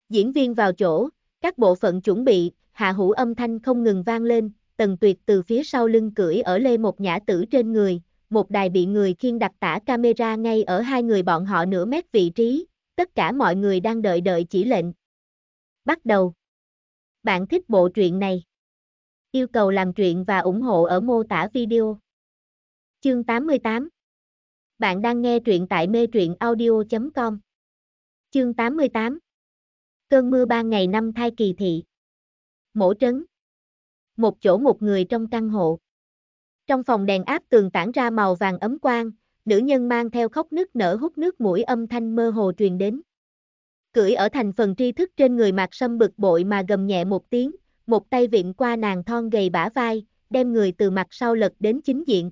Diễn viên vào chỗ, các bộ phận chuẩn bị, hạ hữu âm thanh không ngừng vang lên, tần tuyệt từ phía sau lưng cưỡi ở lê một nhã tử trên người, một đài bị người khiên đặt tả camera ngay ở hai người bọn họ nửa mét vị trí, tất cả mọi người đang đợi đợi chỉ lệnh. Bắt đầu. Bạn thích bộ truyện này. Yêu cầu làm truyện và ủng hộ ở mô tả video. Chương 88 bạn đang nghe truyện tại mê truyện audio.com. Chương 88 Cơn mưa ba ngày năm thai kỳ thị. Mổ trấn. Một chỗ một người trong căn hộ. Trong phòng đèn áp tường tản ra màu vàng ấm quang, nữ nhân mang theo khóc nước nở hút nước mũi âm thanh mơ hồ truyền đến. Cưỡi ở thành phần tri thức trên người mạc sâm bực bội mà gầm nhẹ một tiếng, một tay viện qua nàng thon gầy bả vai, đem người từ mặt sau lật đến chính diện.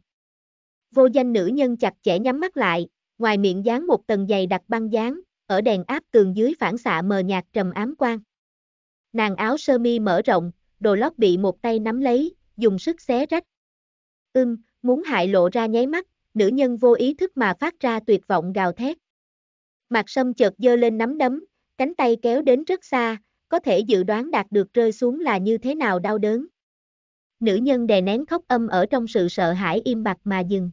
Vô danh nữ nhân chặt chẽ nhắm mắt lại, ngoài miệng dán một tầng dày đặc băng dán, ở đèn áp tường dưới phản xạ mờ nhạt trầm ám quang. Nàng áo sơ mi mở rộng, đồ lót bị một tay nắm lấy, dùng sức xé rách. Ưm, muốn hại lộ ra nháy mắt, nữ nhân vô ý thức mà phát ra tuyệt vọng gào thét. Mạc Sâm chợt dơ lên nắm đấm, cánh tay kéo đến rất xa, có thể dự đoán đạt được rơi xuống là như thế nào đau đớn. Nữ nhân đè nén khóc âm ở trong sự sợ hãi im bặt mà dừng.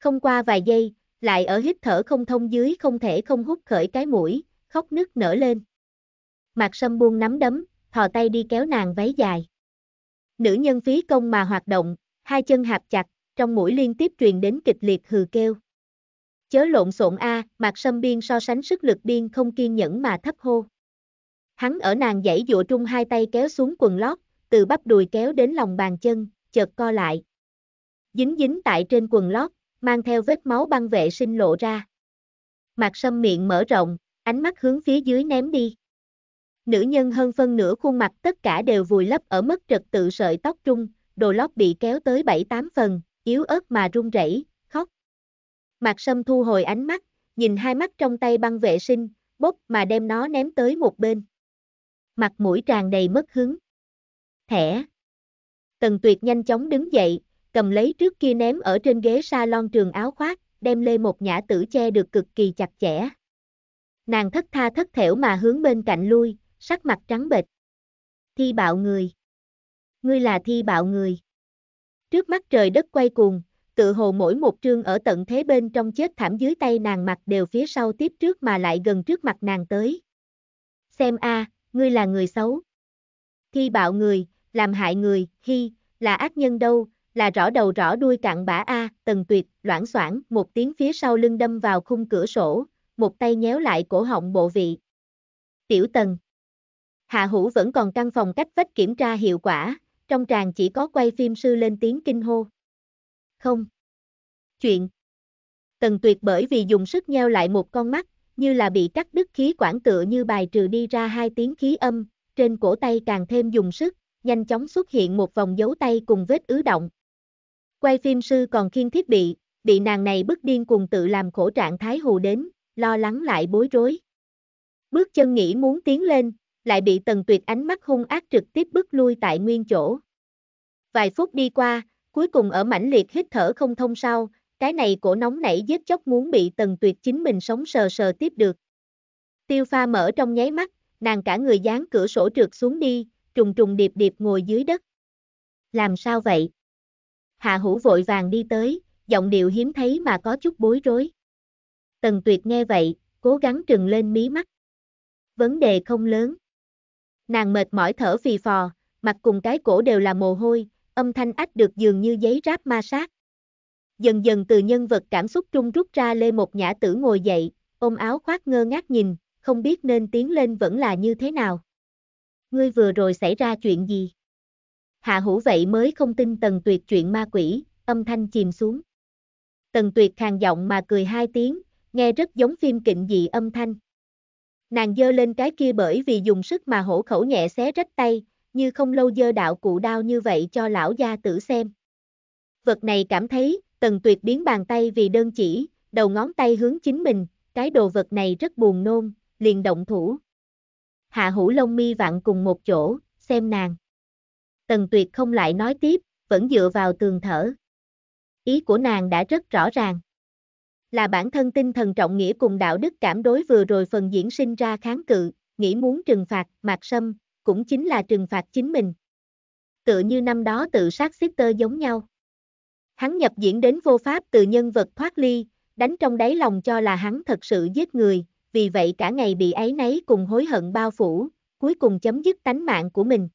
Không qua vài giây, lại ở hít thở không thông dưới không thể không hút khởi cái mũi, khóc nức nở lên. Mạc Sâm buông nắm đấm, thò tay đi kéo nàng váy dài. Nữ nhân phí công mà hoạt động, hai chân hạp chặt, trong mũi liên tiếp truyền đến kịch liệt hừ kêu. Chớ lộn xộn a, Mạc Sâm biên so sánh sức lực biên không kiên nhẫn mà thấp hô. Hắn ở nàng dãy dụa trung hai tay kéo xuống quần lót, từ bắp đùi kéo đến lòng bàn chân, chợt co lại. Dính dính tại trên quần lót, mang theo vết máu băng vệ sinh lộ ra. Mặt sâm miệng mở rộng, ánh mắt hướng phía dưới ném đi. Nữ nhân hơn phân nửa khuôn mặt tất cả đều vùi lấp ở mất trật tự sợi tóc trung, đồ lót bị kéo tới 7-8 phần, yếu ớt mà run rẩy, khóc. Mặt sâm thu hồi ánh mắt, nhìn hai mắt trong tay băng vệ sinh, bốc mà đem nó ném tới một bên. Mặt mũi tràn đầy mất hứng. Thẻ. Tần tuyệt nhanh chóng đứng dậy, cầm lấy trước kia ném ở trên ghế salon trường áo khoác, đem lê một nhã tử che được cực kỳ chặt chẽ. Nàng thất tha thất thểu mà hướng bên cạnh lui, sắc mặt trắng bệch. Thi bạo người. Ngươi là thi bạo người. Trước mắt trời đất quay cuồng, tự hồ mỗi một trương ở tận thế bên trong chết thảm dưới tay nàng mặt đều phía sau tiếp trước mà lại gần trước mặt nàng tới. Xem a, ngươi là người xấu. Thi bạo người, làm hại người, hi, là ác nhân đâu, là rõ đầu rõ đuôi cạn bã A, tần tuyệt, loãng xoảng một tiếng phía sau lưng đâm vào khung cửa sổ, một tay nhéo lại cổ họng bộ vị. Tiểu tần. Hạ Hủ vẫn còn căn phòng cách vách kiểm tra hiệu quả, trong tràng chỉ có quay phim sư lên tiếng kinh hô. Không. Chuyện. Tần tuyệt bởi vì dùng sức nheo lại một con mắt, như là bị cắt đứt khí quản tựa như bài trừ đi ra hai tiếng khí âm, trên cổ tay càng thêm dùng sức, nhanh chóng xuất hiện một vòng dấu tay cùng vết ứ động, Quay phim sư còn khiên thiết bị, bị nàng này bức điên cùng tự làm khổ trạng thái hù đến, lo lắng lại bối rối. Bước chân nghĩ muốn tiến lên, lại bị tần tuyệt ánh mắt hung ác trực tiếp bức lui tại nguyên chỗ. Vài phút đi qua, cuối cùng ở mãnh liệt hít thở không thông sau, cái này cổ nóng nảy giết chóc muốn bị tần tuyệt chính mình sống sờ sờ tiếp được. Tiêu pha mở trong nháy mắt, nàng cả người dán cửa sổ trượt xuống đi, trùng trùng điệp điệp ngồi dưới đất. Làm sao vậy? Hạ Hữu vội vàng đi tới, giọng điệu hiếm thấy mà có chút bối rối. Tần Tuyệt nghe vậy, cố gắng trừng lên mí mắt. Vấn đề không lớn. Nàng mệt mỏi thở phì phò, mặt cùng cái cổ đều là mồ hôi, âm thanh ách được dường như giấy ráp ma sát. Dần dần từ nhân vật cảm xúc trung rút ra lê một nhã tử ngồi dậy, ôm áo khoác ngơ ngác nhìn, không biết nên tiến lên vẫn là như thế nào. Ngươi vừa rồi xảy ra chuyện gì? Hạ hữu vậy mới không tin tần tuyệt chuyện ma quỷ, âm thanh chìm xuống. Tần tuyệt khàn giọng mà cười hai tiếng, nghe rất giống phim kịnh dị âm thanh. Nàng dơ lên cái kia bởi vì dùng sức mà hổ khẩu nhẹ xé rách tay, như không lâu dơ đạo cụ đao như vậy cho lão gia tử xem. Vật này cảm thấy, tần tuyệt biến bàn tay vì đơn chỉ, đầu ngón tay hướng chính mình, cái đồ vật này rất buồn nôn, liền động thủ. Hạ hủ lông mi vặn cùng một chỗ, xem nàng. Tần tuyệt không lại nói tiếp, vẫn dựa vào tường thở. Ý của nàng đã rất rõ ràng. Là bản thân tinh thần trọng nghĩa cùng đạo đức cảm đối vừa rồi phần diễn sinh ra kháng cự, nghĩ muốn trừng phạt, mạc sâm, cũng chính là trừng phạt chính mình. Tựa như năm đó tự sát sister giống nhau. Hắn nhập diễn đến vô pháp từ nhân vật thoát ly, đánh trong đáy lòng cho là hắn thật sự giết người, vì vậy cả ngày bị ấy nấy cùng hối hận bao phủ, cuối cùng chấm dứt tánh mạng của mình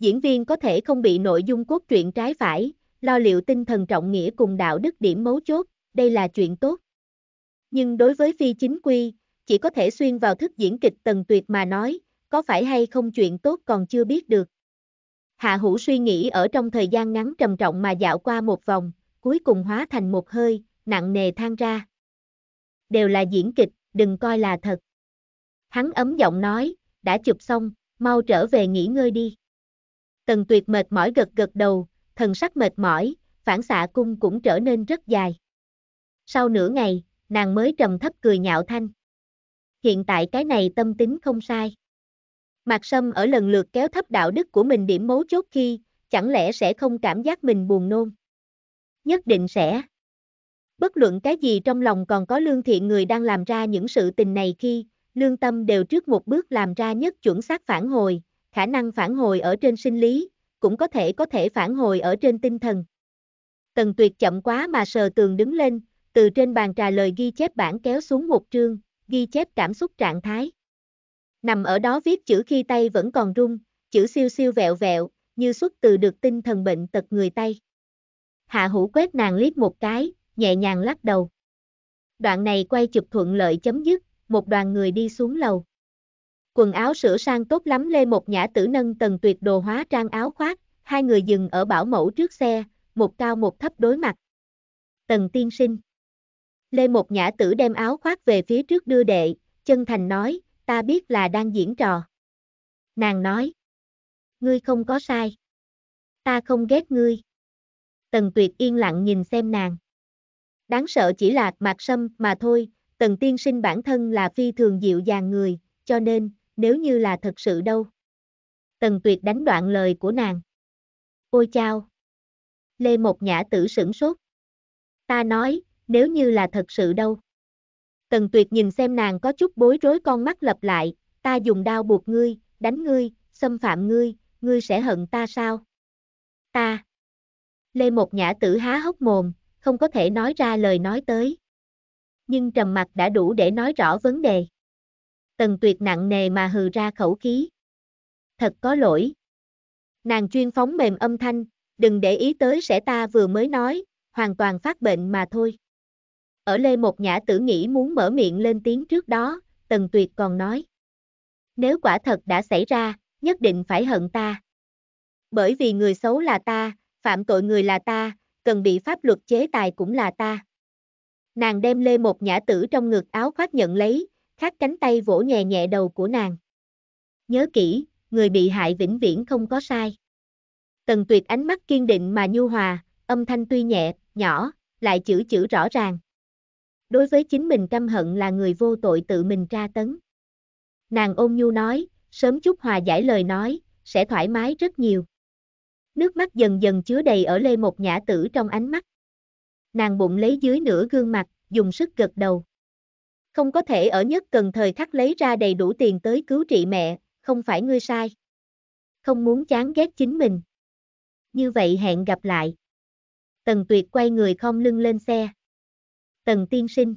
diễn viên có thể không bị nội dung cốt truyện trái phải, lo liệu tinh thần trọng nghĩa cùng đạo đức điểm mấu chốt, đây là chuyện tốt. Nhưng đối với phi chính quy, chỉ có thể xuyên vào thức diễn kịch tần tuyệt mà nói, có phải hay không chuyện tốt còn chưa biết được. Hạ hữu suy nghĩ ở trong thời gian ngắn trầm trọng mà dạo qua một vòng, cuối cùng hóa thành một hơi, nặng nề than ra. Đều là diễn kịch, đừng coi là thật. Hắn ấm giọng nói, đã chụp xong, mau trở về nghỉ ngơi đi. Tần tuyệt mệt mỏi gật gật đầu, thần sắc mệt mỏi, phản xạ cung cũng trở nên rất dài. Sau nửa ngày, nàng mới trầm thấp cười nhạo thanh. Hiện tại cái này tâm tính không sai. Mạc Sâm ở lần lượt kéo thấp đạo đức của mình điểm mấu chốt khi, chẳng lẽ sẽ không cảm giác mình buồn nôn? Nhất định sẽ. Bất luận cái gì trong lòng còn có lương thiện người đang làm ra những sự tình này khi, lương tâm đều trước một bước làm ra nhất chuẩn xác phản hồi, khả năng phản hồi ở trên sinh lý, cũng có thể có thể phản hồi ở trên tinh thần. Tần tuyệt chậm quá mà sờ tường đứng lên, từ trên bàn trà lời ghi chép bản kéo xuống một trương, ghi chép cảm xúc trạng thái. Nằm ở đó viết chữ khi tay vẫn còn rung, chữ siêu siêu vẹo vẹo, như xuất từ được tinh thần bệnh tật người tay. Hạ Hủ quét nàng liếc một cái, nhẹ nhàng lắc đầu. Đoạn này quay chụp thuận lợi chấm dứt, một đoàn người đi xuống lầu quần áo sửa sang tốt lắm lê một nhã tử nâng tần tuyệt đồ hóa trang áo khoác, hai người dừng ở bảo mẫu trước xe, một cao một thấp đối mặt. Tần tiên sinh. Lê một nhã tử đem áo khoác về phía trước đưa đệ, chân thành nói, ta biết là đang diễn trò. Nàng nói. Ngươi không có sai. Ta không ghét ngươi. Tần tuyệt yên lặng nhìn xem nàng. Đáng sợ chỉ là mặt sâm mà thôi, tần tiên sinh bản thân là phi thường dịu dàng người, cho nên, nếu như là thật sự đâu. Tần tuyệt đánh đoạn lời của nàng. Ôi chao! Lê một nhã tử sửng sốt. Ta nói, nếu như là thật sự đâu. Tần tuyệt nhìn xem nàng có chút bối rối con mắt lặp lại, ta dùng đao buộc ngươi, đánh ngươi, xâm phạm ngươi, ngươi sẽ hận ta sao? Ta! Lê một nhã tử há hốc mồm, không có thể nói ra lời nói tới. Nhưng trầm mặt đã đủ để nói rõ vấn đề. Tần tuyệt nặng nề mà hừ ra khẩu khí. Thật có lỗi. Nàng chuyên phóng mềm âm thanh, đừng để ý tới sẽ ta vừa mới nói, hoàn toàn phát bệnh mà thôi. Ở lê một nhã tử nghĩ muốn mở miệng lên tiếng trước đó, tần tuyệt còn nói. Nếu quả thật đã xảy ra, nhất định phải hận ta. Bởi vì người xấu là ta, phạm tội người là ta, cần bị pháp luật chế tài cũng là ta. Nàng đem lê một nhã tử trong ngực áo khoác nhận lấy, khắc cánh tay vỗ nhẹ nhẹ đầu của nàng. Nhớ kỹ, người bị hại vĩnh viễn không có sai. Tần tuyệt ánh mắt kiên định mà nhu hòa, âm thanh tuy nhẹ, nhỏ, lại chữ chữ rõ ràng. Đối với chính mình căm hận là người vô tội tự mình tra tấn. Nàng ôm nhu nói, sớm chút hòa giải lời nói, sẽ thoải mái rất nhiều. Nước mắt dần dần chứa đầy ở lê một nhã tử trong ánh mắt. Nàng bụng lấy dưới nửa gương mặt, dùng sức gật đầu. Không có thể ở nhất cần thời khắc lấy ra đầy đủ tiền tới cứu trị mẹ, không phải ngươi sai. Không muốn chán ghét chính mình. Như vậy hẹn gặp lại. Tần tuyệt quay người không lưng lên xe. Tần tiên sinh.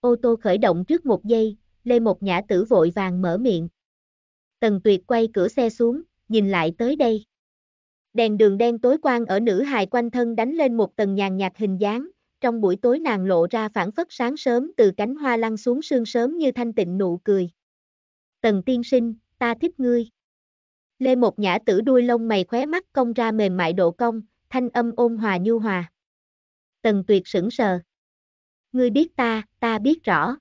Ô tô khởi động trước một giây, Lê Một Nhã Tử vội vàng mở miệng. Tần tuyệt quay cửa xe xuống, nhìn lại tới đây. Đèn đường đen tối quang ở nữ hài quanh thân đánh lên một tầng nhàn nhạt hình dáng, trong buổi tối nàng lộ ra phản phất sáng sớm từ cánh hoa lăn xuống sương sớm như thanh tịnh nụ cười. Tần tiên sinh, ta thích ngươi. Lê một nhã tử đuôi lông mày khóe mắt cong ra mềm mại độ cong, thanh âm ôn hòa nhu hòa. Tần tuyệt sững sờ. Ngươi biết ta, ta biết rõ.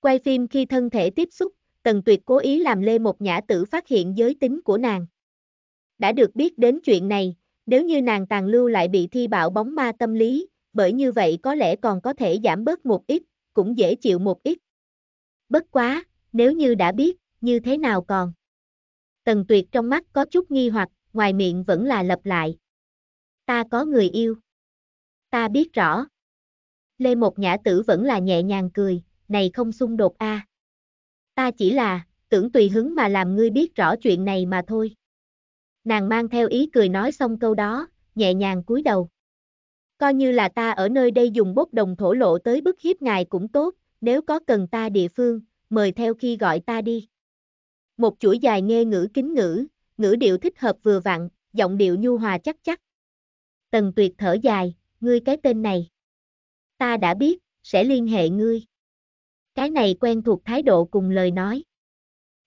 Quay phim khi thân thể tiếp xúc, tần tuyệt cố ý làm Lê một nhã tử phát hiện giới tính của nàng. Đã được biết đến chuyện này, nếu như nàng tàn lưu lại bị thi bạo bóng ma tâm lý, bởi như vậy có lẽ còn có thể giảm bớt một ít, cũng dễ chịu một ít. Bất quá, nếu như đã biết, như thế nào còn? Tần tuyệt trong mắt có chút nghi hoặc, ngoài miệng vẫn là lặp lại. Ta có người yêu. Ta biết rõ. Lê Một Nhã Tử vẫn là nhẹ nhàng cười, này không xung đột a. À. Ta chỉ là, tưởng tùy hứng mà làm ngươi biết rõ chuyện này mà thôi. Nàng mang theo ý cười nói xong câu đó, nhẹ nhàng cúi đầu. Coi như là ta ở nơi đây dùng bốc đồng thổ lộ tới bức hiếp ngài cũng tốt, nếu có cần ta địa phương, mời theo khi gọi ta đi. Một chuỗi dài nghe ngữ kính ngữ, ngữ điệu thích hợp vừa vặn, giọng điệu nhu hòa chắc chắc. Tần tuyệt thở dài, ngươi cái tên này. Ta đã biết, sẽ liên hệ ngươi. Cái này quen thuộc thái độ cùng lời nói.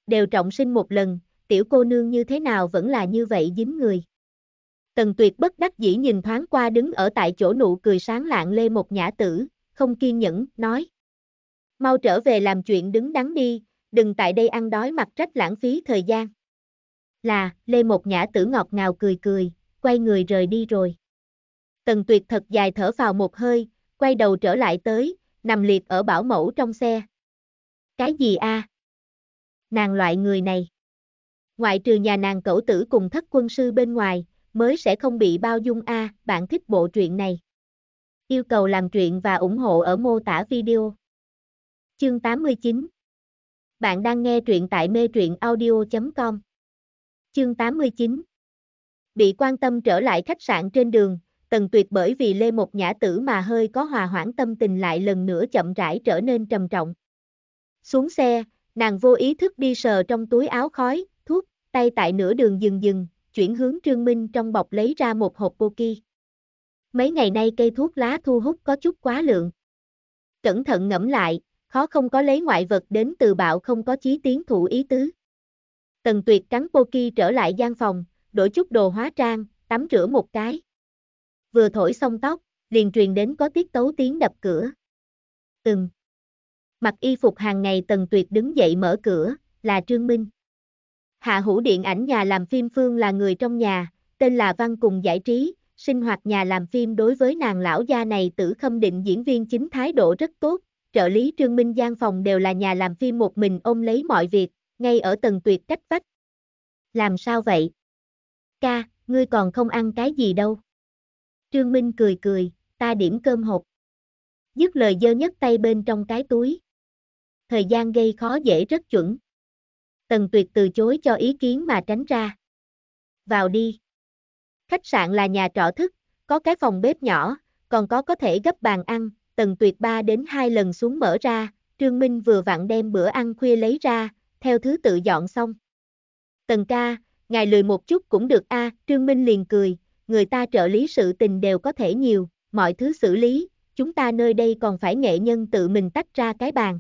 Đều trọng sinh một lần, tiểu cô nương như thế nào vẫn là như vậy dính người. Tần tuyệt bất đắc dĩ nhìn thoáng qua đứng ở tại chỗ nụ cười sáng lạng lê một nhã tử, không kiên nhẫn, nói. Mau trở về làm chuyện đứng đắn đi, đừng tại đây ăn đói mặc trách lãng phí thời gian. Là, lê một nhã tử ngọt ngào cười cười, quay người rời đi rồi. Tần tuyệt thật dài thở vào một hơi, quay đầu trở lại tới, nằm liệt ở bảo mẫu trong xe. Cái gì a? Nàng loại người này. Ngoại trừ nhà nàng cẩu tử cùng thất quân sư bên ngoài, mới sẽ không bị bao dung a, à, bạn thích bộ truyện này. Yêu cầu làm truyện và ủng hộ ở mô tả video. Chương 89 Bạn đang nghe truyện tại mê truyện audio.com Chương 89 Bị quan tâm trở lại khách sạn trên đường, Tần Tuyệt bởi vì Lê Một Nhã Tử mà hơi có hòa hoãn tâm tình lại lần nữa chậm rãi trở nên trầm trọng. Xuống xe, nàng vô ý thức đi sờ trong túi áo khói, thuốc, tay tại nửa đường dừng dừng, chuyển hướng Trương Minh trong bọc lấy ra một hộp poki. Mấy ngày nay cây thuốc lá thu hút có chút quá lượng. Cẩn thận ngẫm lại, khó không có lấy ngoại vật đến từ bạo không có chí tiến thủ ý tứ. Tần tuyệt cắn poki trở lại gian phòng, đổi chút đồ hóa trang, tắm rửa một cái. Vừa thổi xong tóc, liền truyền đến có tiết tấu tiếng đập cửa. Từng. Mặc y phục hàng ngày tần tuyệt đứng dậy mở cửa, là Trương Minh. Hạ hữu điện ảnh nhà làm phim Phương là người trong nhà, tên là Văn Cùng Giải Trí, sinh hoạt nhà làm phim đối với nàng lão gia này tử khâm định diễn viên chính thái độ rất tốt, trợ lý Trương Minh Giang phòng đều là nhà làm phim một mình ôm lấy mọi việc, ngay ở tầng tuyệt cách vách. Làm sao vậy? Ca, ngươi còn không ăn cái gì đâu. Trương Minh cười cười, ta điểm cơm hộp. Dứt lời dơ nhất tay bên trong cái túi. Thời gian gây khó dễ rất chuẩn. Tần Tuyệt từ chối cho ý kiến mà tránh ra. Vào đi. Khách sạn là nhà trọ thức, có cái phòng bếp nhỏ, còn có có thể gấp bàn ăn, Tần Tuyệt ba đến hai lần xuống mở ra, Trương Minh vừa vặn đem bữa ăn khuya lấy ra, theo thứ tự dọn xong. Tần ca, ngài lười một chút cũng được a, à, Trương Minh liền cười, người ta trợ lý sự tình đều có thể nhiều, mọi thứ xử lý, chúng ta nơi đây còn phải nghệ nhân tự mình tách ra cái bàn.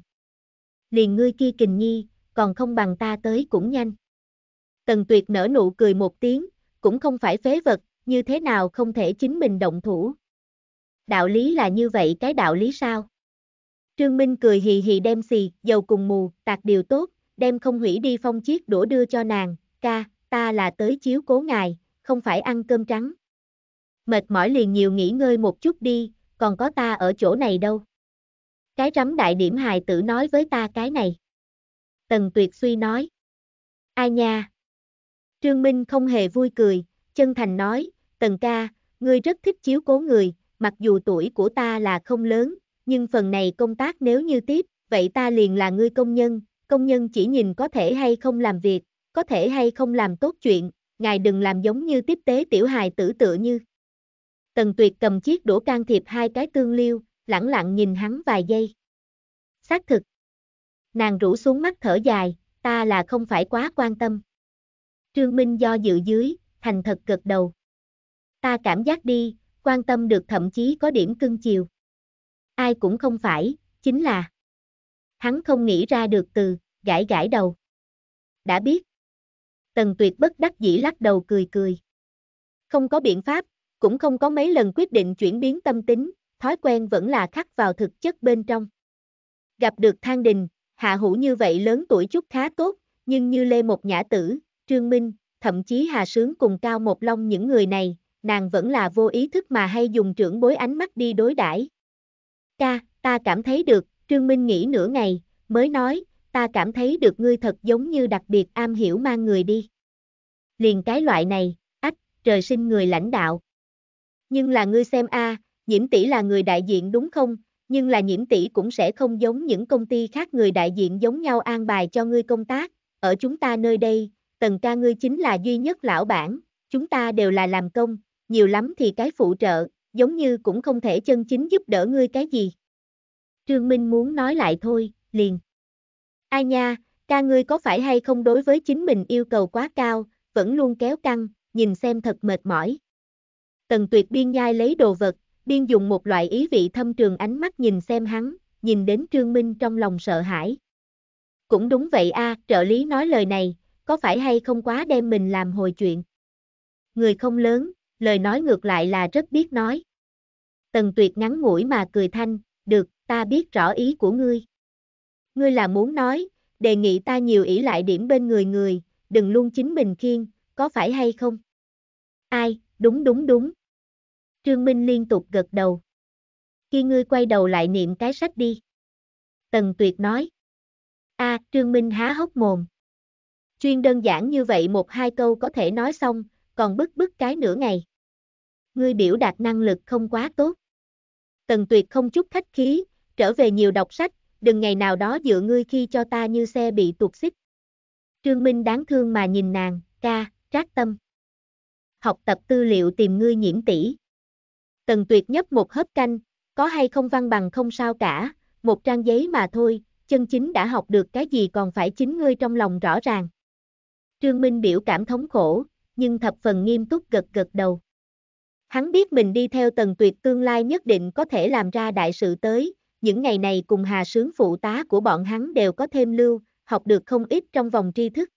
Liền ngươi kia kình nhi, còn không bằng ta tới cũng nhanh. Tần tuyệt nở nụ cười một tiếng, cũng không phải phế vật, như thế nào không thể chính mình động thủ. Đạo lý là như vậy cái đạo lý sao? Trương Minh cười hì hì đem xì, dầu cùng mù, tạc điều tốt, đem không hủy đi phong chiếc đũa đưa cho nàng, ca, ta là tới chiếu cố ngài, không phải ăn cơm trắng. Mệt mỏi liền nhiều nghỉ ngơi một chút đi, còn có ta ở chỗ này đâu. Cái rắm đại điểm hài tử nói với ta cái này. Tần Tuyệt suy nói. Ai nha? Trương Minh không hề vui cười, chân thành nói, Tần ca, ngươi rất thích chiếu cố người, mặc dù tuổi của ta là không lớn, nhưng phần này công tác nếu như tiếp, vậy ta liền là ngươi công nhân, công nhân chỉ nhìn có thể hay không làm việc, có thể hay không làm tốt chuyện, ngài đừng làm giống như tiếp tế tiểu hài tử tựa như. Tần tuyệt cầm chiếc đũa can thiệp hai cái tương liêu, lẳng lặng nhìn hắn vài giây. Xác thực, Nàng rũ xuống mắt thở dài, ta là không phải quá quan tâm. Trương Minh do dự dưới, thành thật gật đầu. Ta cảm giác đi, quan tâm được thậm chí có điểm cưng chiều. Ai cũng không phải, chính là. Hắn không nghĩ ra được từ, gãi gãi đầu. Đã biết. Tần tuyệt bất đắc dĩ lắc đầu cười cười. Không có biện pháp, cũng không có mấy lần quyết định chuyển biến tâm tính, thói quen vẫn là khắc vào thực chất bên trong. Gặp được thang đình, Hạ Hữu như vậy lớn tuổi chút khá tốt, nhưng như Lê Một Nhã Tử, Trương Minh, thậm chí Hà Sướng cùng Cao Một Long những người này, nàng vẫn là vô ý thức mà hay dùng trưởng bối ánh mắt đi đối đãi. Ca, ta cảm thấy được, Trương Minh nghĩ nửa ngày, mới nói, ta cảm thấy được ngươi thật giống như đặc biệt am hiểu mang người đi. Liền cái loại này, ách, trời sinh người lãnh đạo. Nhưng là ngươi xem a, à, nhiễm tỷ là người đại diện đúng không, nhưng là nhiễm tỷ cũng sẽ không giống những công ty khác người đại diện giống nhau an bài cho ngươi công tác, ở chúng ta nơi đây, tần ca ngươi chính là duy nhất lão bản, chúng ta đều là làm công, nhiều lắm thì cái phụ trợ, giống như cũng không thể chân chính giúp đỡ ngươi cái gì. Trương Minh muốn nói lại thôi, liền. Ai nha, ca ngươi có phải hay không đối với chính mình yêu cầu quá cao, vẫn luôn kéo căng, nhìn xem thật mệt mỏi. Tần tuyệt biên nhai lấy đồ vật, điên dùng một loại ý vị thâm trường ánh mắt nhìn xem hắn, nhìn đến Trương Minh trong lòng sợ hãi. Cũng đúng vậy a, trợ lý nói lời này, có phải hay không quá đem mình làm hồi chuyện. Người không lớn, lời nói ngược lại là rất biết nói. Tần tuyệt ngắn ngủi mà cười thanh, được, ta biết rõ ý của ngươi. Ngươi là muốn nói, đề nghị ta nhiều ỷ lại điểm bên người người, đừng luôn chính mình khiên, có phải hay không? Ai, đúng đúng đúng, Trương Minh liên tục gật đầu. Khi ngươi quay đầu lại niệm cái sách đi. Tần Tuyệt nói. a à, Trương Minh há hốc mồm. Chuyên đơn giản như vậy một hai câu có thể nói xong, còn bức bức cái nửa ngày. Ngươi biểu đạt năng lực không quá tốt. Tần Tuyệt không chút khách khí, trở về nhiều đọc sách, đừng ngày nào đó dựa ngươi khi cho ta như xe bị tuột xích. Trương Minh đáng thương mà nhìn nàng, ca, trác tâm. Học tập tư liệu tìm ngươi nhiễm tỷ. Tần tuyệt nhấp một hớp canh, có hay không văn bằng không sao cả, một trang giấy mà thôi, chân chính đã học được cái gì còn phải chính ngươi trong lòng rõ ràng. Trương Minh biểu cảm thống khổ, nhưng thập phần nghiêm túc gật gật đầu. Hắn biết mình đi theo tần tuyệt tương lai nhất định có thể làm ra đại sự tới, những ngày này cùng hà sướng phụ tá của bọn hắn đều có thêm lưu, học được không ít trong vòng tri thức.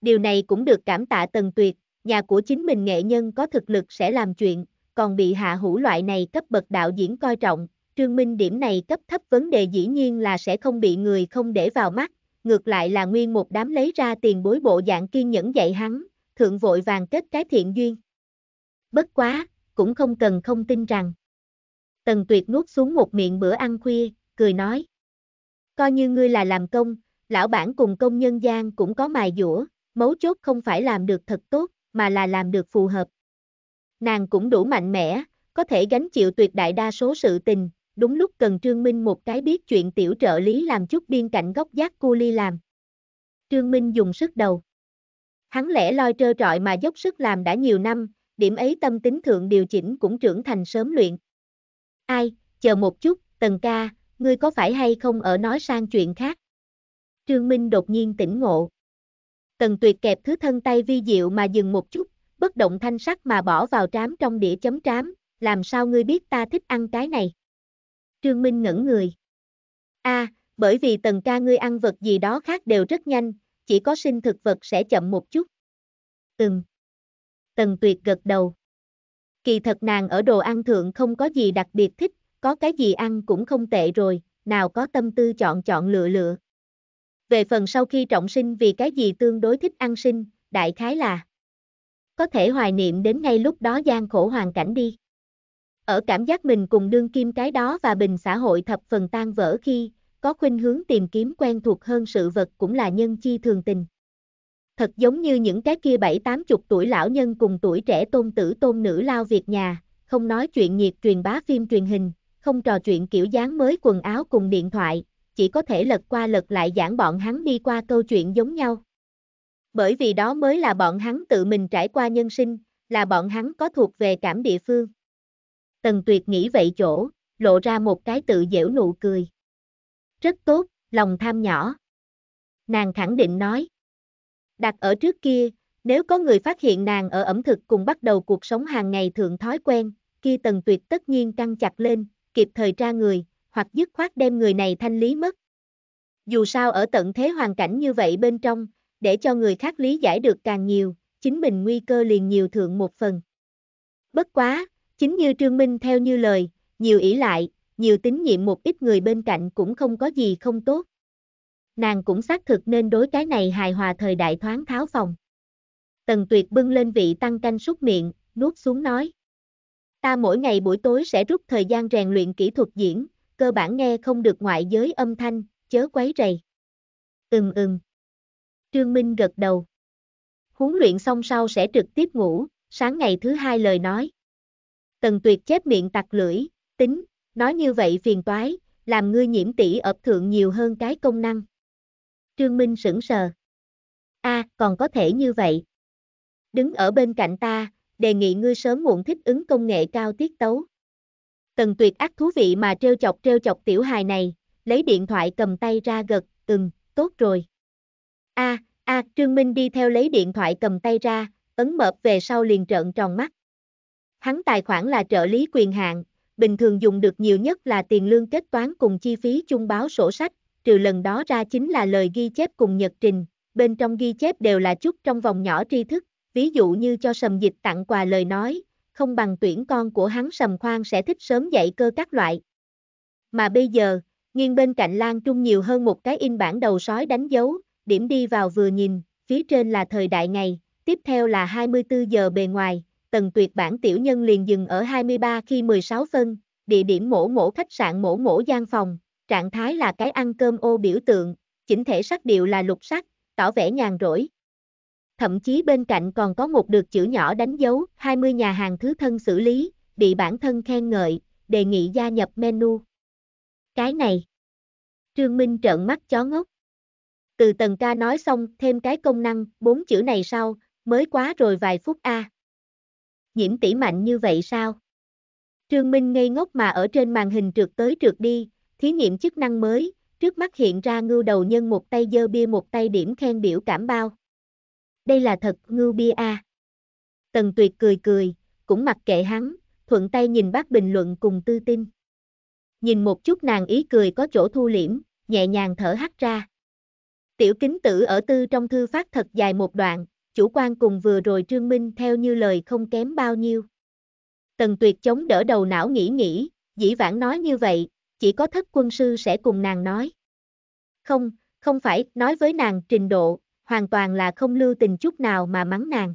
Điều này cũng được cảm tạ tần tuyệt, nhà của chính mình nghệ nhân có thực lực sẽ làm chuyện, còn bị hạ hữu loại này cấp bậc đạo diễn coi trọng, Trương Minh điểm này cấp thấp vấn đề dĩ nhiên là sẽ không bị người không để vào mắt, ngược lại là nguyên một đám lấy ra tiền bối bộ dạng kiên nhẫn dạy hắn, thượng vội vàng kết cái thiện duyên. Bất quá, cũng không cần không tin rằng. Tần tuyệt nuốt xuống một miệng bữa ăn khuya, cười nói. Coi như ngươi là làm công, lão bản cùng công nhân gian cũng có mài dũa, mấu chốt không phải làm được thật tốt, mà là làm được phù hợp nàng cũng đủ mạnh mẽ, có thể gánh chịu tuyệt đại đa số sự tình, đúng lúc cần Trương Minh một cái biết chuyện tiểu trợ lý làm chút biên cạnh góc giác cu ly làm. Trương Minh dùng sức đầu. Hắn lẽ loi trơ trọi mà dốc sức làm đã nhiều năm, điểm ấy tâm tính thượng điều chỉnh cũng trưởng thành sớm luyện. Ai, chờ một chút, tần ca, ngươi có phải hay không ở nói sang chuyện khác? Trương Minh đột nhiên tỉnh ngộ. Tần tuyệt kẹp thứ thân tay vi diệu mà dừng một chút bất động thanh sắc mà bỏ vào trám trong đĩa chấm trám, làm sao ngươi biết ta thích ăn cái này? Trương Minh ngẩn người. a à, bởi vì tần ca ngươi ăn vật gì đó khác đều rất nhanh, chỉ có sinh thực vật sẽ chậm một chút. Từng. Tần tuyệt gật đầu. Kỳ thật nàng ở đồ ăn thượng không có gì đặc biệt thích, có cái gì ăn cũng không tệ rồi, nào có tâm tư chọn chọn lựa lựa. Về phần sau khi trọng sinh vì cái gì tương đối thích ăn sinh, đại khái là có thể hoài niệm đến ngay lúc đó gian khổ hoàn cảnh đi. Ở cảm giác mình cùng đương kim cái đó và bình xã hội thập phần tan vỡ khi, có khuynh hướng tìm kiếm quen thuộc hơn sự vật cũng là nhân chi thường tình. Thật giống như những cái kia bảy tám chục tuổi lão nhân cùng tuổi trẻ tôn tử tôn nữ lao việc nhà, không nói chuyện nhiệt truyền bá phim truyền hình, không trò chuyện kiểu dáng mới quần áo cùng điện thoại, chỉ có thể lật qua lật lại giảng bọn hắn đi qua câu chuyện giống nhau bởi vì đó mới là bọn hắn tự mình trải qua nhân sinh, là bọn hắn có thuộc về cảm địa phương. Tần Tuyệt nghĩ vậy chỗ, lộ ra một cái tự dễu nụ cười. Rất tốt, lòng tham nhỏ. Nàng khẳng định nói. Đặt ở trước kia, nếu có người phát hiện nàng ở ẩm thực cùng bắt đầu cuộc sống hàng ngày thường thói quen, kia Tần Tuyệt tất nhiên căng chặt lên, kịp thời tra người, hoặc dứt khoát đem người này thanh lý mất. Dù sao ở tận thế hoàn cảnh như vậy bên trong, để cho người khác lý giải được càng nhiều, chính mình nguy cơ liền nhiều thượng một phần. Bất quá, chính như Trương Minh theo như lời, nhiều ý lại, nhiều tín nhiệm một ít người bên cạnh cũng không có gì không tốt. Nàng cũng xác thực nên đối cái này hài hòa thời đại thoáng tháo phòng. Tần tuyệt bưng lên vị tăng canh súc miệng, nuốt xuống nói. Ta mỗi ngày buổi tối sẽ rút thời gian rèn luyện kỹ thuật diễn, cơ bản nghe không được ngoại giới âm thanh, chớ quấy rầy. Ừm ừm. Trương Minh gật đầu. Huấn luyện xong sau sẽ trực tiếp ngủ, sáng ngày thứ hai lời nói. Tần tuyệt chép miệng tặc lưỡi, tính, nói như vậy phiền toái, làm ngươi nhiễm tỷ ập thượng nhiều hơn cái công năng. Trương Minh sững sờ. a à, còn có thể như vậy. Đứng ở bên cạnh ta, đề nghị ngươi sớm muộn thích ứng công nghệ cao tiết tấu. Tần tuyệt ác thú vị mà trêu chọc trêu chọc tiểu hài này, lấy điện thoại cầm tay ra gật, ừm, tốt rồi a a Trương Minh đi theo lấy điện thoại cầm tay ra, ấn mập về sau liền trợn tròn mắt. Hắn tài khoản là trợ lý quyền hạn, bình thường dùng được nhiều nhất là tiền lương kết toán cùng chi phí chung báo sổ sách, trừ lần đó ra chính là lời ghi chép cùng nhật trình, bên trong ghi chép đều là chút trong vòng nhỏ tri thức, ví dụ như cho sầm dịch tặng quà lời nói, không bằng tuyển con của hắn sầm khoan sẽ thích sớm dạy cơ các loại. Mà bây giờ, nghiêng bên cạnh Lan Trung nhiều hơn một cái in bản đầu sói đánh dấu, điểm đi vào vừa nhìn, phía trên là thời đại ngày, tiếp theo là 24 giờ bề ngoài, tầng tuyệt bản tiểu nhân liền dừng ở 23 khi 16 phân, địa điểm mổ mổ khách sạn mổ mổ gian phòng, trạng thái là cái ăn cơm ô biểu tượng, chỉnh thể sắc điệu là lục sắc, tỏ vẻ nhàn rỗi. Thậm chí bên cạnh còn có một được chữ nhỏ đánh dấu, 20 nhà hàng thứ thân xử lý, bị bản thân khen ngợi, đề nghị gia nhập menu. Cái này. Trương Minh trợn mắt chó ngốc từ tần ca nói xong thêm cái công năng, bốn chữ này sau, mới quá rồi vài phút a. À. Nhiễm tỷ mạnh như vậy sao? Trương Minh ngây ngốc mà ở trên màn hình trượt tới trượt đi, thí nghiệm chức năng mới, trước mắt hiện ra ngưu đầu nhân một tay dơ bia một tay điểm khen biểu cảm bao. Đây là thật ngưu bia a. À. Tần Tuyệt cười cười, cũng mặc kệ hắn, thuận tay nhìn bác bình luận cùng tư tin. Nhìn một chút nàng ý cười có chỗ thu liễm, nhẹ nhàng thở hắt ra. Tiểu kính tử ở tư trong thư phát thật dài một đoạn, chủ quan cùng vừa rồi Trương Minh theo như lời không kém bao nhiêu. Tần tuyệt chống đỡ đầu não nghĩ nghĩ, dĩ vãng nói như vậy, chỉ có thất quân sư sẽ cùng nàng nói. Không, không phải, nói với nàng trình độ, hoàn toàn là không lưu tình chút nào mà mắng nàng.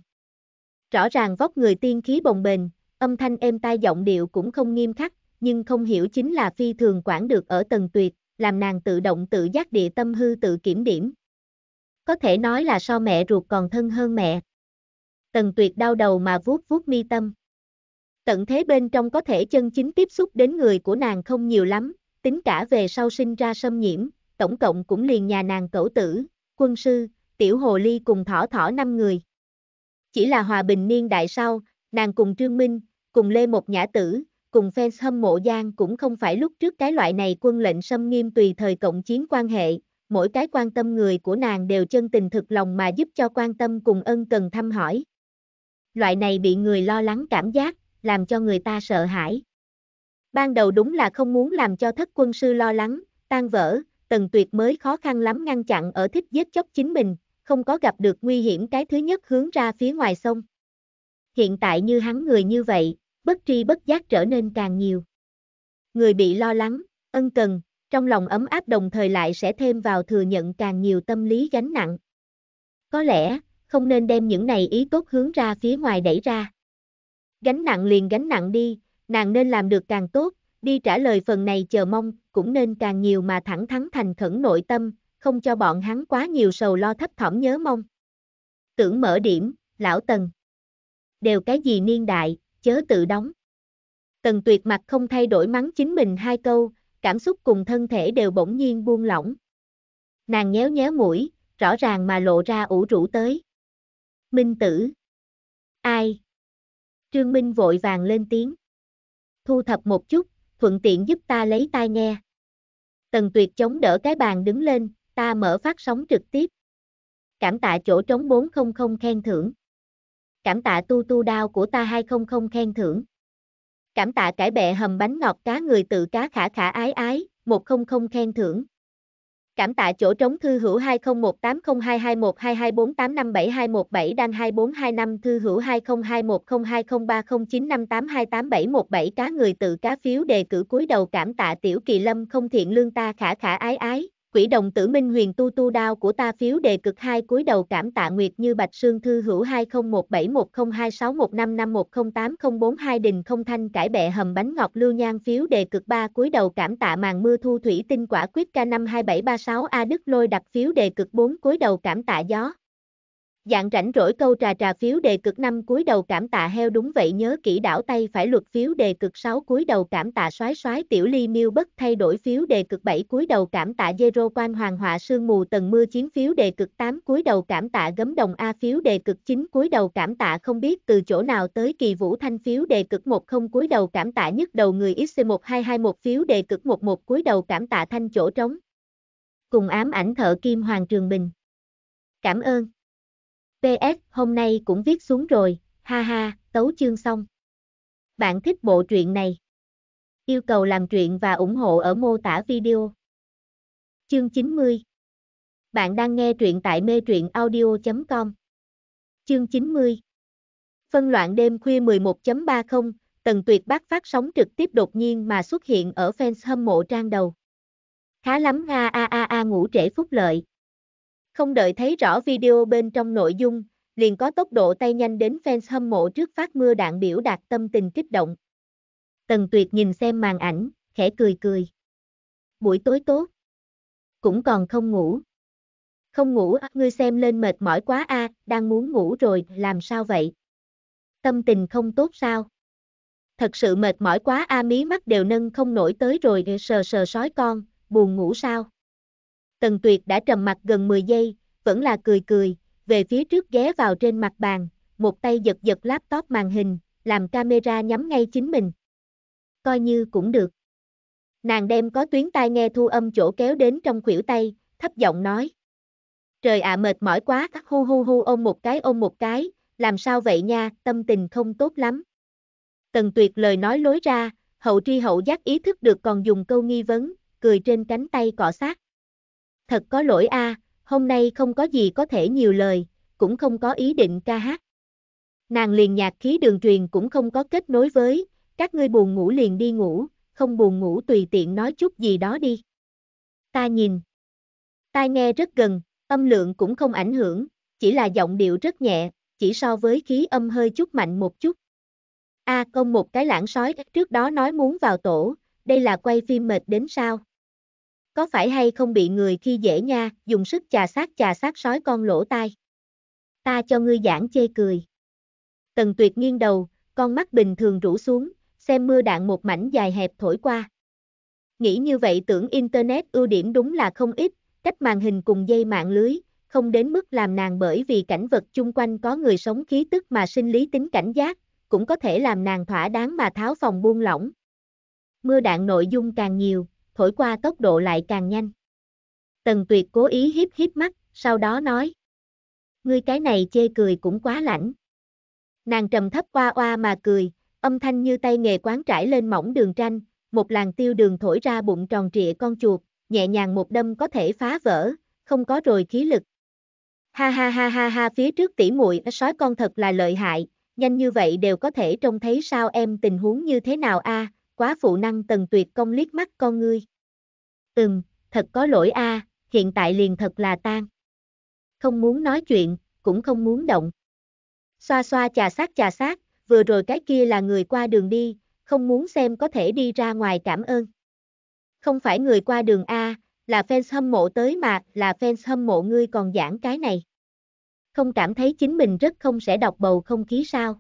Rõ ràng vóc người tiên khí bồng bềnh, âm thanh êm tai giọng điệu cũng không nghiêm khắc, nhưng không hiểu chính là phi thường quản được ở tần tuyệt, làm nàng tự động tự giác địa tâm hư tự kiểm điểm. Có thể nói là so mẹ ruột còn thân hơn mẹ. Tần tuyệt đau đầu mà vuốt vuốt mi tâm. Tận thế bên trong có thể chân chính tiếp xúc đến người của nàng không nhiều lắm, tính cả về sau sinh ra xâm nhiễm, tổng cộng cũng liền nhà nàng cẩu tử, quân sư, tiểu hồ ly cùng thỏ thỏ năm người. Chỉ là hòa bình niên đại sau, nàng cùng Trương Minh, cùng Lê Một Nhã Tử, cùng fans hâm mộ Giang cũng không phải lúc trước cái loại này quân lệnh xâm nghiêm tùy thời cộng chiến quan hệ, mỗi cái quan tâm người của nàng đều chân tình thực lòng mà giúp cho quan tâm cùng ân cần thăm hỏi. Loại này bị người lo lắng cảm giác, làm cho người ta sợ hãi. Ban đầu đúng là không muốn làm cho thất quân sư lo lắng, tan vỡ, tần tuyệt mới khó khăn lắm ngăn chặn ở thích giết chóc chính mình, không có gặp được nguy hiểm cái thứ nhất hướng ra phía ngoài sông. Hiện tại như hắn người như vậy, bất tri bất giác trở nên càng nhiều. Người bị lo lắng, ân cần, trong lòng ấm áp đồng thời lại sẽ thêm vào thừa nhận càng nhiều tâm lý gánh nặng. Có lẽ, không nên đem những này ý tốt hướng ra phía ngoài đẩy ra. Gánh nặng liền gánh nặng đi, nàng nên làm được càng tốt, đi trả lời phần này chờ mong, cũng nên càng nhiều mà thẳng thắn thành khẩn nội tâm, không cho bọn hắn quá nhiều sầu lo thấp thỏm nhớ mong. Tưởng mở điểm, lão tần. Đều cái gì niên đại, chớ tự đóng. Tần tuyệt mặt không thay đổi mắng chính mình hai câu, cảm xúc cùng thân thể đều bỗng nhiên buông lỏng. Nàng nhéo nhéo mũi, rõ ràng mà lộ ra ủ rũ tới. Minh tử. Ai? Trương Minh vội vàng lên tiếng. Thu thập một chút, thuận tiện giúp ta lấy tai nghe. Tần tuyệt chống đỡ cái bàn đứng lên, ta mở phát sóng trực tiếp. Cảm tạ chỗ trống 400 khen thưởng cảm tạ tu tu đao của ta hay không không khen thưởng. Cảm tạ cải bẹ hầm bánh ngọt cá người tự cá khả khả ái ái, một không không khen thưởng. Cảm tạ chỗ trống thư hữu 2018022122485721 đan 2425 thư hữu 202102030958287117 cá người tự cá phiếu đề cử cuối đầu cảm tạ tiểu kỳ lâm không thiện lương ta khả khả ái ái, quỷ đồng tử minh huyền tu tu đao của ta phiếu đề cực hai cúi đầu cảm tạ nguyệt như bạch sương thư hữu 2017102615510804 đình không thanh cải bệ hầm bánh ngọc lưu nhan phiếu đề cực ba cúi đầu cảm tạ màn mưa thu thủy tinh quả quyết k năm hai bảy ba sáu a đức lôi đặt phiếu đề cực bốn cúi đầu cảm tạ gió Dạng rảnh rỗi câu trà trà phiếu đề cực năm cuối đầu cảm tạ heo đúng vậy nhớ kỹ đảo tay phải luật phiếu đề cực 6 cuối đầu cảm tạ soái soái tiểu ly miêu bất thay đổi phiếu đề cực 7 cuối đầu cảm tạ zero quan hoàng họa sương mù tầng mưa chiến phiếu đề cực 8 cuối đầu cảm tạ gấm đồng a phiếu đề cực 9 cuối đầu cảm tạ không biết từ chỗ nào tới kỳ vũ thanh phiếu đề cực không cuối đầu cảm tạ nhất đầu người XC1221 phiếu đề cực 11 cuối đầu cảm tạ thanh chỗ trống. Cùng ám ảnh thợ kim hoàng trường bình. Cảm ơn. PS, hôm nay cũng viết xuống rồi, ha ha, tấu chương xong. Bạn thích bộ truyện này? Yêu cầu làm truyện và ủng hộ ở mô tả video. Chương 90 Bạn đang nghe truyện tại mê truyện audio.com Chương 90 Phân loạn đêm khuya 11.30, Tần Tuyệt Bác phát sóng trực tiếp đột nhiên mà xuất hiện ở fans hâm mộ trang đầu. Khá lắm a a a a ngủ trễ phúc lợi. Không đợi thấy rõ video bên trong nội dung, liền có tốc độ tay nhanh đến fans hâm mộ trước phát mưa đạn biểu đạt tâm tình kích động. Tần Tuyệt nhìn xem màn ảnh, khẽ cười cười. Buổi tối tốt. Cũng còn không ngủ. Không ngủ, à, ngươi xem lên mệt mỏi quá a, à, đang muốn ngủ rồi, làm sao vậy? Tâm tình không tốt sao? Thật sự mệt mỏi quá a à, mí mắt đều nâng không nổi tới rồi sờ sờ sói con, buồn ngủ sao? Tần Tuyệt đã trầm mặt gần 10 giây, vẫn là cười cười, về phía trước ghé vào trên mặt bàn, một tay giật giật laptop màn hình, làm camera nhắm ngay chính mình. Coi như cũng được. Nàng đem có tuyến tai nghe thu âm chỗ kéo đến trong khuỷu tay, thấp giọng nói. Trời ạ mệt mỏi quá, hu hu hu ôm một cái ôm một cái, làm sao vậy nha, tâm tình không tốt lắm. Tần tuyệt lời nói lối ra, hậu tri hậu giác ý thức được còn dùng câu nghi vấn, cười trên cánh tay cọ sát thật có lỗi a, hôm nay không có gì có thể nhiều lời, cũng không có ý định ca hát. Nàng liền nhạc khí đường truyền cũng không có kết nối với, các ngươi buồn ngủ liền đi ngủ, không buồn ngủ tùy tiện nói chút gì đó đi. Ta nhìn, tai nghe rất gần, âm lượng cũng không ảnh hưởng, chỉ là giọng điệu rất nhẹ, chỉ so với khí âm hơi chút mạnh một chút. A công một cái lãng sói trước đó nói muốn vào tổ, đây là quay phim mệt đến sao? có phải hay không bị người khi dễ nha, dùng sức chà sát chà sát sói con lỗ tai. Ta cho ngươi giảng chê cười. Tần tuyệt nghiêng đầu, con mắt bình thường rũ xuống, xem mưa đạn một mảnh dài hẹp thổi qua. Nghĩ như vậy tưởng Internet ưu điểm đúng là không ít, cách màn hình cùng dây mạng lưới, không đến mức làm nàng bởi vì cảnh vật chung quanh có người sống khí tức mà sinh lý tính cảnh giác, cũng có thể làm nàng thỏa đáng mà tháo phòng buông lỏng. Mưa đạn nội dung càng nhiều, thổi qua tốc độ lại càng nhanh. Tần tuyệt cố ý hiếp hiếp mắt, sau đó nói. Ngươi cái này chê cười cũng quá lãnh. Nàng trầm thấp qua oa mà cười, âm thanh như tay nghề quán trải lên mỏng đường tranh, một làn tiêu đường thổi ra bụng tròn trịa con chuột, nhẹ nhàng một đâm có thể phá vỡ, không có rồi khí lực. Ha ha ha ha ha phía trước tỉ muội sói con thật là lợi hại, nhanh như vậy đều có thể trông thấy sao em tình huống như thế nào a, à, quá phụ năng tần tuyệt công liếc mắt con ngươi. Ừm, thật có lỗi a, hiện tại liền thật là tan. Không muốn nói chuyện, cũng không muốn động. Xoa xoa trà sát trà sát, vừa rồi cái kia là người qua đường đi, không muốn xem có thể đi ra ngoài cảm ơn. Không phải người qua đường A, là fans hâm mộ tới mà, là fans hâm mộ ngươi còn giảng cái này. Không cảm thấy chính mình rất không sẽ đọc bầu không khí sao.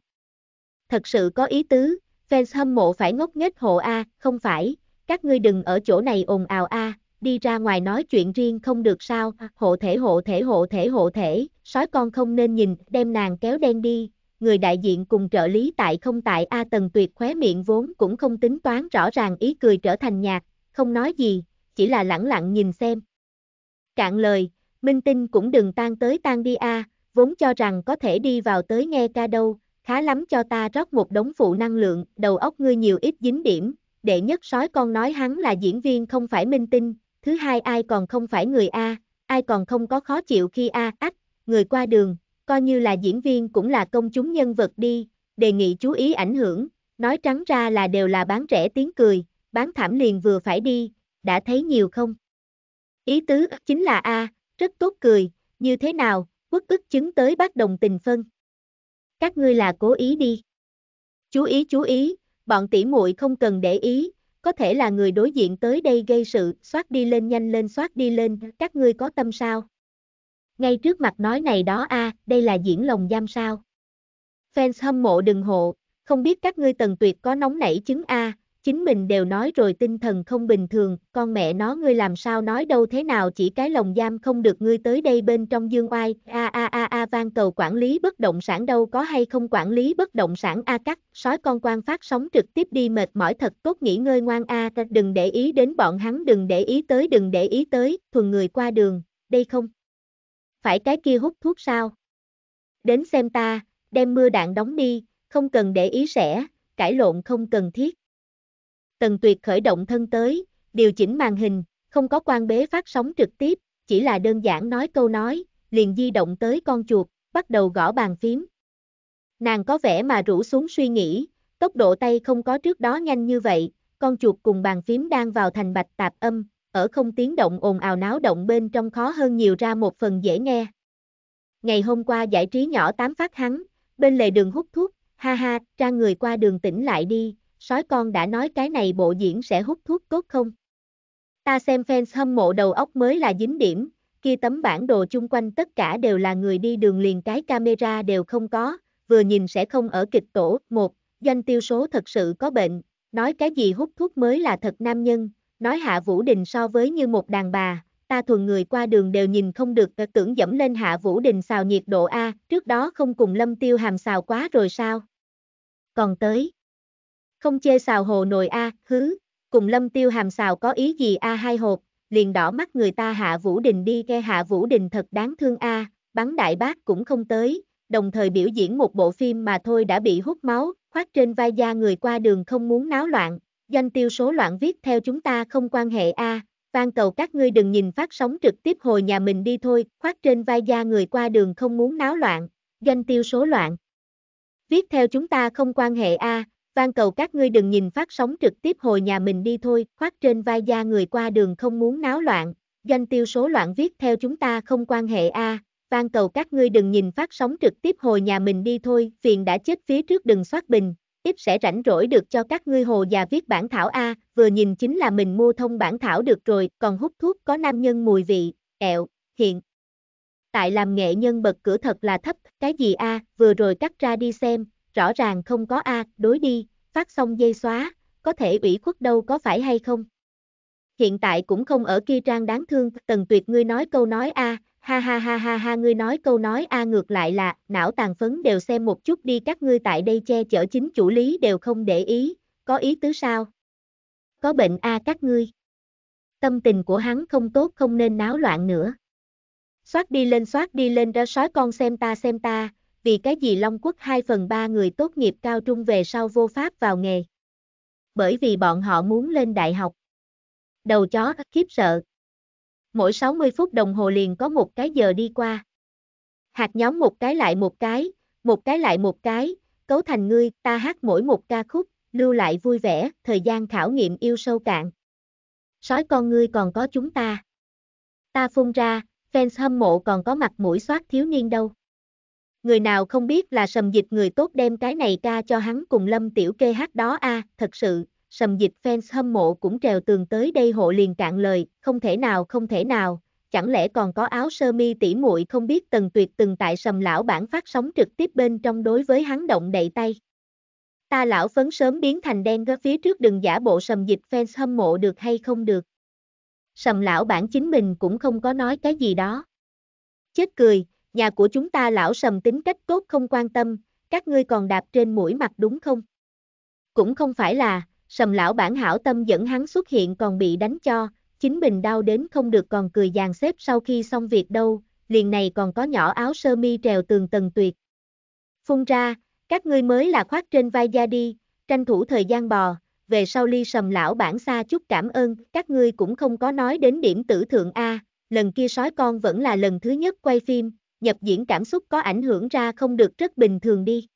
Thật sự có ý tứ, Fans hâm mộ phải ngốc nghếch hộ a, không phải, các ngươi đừng ở chỗ này ồn ào a, đi ra ngoài nói chuyện riêng không được sao, hộ thể hộ thể hộ thể hộ thể, sói con không nên nhìn, đem nàng kéo đen đi. Người đại diện cùng trợ lý tại không tại A Tần Tuyệt khóe miệng vốn cũng không tính toán rõ ràng ý cười trở thành nhạc, không nói gì, chỉ là lẳng lặng nhìn xem. Cạn lời, minh tinh cũng đừng tan tới tan đi a, vốn cho rằng có thể đi vào tới nghe ca đâu, khá lắm cho ta rót một đống phụ năng lượng, đầu óc ngươi nhiều ít dính điểm, đệ nhất sói con nói hắn là diễn viên không phải minh tinh, thứ hai ai còn không phải người A, ai còn không có khó chịu khi A ách, người qua đường, coi như là diễn viên cũng là công chúng nhân vật đi, đề nghị chú ý ảnh hưởng, nói trắng ra là đều là bán rẻ tiếng cười, bán thảm liền vừa phải đi, đã thấy nhiều không? Ý tứ chính là A, rất tốt cười, như thế nào, quốc ức chứng tới bác đồng tình phân. Các ngươi là cố ý đi. Chú ý chú ý, bọn tỷ muội không cần để ý, có thể là người đối diện tới đây gây sự, xoát đi lên nhanh lên xoát đi lên, các ngươi có tâm sao? Ngay trước mặt nói này đó a, à, đây là diễn lồng giam sao? Fans hâm mộ đừng hộ, không biết các ngươi tần tuyệt có nóng nảy chứng a, à, chính mình đều nói rồi tinh thần không bình thường, con mẹ nó ngươi làm sao nói đâu thế nào chỉ cái lồng giam không được ngươi tới đây bên trong dương oai, a a a a vang cầu quản lý bất động sản đâu có hay không quản lý bất động sản a cắt, sói con quan phát sóng trực tiếp đi mệt mỏi thật tốt nghỉ ngơi ngoan a đừng để ý đến bọn hắn đừng để ý tới đừng để ý tới, thuần người qua đường, đây không? Phải cái kia hút thuốc sao? Đến xem ta, đem mưa đạn đóng đi, không cần để ý sẽ, cãi lộn không cần thiết. Tần Tuyệt khởi động thân tới, điều chỉnh màn hình, không có quan bế phát sóng trực tiếp, chỉ là đơn giản nói câu nói, liền di động tới con chuột, bắt đầu gõ bàn phím. Nàng có vẻ mà rũ xuống suy nghĩ, tốc độ tay không có trước đó nhanh như vậy, con chuột cùng bàn phím đang vào thành bạch tạp âm, ở không tiếng động ồn ào náo động bên trong khó hơn nhiều ra một phần dễ nghe. Ngày hôm qua giải trí nhỏ tám phát hắn, bên lề đường hút thuốc, ha ha, ra người qua đường tỉnh lại đi, sói con đã nói cái này bộ diễn sẽ hút thuốc cốt không? Ta xem fans hâm mộ đầu óc mới là dính điểm, kia tấm bản đồ chung quanh tất cả đều là người đi đường liền cái camera đều không có, vừa nhìn sẽ không ở kịch tổ, một, doanh tiêu số thật sự có bệnh, nói cái gì hút thuốc mới là thật nam nhân, nói Hạ Vũ Đình so với như một đàn bà, ta thuần người qua đường đều nhìn không được tưởng dẫm lên Hạ Vũ Đình xào nhiệt độ A, trước đó không cùng Lâm Tiêu hàm xào quá rồi sao? Còn tới, không chê xào hồ nồi a, hứ, cùng lâm tiêu hàm xào có ý gì a hai hộp, liền đỏ mắt người ta hạ Vũ Đình đi ghe hạ Vũ Đình thật đáng thương a, bắn đại bác cũng không tới, đồng thời biểu diễn một bộ phim mà thôi đã bị hút máu, khoác trên vai da người qua đường không muốn náo loạn, danh tiêu số loạn viết theo chúng ta không quan hệ a, van cầu các ngươi đừng nhìn phát sóng trực tiếp hồi nhà mình đi thôi, khoác trên vai da người qua đường không muốn náo loạn, danh tiêu số loạn. Viết theo chúng ta không quan hệ a, à, van cầu các ngươi đừng nhìn phát sóng trực tiếp hồi nhà mình đi thôi, khoác trên vai da người qua đường không muốn náo loạn, doanh tiêu số loạn viết theo chúng ta không quan hệ a. À. van cầu các ngươi đừng nhìn phát sóng trực tiếp hồi nhà mình đi thôi, phiền đã chết phía trước đừng soát bình, ít sẽ rảnh rỗi được cho các ngươi hồ già viết bản thảo A, vừa nhìn chính là mình mua thông bản thảo được rồi, còn hút thuốc có nam nhân mùi vị, ẹo, hiện. Tại làm nghệ nhân bật cửa thật là thấp, cái gì A, vừa rồi cắt ra đi xem, rõ ràng không có A, đối đi, phát xong dây xóa, có thể ủy khuất đâu có phải hay không? Hiện tại cũng không ở kia trang đáng thương, tần tuyệt ngươi nói câu nói A, ha ha ha ha ha ngươi nói câu nói A ngược lại là, não tàn phấn đều xem một chút đi các ngươi tại đây che chở chính chủ lý đều không để ý, có ý tứ sao? Có bệnh A các ngươi. Tâm tình của hắn không tốt không nên náo loạn nữa. Xoát đi lên xoát đi lên ra sói con xem ta xem ta, vì cái gì Long Quốc 2 phần 3 người tốt nghiệp cao trung về sau vô pháp vào nghề. Bởi vì bọn họ muốn lên đại học. Đầu chó khiếp sợ. Mỗi 60 phút đồng hồ liền có một cái giờ đi qua. Hạt nhóm một cái lại một cái, một cái lại một cái, cấu thành ngươi, ta hát mỗi một ca khúc, lưu lại vui vẻ, thời gian khảo nghiệm yêu sâu cạn. Sói con ngươi còn có chúng ta. Ta phun ra, fans hâm mộ còn có mặt mũi soát thiếu niên đâu người nào không biết là sầm dịch người tốt đem cái này ca cho hắn cùng lâm tiểu kê hát đó a à, thật sự, sầm dịch fans hâm mộ cũng trèo tường tới đây hộ liền cạn lời, không thể nào không thể nào, chẳng lẽ còn có áo sơ mi tỉ muội không biết tần tuyệt từng tại sầm lão bản phát sóng trực tiếp bên trong đối với hắn động đậy tay. Ta lão phấn sớm biến thành đen gấp phía trước đừng giả bộ sầm dịch fans hâm mộ được hay không được. Sầm lão bản chính mình cũng không có nói cái gì đó. Chết cười, nhà của chúng ta lão sầm tính cách tốt không quan tâm, các ngươi còn đạp trên mũi mặt đúng không? Cũng không phải là, sầm lão bản hảo tâm dẫn hắn xuất hiện còn bị đánh cho, chính mình đau đến không được còn cười dàn xếp sau khi xong việc đâu, liền này còn có nhỏ áo sơ mi trèo tường tầng tuyệt. Phun ra, các ngươi mới là khoác trên vai da đi, tranh thủ thời gian bò, về sau ly sầm lão bản xa chút cảm ơn, các ngươi cũng không có nói đến điểm tử thượng A, lần kia sói con vẫn là lần thứ nhất quay phim, nhập diễn cảm xúc có ảnh hưởng ra không được rất bình thường đi.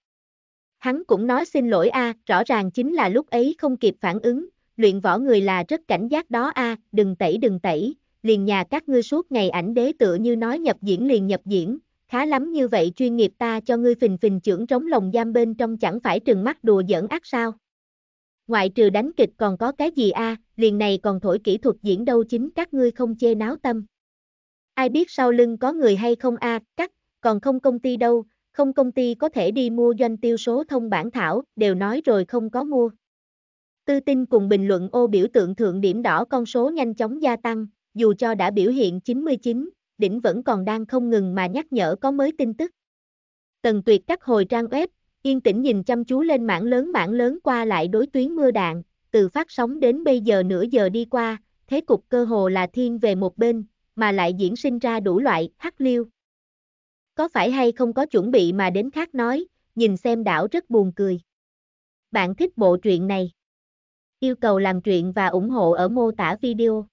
Hắn cũng nói xin lỗi a, rõ ràng chính là lúc ấy không kịp phản ứng, luyện võ người là rất cảnh giác đó a, đừng tẩy đừng tẩy, liền nhà các ngươi suốt ngày ảnh đế tựa như nói nhập diễn liền nhập diễn, khá lắm như vậy chuyên nghiệp ta cho ngươi phình phình trưởng trống lồng giam bên trong chẳng phải trừng mắt đùa giỡn ác sao. Ngoại trừ đánh kịch còn có cái gì a, à, liền này còn thổi kỹ thuật diễn đâu chính các ngươi không chê náo tâm. Ai biết sau lưng có người hay không a, à, cắt, còn không công ty đâu, không công ty có thể đi mua doanh tiêu số thông bản thảo, đều nói rồi không có mua. Tư tin cùng bình luận ô biểu tượng thượng điểm đỏ con số nhanh chóng gia tăng, dù cho đã biểu hiện 99, đỉnh vẫn còn đang không ngừng mà nhắc nhở có mới tin tức. Tần tuyệt cắt hồi trang web, yên tĩnh nhìn chăm chú lên mảng lớn mảng lớn qua lại đối tuyến mưa đạn, từ phát sóng đến bây giờ nửa giờ đi qua, thế cục cơ hồ là thiên về một bên, mà lại diễn sinh ra đủ loại hắc liêu. Có phải hay không có chuẩn bị mà đến khác nói, nhìn xem đảo rất buồn cười. Bạn thích bộ truyện này? Yêu cầu làm truyện và ủng hộ ở mô tả video.